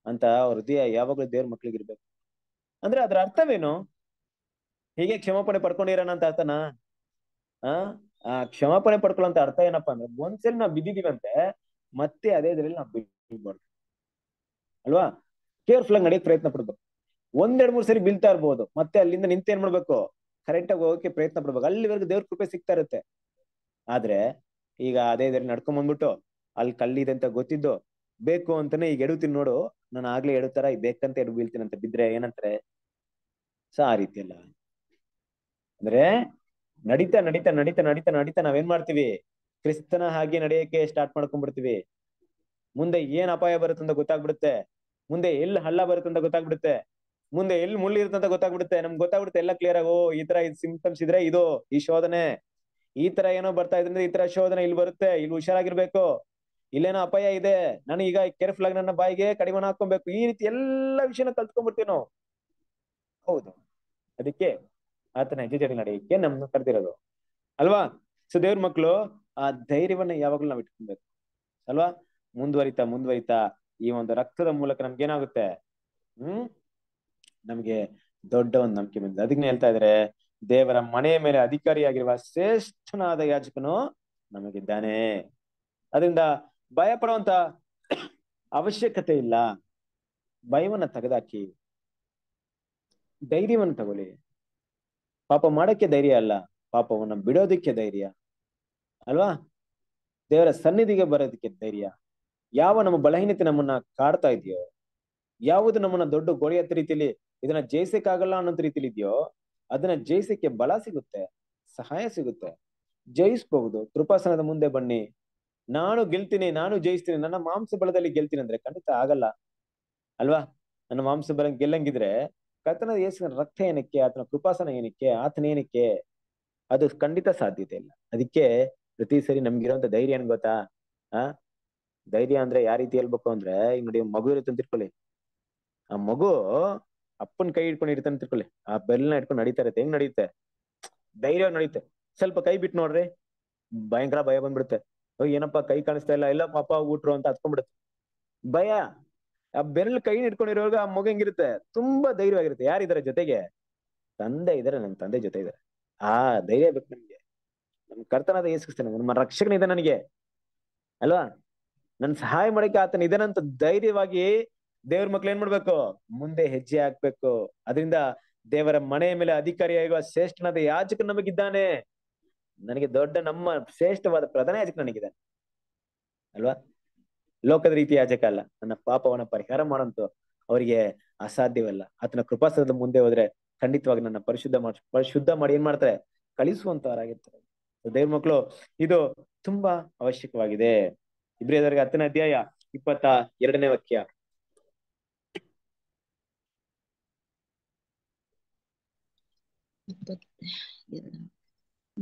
Speaker 1: ಅಂತ ಅವ್ರ ಹೃದಯ ಯಾವಾಗ್ಲೂ ದೇವ್ರ ಮಕ್ಳಿಗಿರ್ಬೇಕು ಅಂದ್ರೆ ಅದ್ರ ಅರ್ಥವೇನು ಹೀಗೆ ಕ್ಷಮಾಪಣೆ ಪಡ್ಕೊಂಡಿರೋಣ ಅಂತ ಅರ್ಥನಾ ಆ ಕ್ಷಮಾಪಣೆ ಅಂತ ಅರ್ಥ ಏನಪ್ಪಾ ಅಂದ್ರೆ ಒಂದ್ಸಲಿ ನಾವು ಬಿದ್ದಿದೀವಂತೆ ಮತ್ತೆ ಅದೇ ಇದರಲ್ಲಿ ನಾವು ಬಿಡ್ಬಾರ್ದು ಅಲ್ವಾ ಕೇರ್ಫುಲ್ ಆಗಿ ನಡೆಯಕ್ ಪ್ರಯತ್ನ ಪಡ್ಬೇಕು ಒಂದೆರಡ್ ಮೂರ್ ಸರಿ ಬೀಳ್ತಾ ಇರ್ಬೋದು ಮತ್ತೆ ಅಲ್ಲಿಂದ ನಿಂತ ಏನ್ ಮಾಡ್ಬೇಕು ಕರೆಕ್ಟ್ ಆಗಿ ಹೋಗಕ್ಕೆ ಪ್ರಯತ್ನ ಪಡ್ಬೇಕು ಅಲ್ಲಿವರೆಗೂ ದೇವ್ರ ಕೃಪೆ ಸಿಗ್ತಾ ಇರುತ್ತೆ ಆದ್ರೆ ಈಗ ಅದೇ ಇದ್ರಲ್ಲಿ ನಡ್ಕೊಂಡ್ ಬಂದ್ಬಿಟ್ಟು ಅಲ್ಲಿ ಕಲ್ಲಿದೆ ಅಂತ ಗೊತ್ತಿದ್ದು ಬೇಕು ಅಂತಾನೆ ಈಗ ಎಡುತ್ತೀನಿ ನೋಡು ನಾನು ಆಗ್ಲೇ ಎಡುತ್ತಾರ ಈಗ ಬೇಕಂತ ಎಡ್ ಬೀಳ್ತೀನಿ ಅಂತ ಬಿದ್ರೆ ಏನಂತಾರೆ ಸೊ ಆ ರೀತಿ ಅಲ್ಲ ಅಂದ್ರೆ ನಡೀತಾ ನಡೀತಾ ನಡೀತಾ ನಡೀತಾ ನಡೀತಾ ನಾವೇನ್ ಮಾಡ್ತೀವಿ ಕ್ರಿಸ್ತನ ಹಾಗೆ ನಡೆಯಕ್ಕೆ ಸ್ಟಾರ್ಟ್ ಮಾಡ್ಕೊಂಡ್ಬಿಡ್ತೀವಿ ಮುಂದೆ ಏನ್ ಅಪಾಯ ಬರುತ್ತೆ ಅಂತ ಗೊತ್ತಾಗ್ಬಿಡುತ್ತೆ ಮುಂದೆ ಎಲ್ಲಿ ಹಳ್ಳ ಬರುತ್ತಂತ ಅಂತ ಗೊತ್ತಾಗ್ಬಿಡುತ್ತೆ ಮುಂದೆ ಎಲ್ಲಿ ಮುಳ್ಳು ಇರುತ್ತಂತ ಗೊತ್ತಾಗ್ಬಿಡುತ್ತೆ ನಮ್ಗೆ ಗೊತ್ತಾಗ್ಬಿಡುತ್ತೆ ಎಲ್ಲ ಕ್ಲಿಯರ್ ಆಗೋ ಈ ತರ ಇದು ಸಿಂಪ್ಟಮ್ಸ್ ಇದ್ರೆ ಇದು ಈ ಶೋಧನೆ ಈ ತರ ಏನೋ ಬರ್ತಾ ಇದ್ರೆ ಈ ತರ ಶೋಧನೆ ಇಲ್ಲಿ ಬರುತ್ತೆ ಇಲ್ಲಿ ಹುಷಾರಾಗಿರ್ಬೇಕು ಇಲ್ಲೇನೋ ಅಪಾಯ ಇದೆ ನಾನು ಈಗ ಕೇರ್ಫುಲ್ ಆಗಿ ನನ್ನ ಬಾಯಿಗೆ ಕಡಿಮೆ ಹಾಕೊಬೇಕು ಈ ರೀತಿ ಎಲ್ಲ ವಿಷಯನ ಕಲ್ತ್ಕೊಂಡ್ಬಿಡ್ತೀವಿ ನಾವು ಹೌದು ಅದಕ್ಕೆ ಆತನ ಹೆಜ್ಜೆ ನಡೆಯಕ್ಕೆ ನಮ್ಮನ್ನು ಕರೆದಿರೋದು ಅಲ್ವಾ ಸೊ ದೇವ್ರ ಮಕ್ಕಳು ಆ ಧೈರ್ಯವನ್ನ ಯಾವಾಗ್ಲೂ ನಾವ್ ಇಟ್ಕೊಬೇಕು ಅಲ್ವಾ ಮುಂದುವರಿತಾ ಮುಂದುವರಿತಾ ಈ ಒಂದು ರಕ್ತದ ಮೂಲಕ ನಮ್ಗೆ ಏನಾಗುತ್ತೆ ಹ್ಮ್ ನಮ್ಗೆ ದೊಡ್ಡ ಒಂದು ನಂಬಿಕೆ ಬಂದಿದೆ ಅದಕ್ಕೆ ಹೇಳ್ತಾ ಇದ್ರೆ ದೇವರ ಮನೆಯ ಮೇಲೆ ಅಧಿಕಾರಿಯಾಗಿರುವ ಶ್ರೇಷ್ಠನಾದ ಯಾಜಕನು ನಮಗಿದ್ದಾನೆ ಅದರಿಂದ ಭಯ ಪಡುವಂತ ಅವಶ್ಯಕತೆ ಇಲ್ಲ ಭಯವನ್ನ ತೆಗೆದಾಕಿ ಧೈರ್ಯವನ್ನು ತಗೊಳ್ಳಿ ಪಾಪ ಮಾಡೋಕ್ಕೆ ಧೈರ್ಯ ಅಲ್ಲ ಪಾಪವನ್ನ ಬಿಡೋದಕ್ಕೆ ಧೈರ್ಯ ಅಲ್ವಾ ದೇವರ ಸನ್ನಿಧಿಗೆ ಬರೋದಕ್ಕೆ ಧೈರ್ಯ ಯಾವ ನಮ್ಮ ಬಲಹೀನತೆ ನಮ್ಮನ್ನ ಕಾಡ್ತಾ ಇದೆಯೋ ಯಾವುದು ನಮ್ಮನ್ನ ದೊಡ್ಡ ಗೋಳಿಯತ್ತ ರೀತಿಲಿ ಇದನ್ನ ಜಯಿಸಕ್ಕಾಗಲ್ಲ ಅನ್ನೋದ್ ರೀತಿಲಿ ಇದೆಯೋ ಅದನ್ನ ಜಯಿಸಕ್ಕೆ ಬಲ ಸಿಗುತ್ತೆ ಸಹಾಯ ಸಿಗುತ್ತೆ ಜಯಿಸ್ಬಹುದು ಕೃಪಾಸನದ ಮುಂದೆ ಬನ್ನಿ ನಾನು ಗೆಲ್ತೀನಿ ನಾನು ಜಯಿಸ್ತೀನಿ ನನ್ನ ಮಾಂಸ ಬಲದಲ್ಲಿ ಗೆಲ್ತೀನಿ ಅಂದ್ರೆ ಖಂಡಿತ ಆಗಲ್ಲ ಅಲ್ವಾ ನನ್ನ ಮಾಂಸ ಬಲ ಗೆಲ್ಲಂಗಿದ್ರೆ ಕರ್ತನ ಯೇಸುವಿನ ರಕ್ತ ಏನಕ್ಕೆ ಆತನ ಕೃಪಾಸನ ಏನಕ್ಕೆ ಆತನ ಏನಕ್ಕೆ ಅದು ಖಂಡಿತ ಸಾಧ್ಯತೆ ಇಲ್ಲ ಅದಕ್ಕೆ ಪ್ರತಿ ಸರಿ ನಮ್ಗಿರೋಂಥ ಧೈರ್ಯ ಏನ್ ಗೊತ್ತಾ ಆ ಧೈರ್ಯ ಅಂದ್ರೆ ಯಾವ ರೀತಿ ಹೇಳ್ಬೇಕು ಅಂದ್ರೆ ಈಗ ನೋಡಿ ಮಗು ಇರುತ್ತೆ ಅಂತ ಆ ಮಗು ಅಪ್ಪನ ಕೈ ಹಿಡ್ಕೊಂಡು ಇರ್ತಾನೆ ತಿಳ್ಕೊಳ್ಳಿ ಆ ಬೆಲ್ನ ಇಟ್ಕೊಂಡು ನಡೀತಾ ಹೆಂಗ್ ನಡೀತೆ ಧೈರ್ಯ ನಡೀತೆ ಸ್ವಲ್ಪ ಕೈ ಬಿಟ್ ನೋಡ್ರಿ ಭಯಂಕರ ಭಯ ಬಂದ್ಬಿಡುತ್ತೆ ಏನಪ್ಪಾ ಕೈ ಕಾಣಿಸ್ತಾ ಇಲ್ಲ ಎಲ್ಲ ಪಾಪ ಊಟ್ರು ಅಂತ ಹತ್ಕೊಂಡ್ಬಿಡುತ್ತೆ ಭಯ ಆ ಬೆರಳು ಕೈ ಇಟ್ಕೊಂಡಿರೋರ್ಗ ಆ ಮಗು ಹೆಂಗಿರುತ್ತೆ ತುಂಬಾ ಧೈರ್ಯವಾಗಿರುತ್ತೆ ಯಾರಿದಾರ ಜೊತೆಗೆ ತಂದೆ ಇದಾರೆ ನನ್ ತಂದೆ ಜೊತೆ ಇದಾರೆ ಆ ಧೈರ್ಯ ಬೇಕು ನನ್ಗೆ ನಮ್ ಕರ್ತನಾದ ಏಸ್ಕಿಸ್ತಾನೆ ನಮ್ಮ ರಕ್ಷಕನಿದೆ ನನಗೆ ಅಲ್ವಾ ನನ್ ಸಹಾಯ ಮಾಡಕ್ಕೆ ಆತನ ಇದನ್ನಂತ ಧೈರ್ಯವಾಗಿ ದೇವ್ರ ಮಕ್ಳು ಏನ್ ಮಾಡ್ಬೇಕು ಮುಂದೆ ಹೆಜ್ಜೆ ಹಾಕ್ಬೇಕು ಅದರಿಂದ ದೇವರ ಮನೆಯ ಮೇಲೆ ಅಧಿಕಾರಿಯಾಗುವ ಶ್ರೇಷ್ಠನಾದ ಯಾಜಕ ನಮಗಿದ್ದಾನೆ ನನಗೆ ದೊಡ್ಡ ನಮ್ಮ ಶ್ರೇಷ್ಠವಾದ ಪ್ರಧಾನ ಯಾಜಕ ನನಗಿದ್ದಾನೆ ಅಲ್ವಾ ಲೋಕದ ರೀತಿ ಯಾಜಕ ಅಲ್ಲ ನನ್ನ ಪಾಪವನ್ನ ಪರಿಹಾರ ಮಾಡಂತೂ ಅವರಿಗೆ ಅಸಾಧ್ಯವಲ್ಲ ಆತನ ಕೃಪಾಸನದ ಮುಂದೆ ಹೋದ್ರೆ ಖಂಡಿತವಾಗಿ ನನ್ನ ಪರಿಶುದ್ಧ ಮಾಡ್ ಪರಿಶುದ್ಧ ಮಾಡಿ ಏನ್ ಮಾಡ್ತಾರೆ ಕಳಿಸುವಂತವರಾಗಿರ್ತಾರೆ ದೇವ್ರ ಮಕ್ಕಳು ಇದು ತುಂಬಾ ಅವಶ್ಯಕವಾಗಿದೆ ಇಬ್ರಿಯದವರಿಗೆ ಹತ್ತನೇ ಅಧ್ಯಾಯ ಇಪ್ಪತ್ತ ಎರಡನೇ ವಾಕ್ಯ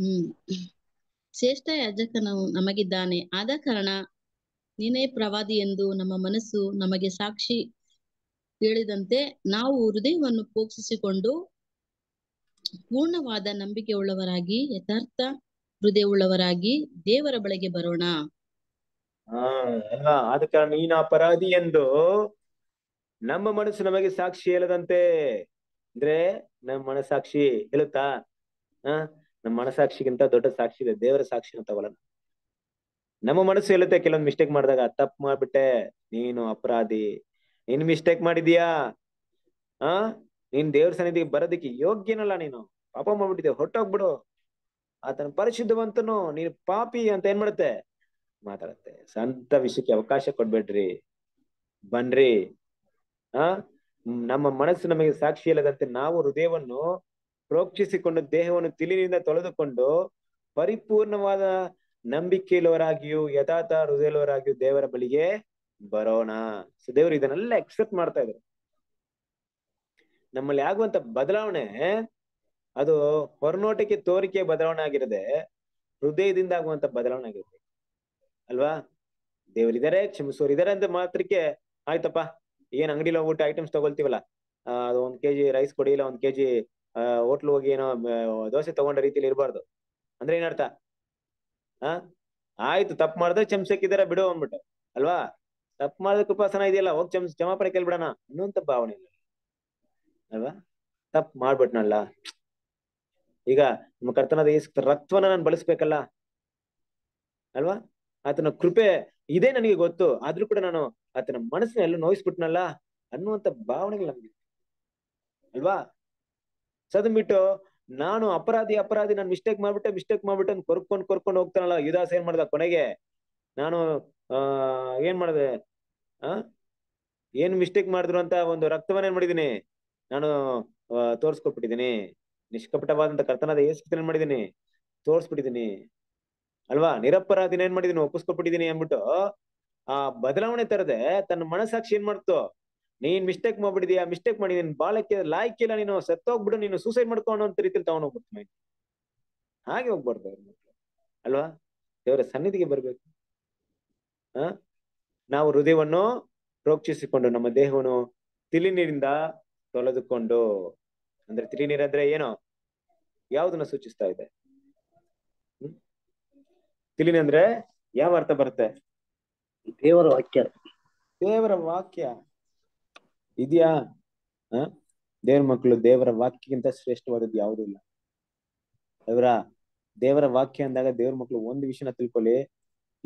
Speaker 2: ಹ್ಮ್ ಶ್ರೇಷ್ಠ ಯಾಜಕನು ನಮಗಿದ್ದಾನೆ ಆದ ಕಾರಣ ನೀನೇ ಪ್ರವಾದಿ ಎಂದು ನಮ್ಮ ಮನಸ್ಸು ನಮಗೆ ಸಾಕ್ಷಿ ಹೇಳಿದಂತೆ ನಾವು ಹೃದಯವನ್ನು ಪೋಷಿಸಿಕೊಂಡು ಪೂರ್ಣವಾದ ನಂಬಿಕೆ ಉಳ್ಳವರಾಗಿ ಯಥಾರ್ಥ ಹೃದಯವುಳ್ಳವರಾಗಿ ದೇವರ ಬಳಿಗೆ ಬರೋಣ
Speaker 1: ಆದ ಕಾರಣ ನೀನ ಅಪರಾಧಿ ಎಂದು ನಮ್ಮ ಮನಸ್ಸು ನಮಗೆ ಸಾಕ್ಷಿ ಹೇಳದಂತೆ ಅಂದ್ರೆ ನಮ್ಮ ಮನಸ್ಸಾಕ್ಷಿ ಹೇಳುತ್ತಾ ಹ ನಮ್ಮ ಮನಸ್ಸಾಕ್ಷಿಗಿಂತ ದೊಡ್ಡ ಸಾಕ್ಷಿ ಇದೆ ದೇವರ ಸಾಕ್ಷಿನ ತಗೊಳ್ಳೋಣ ನಮ್ಮ ಮನಸ್ಸು ಹೇಳುತ್ತೆ ಕೆಲವೊಂದು ಮಿಸ್ಟೇಕ್ ಮಾಡಿದಾಗ ತಪ್ಪು ಮಾಡ್ಬಿಟ್ಟೆ ನೀನು ಅಪರಾಧಿ ನೀನ್ ಮಿಸ್ಟೇಕ್ ಮಾಡಿದೀಯಾ ಆ ನೀನ್ ದೇವ್ರ ಸನ್ನಿಧಿಗೆ ಬರೋದಕ್ಕೆ ಯೋಗ್ಯನಲ್ಲ ನೀನು ಪಾಪ ಮಾಡ್ಬಿಟ್ಟಿದ್ಯಾ ಹೊಟ್ಟೋಗ್ಬಿಡು ಆತನ ಪರಿಶುದ್ಧವಂತನು ನೀನ್ ಪಾಪಿ ಅಂತ ಏನ್ ಮಾಡುತ್ತೆ ಮಾತಾಡತ್ತೆ ಸಂತ ವಿಷಯಕ್ಕೆ ಅವಕಾಶ ಕೊಡ್ಬೇಡ್ರಿ ಬನ್ರಿ ಆ ನಮ್ಮ ಮನಸ್ಸು ನಮಗೆ ಸಾಕ್ಷಿ ಇಲ್ಲದಂತೆ ನಾವು ಹೃದಯವನ್ನು ಪ್ರೋಕ್ಷಿಸಿಕೊಂಡು ದೇಹವನ್ನು ತಿಳಿನಿಂದ ತೊಳೆದುಕೊಂಡು ಪರಿಪೂರ್ಣವಾದ ನಂಬಿಕೆಯಲ್ಲವರಾಗಿಯೂ ಯಥಾಥ ಹೃದಯವರಾಗಿಯೂ ದೇವರ ಬಳಿಗೆ ಬರೋಣ ಸೊ ದೇವರು ಇದನ್ನೆಲ್ಲ ಎಕ್ಸೆಪ್ಟ್ ಮಾಡ್ತಾ ಇದ್ರು ನಮ್ಮಲ್ಲಿ ಆಗುವಂತ ಬದಲಾವಣೆ ಅದು ಹೊರನೋಟಕ್ಕೆ ತೋರಿಕೆ ಬದಲಾವಣೆ ಆಗಿರದೆ ಹೃದಯದಿಂದ ಆಗುವಂತ ಬದಲಾವಣೆ ಆಗಿರುತ್ತೆ ಅಲ್ವಾ ದೇವರಿದ್ದಾರೆ ಕ್ಷಮಿಸೋರು ಇದಾರೆ ಅಂದ್ರೆ ಮಾತ್ರಕ್ಕೆ ಆಯ್ತಪ್ಪ ಏನ್ ಅಂಗಡಿಲಿ ಹೋಗ್ಬಿಟ್ಟು ಐಟಮ್ಸ್ ತಗೊಳ್ತೀವಲ್ಲ ಅದು ಒಂದ್ ಕೆಜಿ ರೈಸ್ ಕೊಡಿ ಇಲ್ಲ ಒಂದ್ ಕೆಜಿ ಹೋಟ್ಲ್ ಹೋಗಿ ಏನೋ ದೋಸೆ ತಗೊಂಡ ರೀತಿಲಿ ಇರಬಾರ್ದು ಅಂದ್ರೆ ಏನರ್ಥ ಹಾ ಆಯ್ತು ತಪ್ಪು ಮಾಡಿದ್ರೆ ಚಮಸಕ್ಕಿದಾರ ಬಿಡು ಅಂದ್ಬಿಟ್ಟು ಅಲ್ವಾ ತಪ್ಪು ಮಾಡಿದ ಕೃಪಾಸನ ಇದೆಯಲ್ಲ ಹೋಗ್ ಚಮಚ ಕ್ಷಮಾಪಣೆ ಕೇಳ್ಬಿಡೋಣ ಅನ್ನೋಂತ ಭಾವನೆ ಇಲ್ಲ ಅಲ್ವಾ ತಪ್ಪು ಮಾಡ್ಬಿಟ್ನಲ್ಲ ಈಗ ನಮ್ಮ ಕರ್ತನದ ಈ ರಕ್ತವನ್ನ ನಾನು ಬಳಸ್ಬೇಕಲ್ಲ ಅಲ್ವಾ ಆತನ ಕೃಪೆ ಇದೇ ನನಗೆ ಗೊತ್ತು ಆದ್ರೂ ಕೂಡ ನಾನು ಆತನ ಮನಸ್ಸಿನ ಎಲ್ಲೂ ನೋಯಿಸ್ಬಿಟ್ನಲ್ಲ ಅನ್ನುವಂತ ಭಾವನೆಗಳು ನಮ್ಗೆ ಅಲ್ವಾ ಸದನ್ಬಿಟ್ಟು ನಾನು ಅಪರಾಧಿ ಅಪರಾಧಿ ನಾನು ಮಿಸ್ಟೇಕ್ ಮಾಡ್ಬಿಟ್ಟೆ ಮಿಸ್ಟೇಕ್ ಮಾಡ್ಬಿಟ್ಟೆ ಅಂತ ಕೊರ್ಕೊಂಡ್ ಕೊರ್ಕೊಂಡು ಹೋಗ್ತಾನಲ್ಲ ಯುದಾಸ್ ಏನ್ ಮಾಡ್ದ ಕೊನೆಗೆ ನಾನು ಆ ಏನ್ ಮಾಡಿದೆ ಆ ಏನ್ ಮಿಸ್ಟೇಕ್ ಮಾಡಿದ್ರು ಅಂತ ಒಂದು ರಕ್ತವನ್ನ ಏನ್ ಮಾಡಿದೀನಿ ನಾನು ತೋರ್ಸ್ಕೊಟ್ಬಿಟ್ಟಿದೀನಿ ನಿಷ್ಕಪಟವಾದಂತ ಕರ್ತನದ ಏಸ್ಕೃತ ಏನ್ ಮಾಡಿದೀನಿ ತೋರ್ಸ್ಬಿಟ್ಟಿದೀನಿ ಅಲ್ವಾ ನಿರಪರಾಧಿನ ಏನ್ ಮಾಡಿದೀನಿ ಒಪ್ಪಿಸ್ಕೊಟ್ಬಿಟ್ಟಿದೀನಿ ಅಂದ್ಬಿಟ್ಟು ಆ ಬದಲಾವಣೆ ತರದೆ ತನ್ನ ಮನಸ್ಸಾಕ್ಷಿ ಏನ್ ಮಾಡ್ತು ನೀನ್ ಮಿಸ್ಟೇಕ್ ಮಾಡ್ಬಿಡಿದ್ಯಾ ಮಿಸ್ಟೇಕ್ ಮಾಡಿ ನಿನ್ ಬಾಳಕ್ಕೆ ಇಲ್ಲ ನೀನು ಸತ್ತೋಗ್ಬಿಡು ನೀನು ಸೂಸೈಡ್ ಮಾಡ್ಕೊಂಡು ಅಂತ ರೀತಿಲಿ ತಗೊಂಡೋಗ್ಬಿಡ್ತು ಮೈಂಡ್ ಹಾಗೆ ಹೋಗ್ಬಾರ್ದು ಅಲ್ವಾ ದೇವರ ಸನ್ನಿಧಿಗೆ ಬರ್ಬೇಕು ಹ ನಾವು ಹೃದಯವನ್ನು ರೋಕ್ಷಿಸಿಕೊಂಡು ನಮ್ಮ ದೇಹವನ್ನು ತಿಳಿ ನೀರಿಂದ ತೊಳೆದುಕೊಂಡು ಅಂದ್ರೆ ತಿಳಿ ಅಂದ್ರೆ ಏನೋ ಯಾವ್ದನ್ನ ಸೂಚಿಸ್ತಾ ಇದೆ ಹ್ಮ್ ಅಂದ್ರೆ ಯಾವ ಅರ್ಥ ಬರುತ್ತೆ ದೇವರ ವಾಕ್ಯ ದೇವರ ವಾಕ್ಯ ಇದೆಯಾ ಹ ದೇವ್ರ ಮಕ್ಕಳು ದೇವರ ವಾಕ್ಯಕ್ಕಿಂತ ಶ್ರೇಷ್ಠವಾದದ್ದು ಯಾವುದೂ ಇಲ್ಲ ಅವರ ದೇವರ ವಾಕ್ಯ ಅಂದಾಗ ದೇವ್ರ ಮಕ್ಕಳು ಒಂದು ವಿಷಯನ ತಿಳ್ಕೊಳ್ಳಿ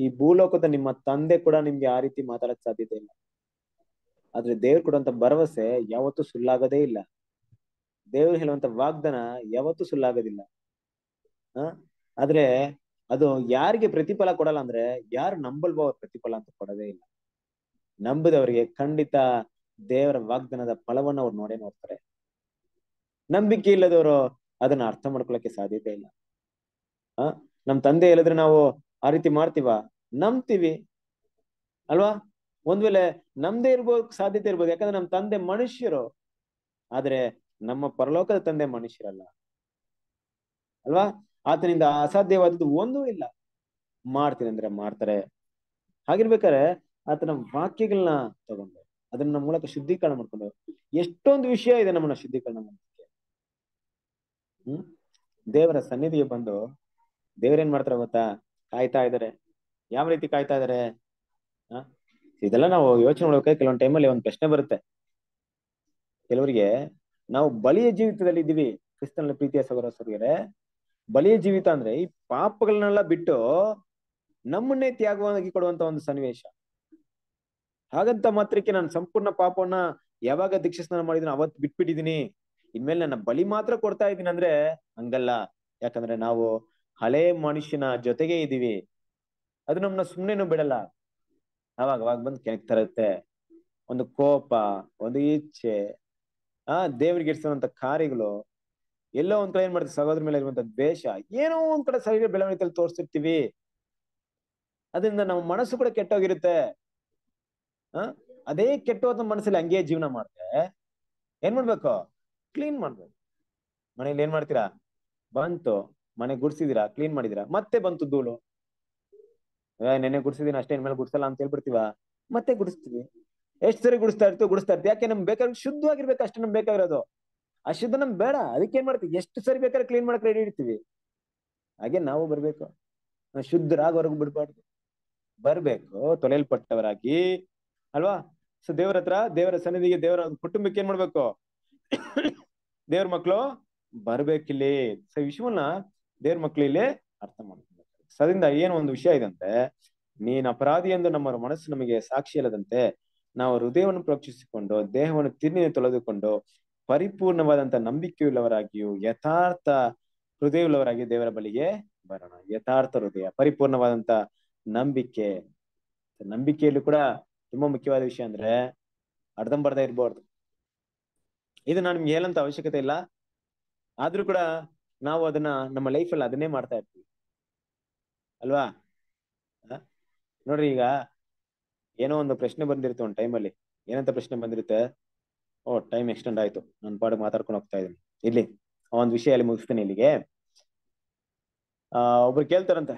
Speaker 1: ಈ ಭೂಲೋಕದ ನಿಮ್ಮ ತಂದೆ ಕೂಡ ನಿಮ್ಗೆ ಆ ರೀತಿ ಮಾತಾಡಕ್ ಸಾಧ್ಯತೆ ಇಲ್ಲ ಆದ್ರೆ ದೇವ್ರು ಕೊಡುವಂತ ಭರವಸೆ ಯಾವತ್ತೂ ಸುಳ್ಳಾಗದೇ ಇಲ್ಲ ದೇವ್ರು ಹೇಳುವಂತ ವಾಗ್ದಾನ ಯಾವತ್ತೂ ಸುಳ್ಳಾಗದಿಲ್ಲ ಹ ಆದ್ರೆ ಅದು ಯಾರಿಗೆ ಪ್ರತಿಫಲ ಕೊಡಲ್ಲ ಅಂದ್ರೆ ಯಾರು ನಂಬಲ್ವೋ ಅವ್ರ ಪ್ರತಿಫಲ ಅಂತ ಕೊಡೋದೇ ಇಲ್ಲ ನಂಬದವರಿಗೆ ಖಂಡಿತ ದೇವರ ವಾಗ್ದಾನದ ಫಲವನ್ನು ಅವ್ರು ನೋಡೇ ನೋಡ್ತಾರೆ ನಂಬಿಕೆ ಇಲ್ಲದವರು ಅದನ್ನ ಅರ್ಥ ಮಾಡ್ಕೊಳಕ್ಕೆ ಸಾಧ್ಯತೆ ಇಲ್ಲ ಆ ನಮ್ ತಂದೆ ಇಲ್ಲದ್ರೆ ನಾವು ಆ ರೀತಿ ಮಾಡ್ತೀವ ನಂಬ್ತೀವಿ ಅಲ್ವಾ ಒಂದ್ ವೇಳೆ ನಮ್ದೇ ಇರ್ಬೋದು ಸಾಧ್ಯತೆ ಇರ್ಬೋದು ಯಾಕಂದ್ರೆ ನಮ್ ತಂದೆ ಮನುಷ್ಯರು ಆದ್ರೆ ನಮ್ಮ ಪರಲೋಕದ ತಂದೆ ಮನುಷ್ಯರಲ್ಲ ಅಲ್ವಾ ಆತನಿಂದ ಅಸಾಧ್ಯವಾದದ್ದು ಒಂದೂ ಇಲ್ಲ ಮಾಡ್ತೀನಿ ಅಂದ್ರೆ ಮಾಡ್ತಾರೆ ಹಾಗಿರ್ಬೇಕಾರೆ ಆತನ ವಾಕ್ಯಗಳನ್ನ ತಗೊಂಡು ಅದನ್ನ ನಮ್ಮ ಮೂಲಕ ಶುದ್ಧೀಕರಣ ಮಾಡ್ಕೊಂಡು ಎಷ್ಟೊಂದು ವಿಷಯ ಇದೆ ನಮ್ಮನ್ನ ಶುದ್ಧೀಕರಣ ಮಾಡೋದಕ್ಕೆ ಹ್ಮ್ ದೇವರ ಸನ್ನಿಧಿಗೆ ಬಂದು ದೇವರೇನ್ ಮಾಡ್ತಾರೆ ಗೊತ್ತಾ ಕಾಯ್ತಾ ಇದಾರೆ ಯಾವ ರೀತಿ ಕಾಯ್ತಾ ಇದಾರೆ ಇದೆಲ್ಲ ನಾವು ಯೋಚನೆ ಮಾಡ್ಬೇಕಾದ್ರೆ ಕೆಲವೊಂದು ಟೈಮಲ್ಲಿ ಒಂದು ಪ್ರಶ್ನೆ ಬರುತ್ತೆ ಕೆಲವರಿಗೆ ನಾವು ಬಲಿಯ ಜೀವಿತದಲ್ಲಿ ಇದ್ದೀವಿ ಕ್ರಿಸ್ತನ ಪ್ರೀತಿಯ ಸಹೋದರ ಸಹೋದರೇ ಬಲಿಯ ಜೀವಿತ ಅಂದ್ರೆ ಈ ಪಾಪಗಳನ್ನೆಲ್ಲ ಬಿಟ್ಟು ನಮ್ಮನ್ನೇ ತ್ಯಾಗವಾಗಿ ಕೊಡುವಂತ ಒಂದು ಸನ್ನಿವೇಶ ಹಾಗಂತ ಮಾತ್ರಕ್ಕೆ ನಾನು ಸಂಪೂರ್ಣ ಪಾಪವನ್ನ ಯಾವಾಗ ದೀಕ್ಷೆ ಸ್ನಾನ ಮಾಡಿದ್ನ ಅವತ್ ಬಿಟ್ಬಿಟ್ಟಿದೀನಿ ಇನ್ಮೇಲೆ ನನ್ನ ಬಲಿ ಮಾತ್ರ ಕೊಡ್ತಾ ಇದ್ದೀನಿ ಅಂದ್ರೆ ಹಂಗಲ್ಲ ಯಾಕಂದ್ರೆ ನಾವು ಹಳೆ ಮನುಷ್ಯನ ಜೊತೆಗೆ ಇದೀವಿ ಅದು ನಮ್ಮನ್ನ ಸುಮ್ನೆನು ಬಿಡಲ್ಲ ಅವಾಗ ಅವಾಗ ಬಂದು ಕೆಣಕ್ ತರುತ್ತೆ ಒಂದು ಕೋಪ ಒಂದು ಇಚ್ಛೆ ಆ ದೇವ್ರಿಗೆ ಇಡ್ಸಿರುವಂತ ಕಾರ್ಯಗಳು ಎಲ್ಲೋ ಒಂದ್ ಕಡೆ ಏನ್ ಮಾಡ್ತೀವಿ ಸಹೋದ್ರ ಮೇಲೆ ಇರುವಂತ ದ್ವೇಷ ಏನೋ ಒಂದ್ ಕಡೆ ಸರಿಯ ಬೆಳವಣಿಗೆಯಲ್ಲಿ ತೋರಿಸಿರ್ತೀವಿ ಅದರಿಂದ ನಮ್ಮ ಮನಸ್ಸು ಕೂಡ ಕೆಟ್ಟೋಗಿರುತ್ತೆ ಅದೇ ಹೋದ ಮನಸ್ಸಲ್ಲಿ ಹಂಗೆ ಜೀವನ ಮಾಡಿದ್ರೆ ಏನ್ ಮಾಡ್ಬೇಕು ಕ್ಲೀನ್ ಮಾಡ್ಬೇಕು ಮನೇಲಿ ಏನ್ ಮಾಡ್ತೀರಾ ಬಂತು ಮನೆ ಗುಡ್ಸಿದಿರಾ ಕ್ಲೀನ್ ಮಾಡಿದಿರಾ ಮತ್ತೆ ಬಂತು ಧೂಳು ನೆನ್ನೆ ಗುಡ್ಸಿದೀನಿ ಅಷ್ಟೇ ಇನ್ಮೇಲೆ ಗುಡ್ಸಲ್ಲ ಅಂತ ಹೇಳ್ಬಿಡ್ತೀವ ಮತ್ತೆ ಗುಡಿಸ್ತೀವಿ ಎಷ್ಟ್ ಸರಿ ಗುಡಿಸ್ತಾ ಇರ್ತೀವಿ ಗುಡಿಸ್ತಾ ಇರ್ತೀವಿ ಯಾಕೆ ನಮ್ಗೆ ಬೇಕಾದ್ರೆ ಶುದ್ಧವಾಗಿರ್ಬೇಕು ಅಷ್ಟೇ ನಮ್ಗೆ ಬೇಕಾಗಿರೋದು ಅಶುದ್ಧ ನಮ್ ಬೇಡ ಅದಕ್ಕೆ ಏನ್ ಮಾಡ್ತೀವಿ ಎಷ್ಟು ಸರಿ ಬೇಕಾದ್ರೆ ಕ್ಲೀನ್ ಮಾಡಕ್ ರೆಡಿ ಇಡ್ತೀವಿ ಹಾಗೆ ನಾವು ಬರ್ಬೇಕು ಹೊರಗು ಬಿಡ್ಬಾರ್ದು ಬರ್ಬೇಕು ತೊಲೆಯಲ್ಪಟ್ಟವರಾಗಿ ಅಲ್ವಾ ಸೊ ದೇವ್ರ ಹತ್ರ ದೇವರ ಸನ್ನಿಧಿಗೆ ದೇವರ ಕುಟುಂಬಕ್ಕೆ ಏನ್ ಮಾಡ್ಬೇಕು ದೇವ್ರ ಮಕ್ಕಳು ಬರ್ಬೇಕಿಲ್ಲಿ ಸೊ ವಿಷಯವನ್ನ ದೇವ್ರ ಮಕ್ಳು ಇಲ್ಲಿ ಅರ್ಥ ಮಾಡ್ಕೊಬೇಕು ಸದಿಂದ ಏನು ಒಂದು ವಿಷಯ ಇದಂತೆ ನೀನ್ ಅಪರಾಧಿ ಎಂದು ನಮ್ಮ ಮನಸ್ಸು ನಮಗೆ ಸಾಕ್ಷಿ ಇಲ್ಲದಂತೆ ನಾವು ಹೃದಯವನ್ನು ಪ್ರೋಕ್ಷಿಸಿಕೊಂಡು ದೇಹವನ್ನು ತಿನ್ನಿನ ತೊಳೆದುಕೊಂಡು ಪರಿಪೂರ್ಣವಾದಂತ ನಂಬಿಕೆಯುಳ್ಳವರಾಗಿಯೂ ಯಥಾರ್ಥ ಹೃದಯವುಳ್ಳವರಾಗಿ ದೇವರ ಬಳಿಗೆ ಬರೋಣ ಯಥಾರ್ಥ ಹೃದಯ ಪರಿಪೂರ್ಣವಾದಂತ ನಂಬಿಕೆ ನಂಬಿಕೆಯಲ್ಲೂ ಕೂಡ ತುಂಬಾ ಮುಖ್ಯವಾದ ವಿಷಯ ಅಂದ್ರೆ ಅರ್ಧಂಬರ್ಧ ಇರ್ಬಾರ್ದು ಇದು ನಾನು ನಿಮ್ಗೆ ಹೇಳಂತ ಅವಶ್ಯಕತೆ ಇಲ್ಲ ಆದ್ರೂ ಕೂಡ ನಾವು ಅದನ್ನ ನಮ್ಮ ಲೈಫ್ ಅಲ್ಲಿ ಅದನ್ನೇ ಮಾಡ್ತಾ ಇರ್ತೀವಿ ಅಲ್ವಾ ನೋಡ್ರಿ ಈಗ ಏನೋ ಒಂದು ಪ್ರಶ್ನೆ ಬಂದಿರುತ್ತೆ ಒಂದು ಟೈಮಲ್ಲಿ ಏನಂತ ಪ್ರಶ್ನೆ ಬಂದಿರುತ್ತೆ ಓ ಟೈಮ್ ಎಕ್ಸ್ಟೆಂಡ್ ಆಯ್ತು ನನ್ನ ಪಾಡು ಮಾತಾಡ್ಕೊಂಡು ಹೋಗ್ತಾ ಇದ್ದೀನಿ ಇಲ್ಲಿ ಒಂದು ವಿಷಯ ಅಲ್ಲಿ ಮುಗಿಸ್ತೀನಿ ಇಲ್ಲಿಗೆ ಆ ಒಬ್ರು ಕೇಳ್ತಾರಂತೆ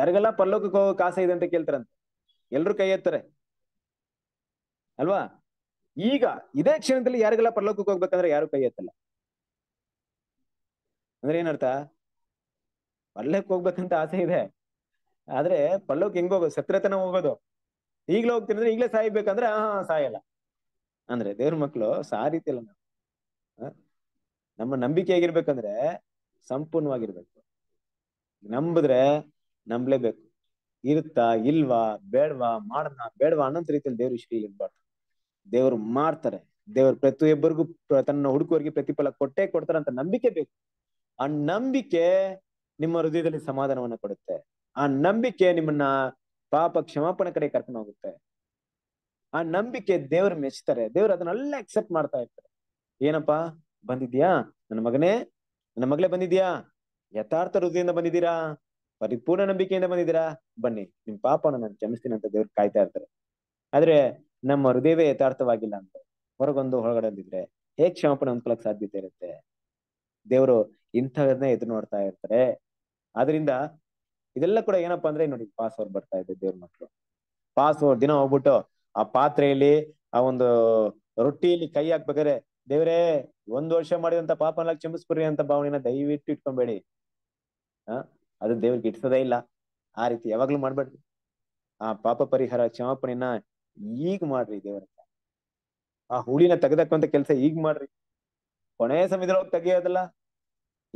Speaker 1: ಯಾರಿಗೆಲ್ಲ ಪರಲೋಕಕ್ಕೆ ಹೋಗೋ ಕಾಸೆ ಇದೆ ಅಂತ ಕೇಳ್ತಾರಂತೆ ಎಲ್ರು ಕೈ ಎತ್ತಾರೆ ಅಲ್ವಾ ಈಗ ಇದೇ ಕ್ಷಣದಲ್ಲಿ ಯಾರಿಗೆಲ್ಲ ಪರಲೋಕಕ್ಕೆ ಹೋಗ್ಬೇಕಂದ್ರೆ ಯಾರು ಕೈ ಎತ್ತಲ್ಲ ಅಂದ್ರೆ ಏನರ್ಥ ಪರ್ಲಕ್ ಹೋಗ್ಬೇಕಂತ ಆಸೆ ಇದೆ ಆದ್ರೆ ಪರ್ಲೋಕ್ ಹೆಂಗ್ ಹೋಗೋದು ಸತ್ರತನ ಹೋಗೋದು ಈಗ್ಲೇ ಹೋಗ್ತೀನಿ ಅಂದ್ರೆ ಈಗ್ಲೇ ಸಾಯ್ಬೇಕಂದ್ರೆ ಹಾ ಸಾಯಲ್ಲ ಅಂದ್ರೆ ದೇವ್ರ ಮಕ್ಕಳು ಇಲ್ಲ ನಾವು ನಮ್ಮ ನಂಬಿಕೆ ಹೇಗಿರ್ಬೇಕಂದ್ರೆ ಸಂಪೂರ್ಣವಾಗಿರ್ಬೇಕು ನಂಬಿದ್ರೆ ನಂಬ್ಲೇಬೇಕು ಇರುತ್ತಾ ಇಲ್ವಾ ಬೇಡವಾ ಮಾಡೋಣ ಬೇಡವಾ ಅನ್ನೋಂತ ರೀತಿಯಲ್ಲಿ ದೇವ್ರ ವಿಷಯ ಇರ್ಬಾರ್ದು ದೇವ್ರು ಮಾಡ್ತಾರೆ ದೇವ್ರು ಪ್ರತಿಯೊಬ್ಬರಿಗೂ ತನ್ನ ಹುಡುಕುವರಿಗೆ ಪ್ರತಿಫಲ ಕೊಟ್ಟೇ ಕೊಡ್ತಾರೆ ಅಂತ ನಂಬಿಕೆ ಬೇಕು ಆ ನಂಬಿಕೆ ನಿಮ್ಮ ಹೃದಯದಲ್ಲಿ ಸಮಾಧಾನವನ್ನ ಕೊಡುತ್ತೆ ಆ ನಂಬಿಕೆ ನಿಮ್ಮನ್ನ ಪಾಪ ಕ್ಷಮಾಪಣೆ ಕಡೆ ಕರ್ಕೊಂಡು ಹೋಗುತ್ತೆ ಆ ನಂಬಿಕೆ ದೇವರು ಮೆಚ್ತಾರೆ ದೇವ್ರು ಅದನ್ನೆಲ್ಲ ಅಕ್ಸೆಪ್ಟ್ ಮಾಡ್ತಾ ಇರ್ತಾರೆ ಏನಪ್ಪಾ ಬಂದಿದ್ಯಾ ನನ್ನ ಮಗನೇ ನನ್ನ ಮಗಳೇ ಬಂದಿದ್ಯಾ ಯಥಾರ್ಥ ಹೃದಯದಿಂದ ಬಂದಿದ್ದೀರಾ ಪರಿಪೂರ್ಣ ನಂಬಿಕೆಯಿಂದ ಬಂದಿದ್ದೀರಾ ಬನ್ನಿ ನಿಮ್ ಪಾಪನ ನಾನು ಕ್ಷಮಿಸ್ತೀನಿ ಅಂತ ದೇವ್ರು ಕಾಯ್ತಾ ಇರ್ತಾರೆ ಆದ್ರೆ ನಮ್ಮ ಹೃದಯವೇ ಯಥಾರ್ಥವಾಗಿಲ್ಲ ಅಂತ ಹೊರಗೊಂದು ಹೊರಗಡೆದಿದ್ರೆ ಹೇಗ್ ಕ್ಷಮಾಪಣೆ ಹೊಂದ್ಕೊಳಕ್ ಸಾಧ್ಯತೆ ಇರುತ್ತೆ ದೇವರು ಇಂಥದನ್ನ ಎದುರು ನೋಡ್ತಾ ಇರ್ತಾರೆ ಆದ್ರಿಂದ ಇದೆಲ್ಲ ಕೂಡ ಏನಪ್ಪಾ ಅಂದ್ರೆ ನೋಡಿ ಪಾಸ್ವರ್ಡ್ ಬರ್ತಾ ಇದೆ ದೇವ್ರ ಮಕ್ಕಳು ಪಾಸ್ವರ್ಡ್ ದಿನ ಹೋಗ್ಬಿಟ್ಟು ಆ ಪಾತ್ರೆಯಲ್ಲಿ ಆ ಒಂದು ರೊಟ್ಟಿಯಲ್ಲಿ ಕೈ ಹಾಕ್ಬೇಕಾದ್ರೆ ದೇವರೇ ಒಂದ್ ವರ್ಷ ಮಾಡಿದಂತ ಎಲ್ಲ ಕ್ಷಮಿಸ್ಬಿಡ್ರಿ ಅಂತ ಭಾವನೆನ ದಯವಿಟ್ಟು ಇಟ್ಕೊಂಬೇಡಿ ಹ ಅದು ದೇವ್ರಿಗೆ ಇಟ್ಸೋದೇ ಇಲ್ಲ ಆ ರೀತಿ ಯಾವಾಗ್ಲೂ ಮಾಡ್ಬೇಡ್ರಿ ಆ ಪಾಪ ಪರಿಹಾರ ಕ್ಷಮಾಪಣೆನ ಈಗ ಮಾಡ್ರಿ ದೇವ್ರ ಆ ಹುಳಿನ ತೆಗೆದಕ್ಕಂತ ಕೆಲಸ ಈಗ ಮಾಡ್ರಿ ಕೊನೆಯ ಸಮಯದೊಳಗೆ ತೆಗಿಯೋದಲ್ಲ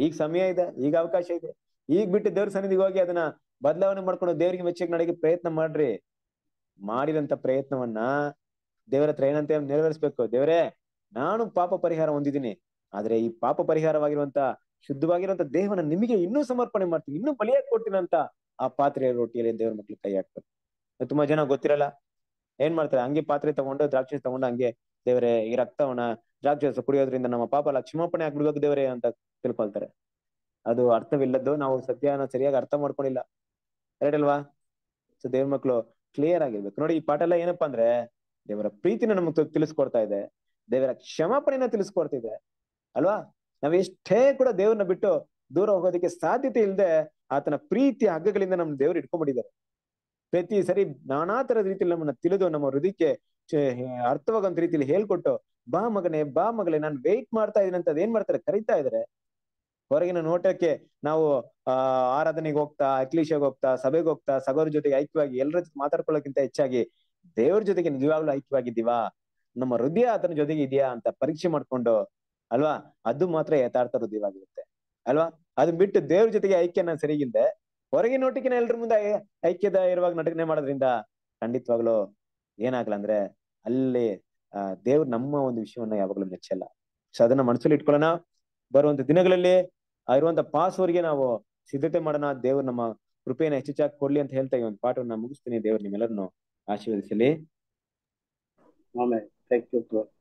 Speaker 1: ಈಗ ಸಮಯ ಇದೆ ಈಗ ಅವಕಾಶ ಇದೆ ಈಗ ಬಿಟ್ಟು ದೇವ್ರ ಸನ್ನಿಧಿಗೆ ಹೋಗಿ ಅದನ್ನ ಬದಲಾವಣೆ ಮಾಡ್ಕೊಂಡು ದೇವ್ರಿಗೆ ಮೆಚ್ಚಿಗೆ ನಡೆಗೆ ಪ್ರಯತ್ನ ಮಾಡ್ರಿ ಮಾಡಿದಂತ ಪ್ರಯತ್ನವನ್ನ ದೇವರ ಹತ್ರ ಏನಂತ ನೆರವೇರಿಸ್ಬೇಕು ದೇವರೇ ನಾನು ಪಾಪ ಪರಿಹಾರ ಹೊಂದಿದ್ದೀನಿ ಆದ್ರೆ ಈ ಪಾಪ ಪರಿಹಾರವಾಗಿರುವಂತ ಶುದ್ಧವಾಗಿರುವಂತ ದೇಹವನ್ನ ನಿಮಗೆ ಇನ್ನೂ ಸಮರ್ಪಣೆ ಮಾಡ್ತೀನಿ ಇನ್ನೂ ಬಲಿಯಾಗಿ ಕೊಡ್ತೀನಿ ಆ ಪಾತ್ರೆಯ ರೊಟ್ಟಿಯಲ್ಲಿ ದೇವ್ರ ಮಕ್ಳು ಕೈ ಹಾಕ್ತಾರೆ ತುಂಬಾ ಜನ ಗೊತ್ತಿರಲ್ಲ ಏನ್ ಮಾಡ್ತಾರೆ ಹಂಗೆ ಪಾತ್ರೆ ತಗೊಂಡು ದ್ರಾಕ್ಷಿ ತಗೊಂಡು ಹಂಗೆ ದೇವರೇ ಈ ರಕ್ತವನ್ನ ದ್ರಾಕ್ಷಿ ಕುಡಿಯೋದ್ರಿಂದ ನಮ್ಮ ಪಾಪ ಎಲ್ಲ ಕ್ಷಮಾಪಣೆ ಆಗ್ಬಿಡ್ಬೇಕು ದೇವರೇ ಅಂತ ತಿಳ್ಕೊಳ್ತಾರೆ ಅದು ಅರ್ಥವಿಲ್ಲದ್ದು ನಾವು ಸದ್ಯನ ಸರಿಯಾಗಿ ಅರ್ಥ ಮಾಡ್ಕೊಂಡಿಲ್ಲ ರೈಟ್ ಅಲ್ವಾ ಸೊ ದೇವ್ರ ಮಕ್ಳು ಕ್ಲಿಯರ್ ಆಗಿರ್ಬೇಕು ನೋಡಿ ಈ ಪಾಠ ಎಲ್ಲ ಏನಪ್ಪಾ ಅಂದ್ರೆ ದೇವರ ಪ್ರೀತಿನ ನಮಗ್ ತಿಳಿಸ್ಕೊಡ್ತಾ ಇದೆ ದೇವರ ಕ್ಷಮಾಪಣೆನ ಇದೆ ಅಲ್ವಾ ನಾವ್ ಎಷ್ಟೇ ಕೂಡ ದೇವ್ರನ್ನ ಬಿಟ್ಟು ದೂರ ಹೋಗೋದಕ್ಕೆ ಸಾಧ್ಯತೆ ಇಲ್ಲದೆ ಆತನ ಪ್ರೀತಿ ಹಗ್ಗಗಳಿಂದ ನಮ್ ದೇವ್ರು ಇಟ್ಕೊಂಡ್ಬಿಟ್ಟಿದ್ದಾರೆ ಪ್ರತಿ ಸರಿ ನಾನಾ ತರದ ರೀತಿಯಲ್ಲಿ ನಮ್ಮನ್ನ ತಿಳಿದು ನಮ್ಮ ಹೃದಯಕ್ಕೆ ಅರ್ಥವಾಗಂತ ರೀತಿಯಲ್ಲಿ ಹೇಳ್ಕೊಟ್ಟು ಬಾ ಮಗನೇ ಬಾ ಮಗಳೇ ನಾನು ವೆಯ್ಟ್ ಮಾಡ್ತಾ ಇದ್ದೀನಿ ಅಂತ ಅದೇನ್ ಮಾಡ್ತಾರೆ ಕರಿತಾ ಇದ್ರೆ ಹೊರಗಿನ ನೋಟಕ್ಕೆ ನಾವು ಆ ಆರಾಧನೆಗೆ ಹೋಗ್ತಾ ಅಕ್ಲೀಶಾಗ ಹೋಗ್ತಾ ಸಭೆಗೆ ಹೋಗ್ತಾ ಸಗೋರ ಜೊತೆಗೆ ಐಕ್ಯವಾಗಿ ಎಲ್ಲರ ಜೊತೆ ಮಾತಾಡ್ಕೊಳ್ಳೋಕ್ಕಿಂತ ಹೆಚ್ಚಾಗಿ ದೇವ್ರ ಜೊತೆಗೆ ನಿಜವಾಗ್ಲೂ ಐಕ್ಯವಾಗಿದ್ದೀವಾ ನಮ್ಮ ಹೃದಯ ಆತನ ಜೊತೆಗೆ ಇದೆಯಾ ಅಂತ ಪರೀಕ್ಷೆ ಮಾಡ್ಕೊಂಡು ಅಲ್ವಾ ಅದು ಮಾತ್ರ ಯಥಾರ್ಥ ಹೃದಯವಾಗಿರುತ್ತೆ ಅಲ್ವಾ ಅದನ್ನ ಬಿಟ್ಟು ದೇವ್ರ ಜೊತೆಗೆ ಐಕ್ಯ ನಾನು ಸರಿಯಿಲ್ಲ ಹೊರಗೆ ಒಟ್ಟಿಗೆ ಎಲ್ರ ಮುಂದೆ ಐಕ್ಯದ ಇರುವಾಗ ನಟನೆ ಮಾಡೋದ್ರಿಂದ ಖಂಡಿತವಾಗ್ಲು ಏನಾಗಲ್ಲ ಅಂದ್ರೆ ಅಲ್ಲಿ ದೇವ್ರ ನಮ್ಮ ಒಂದು ವಿಷಯವನ್ನ ಯಾವಾಗ್ಲೂ ಮೆಚ್ಚಲ್ಲ ಸೊ ಅದನ್ನ ಮನಸ್ಸಲ್ಲಿ ಇಟ್ಕೊಳ್ಳೋಣ ಬರುವಂತ ದಿನಗಳಲ್ಲಿ ಇರುವಂತ ಅವರಿಗೆ ನಾವು ಸಿದ್ಧತೆ ಮಾಡೋಣ ದೇವ್ರು ನಮ್ಮ ಕೃಪೆಯನ್ನ ಹೆಚ್ಚೆಚ್ಚಾಗಿ ಕೊಡ್ಲಿ ಅಂತ ಹೇಳ್ತಾ ಈ ಒಂದು ಪಾಠವನ್ನು ಮುಗಿಸ್ತೀನಿ ದೇವ್ರು ನಿಮ್ಮೆಲ್ಲರನ್ನು ಆಶೀರ್ವದಿಸಲಿ ಆಮೇಲೆ ಥ್ಯಾಂಕ್ ಯು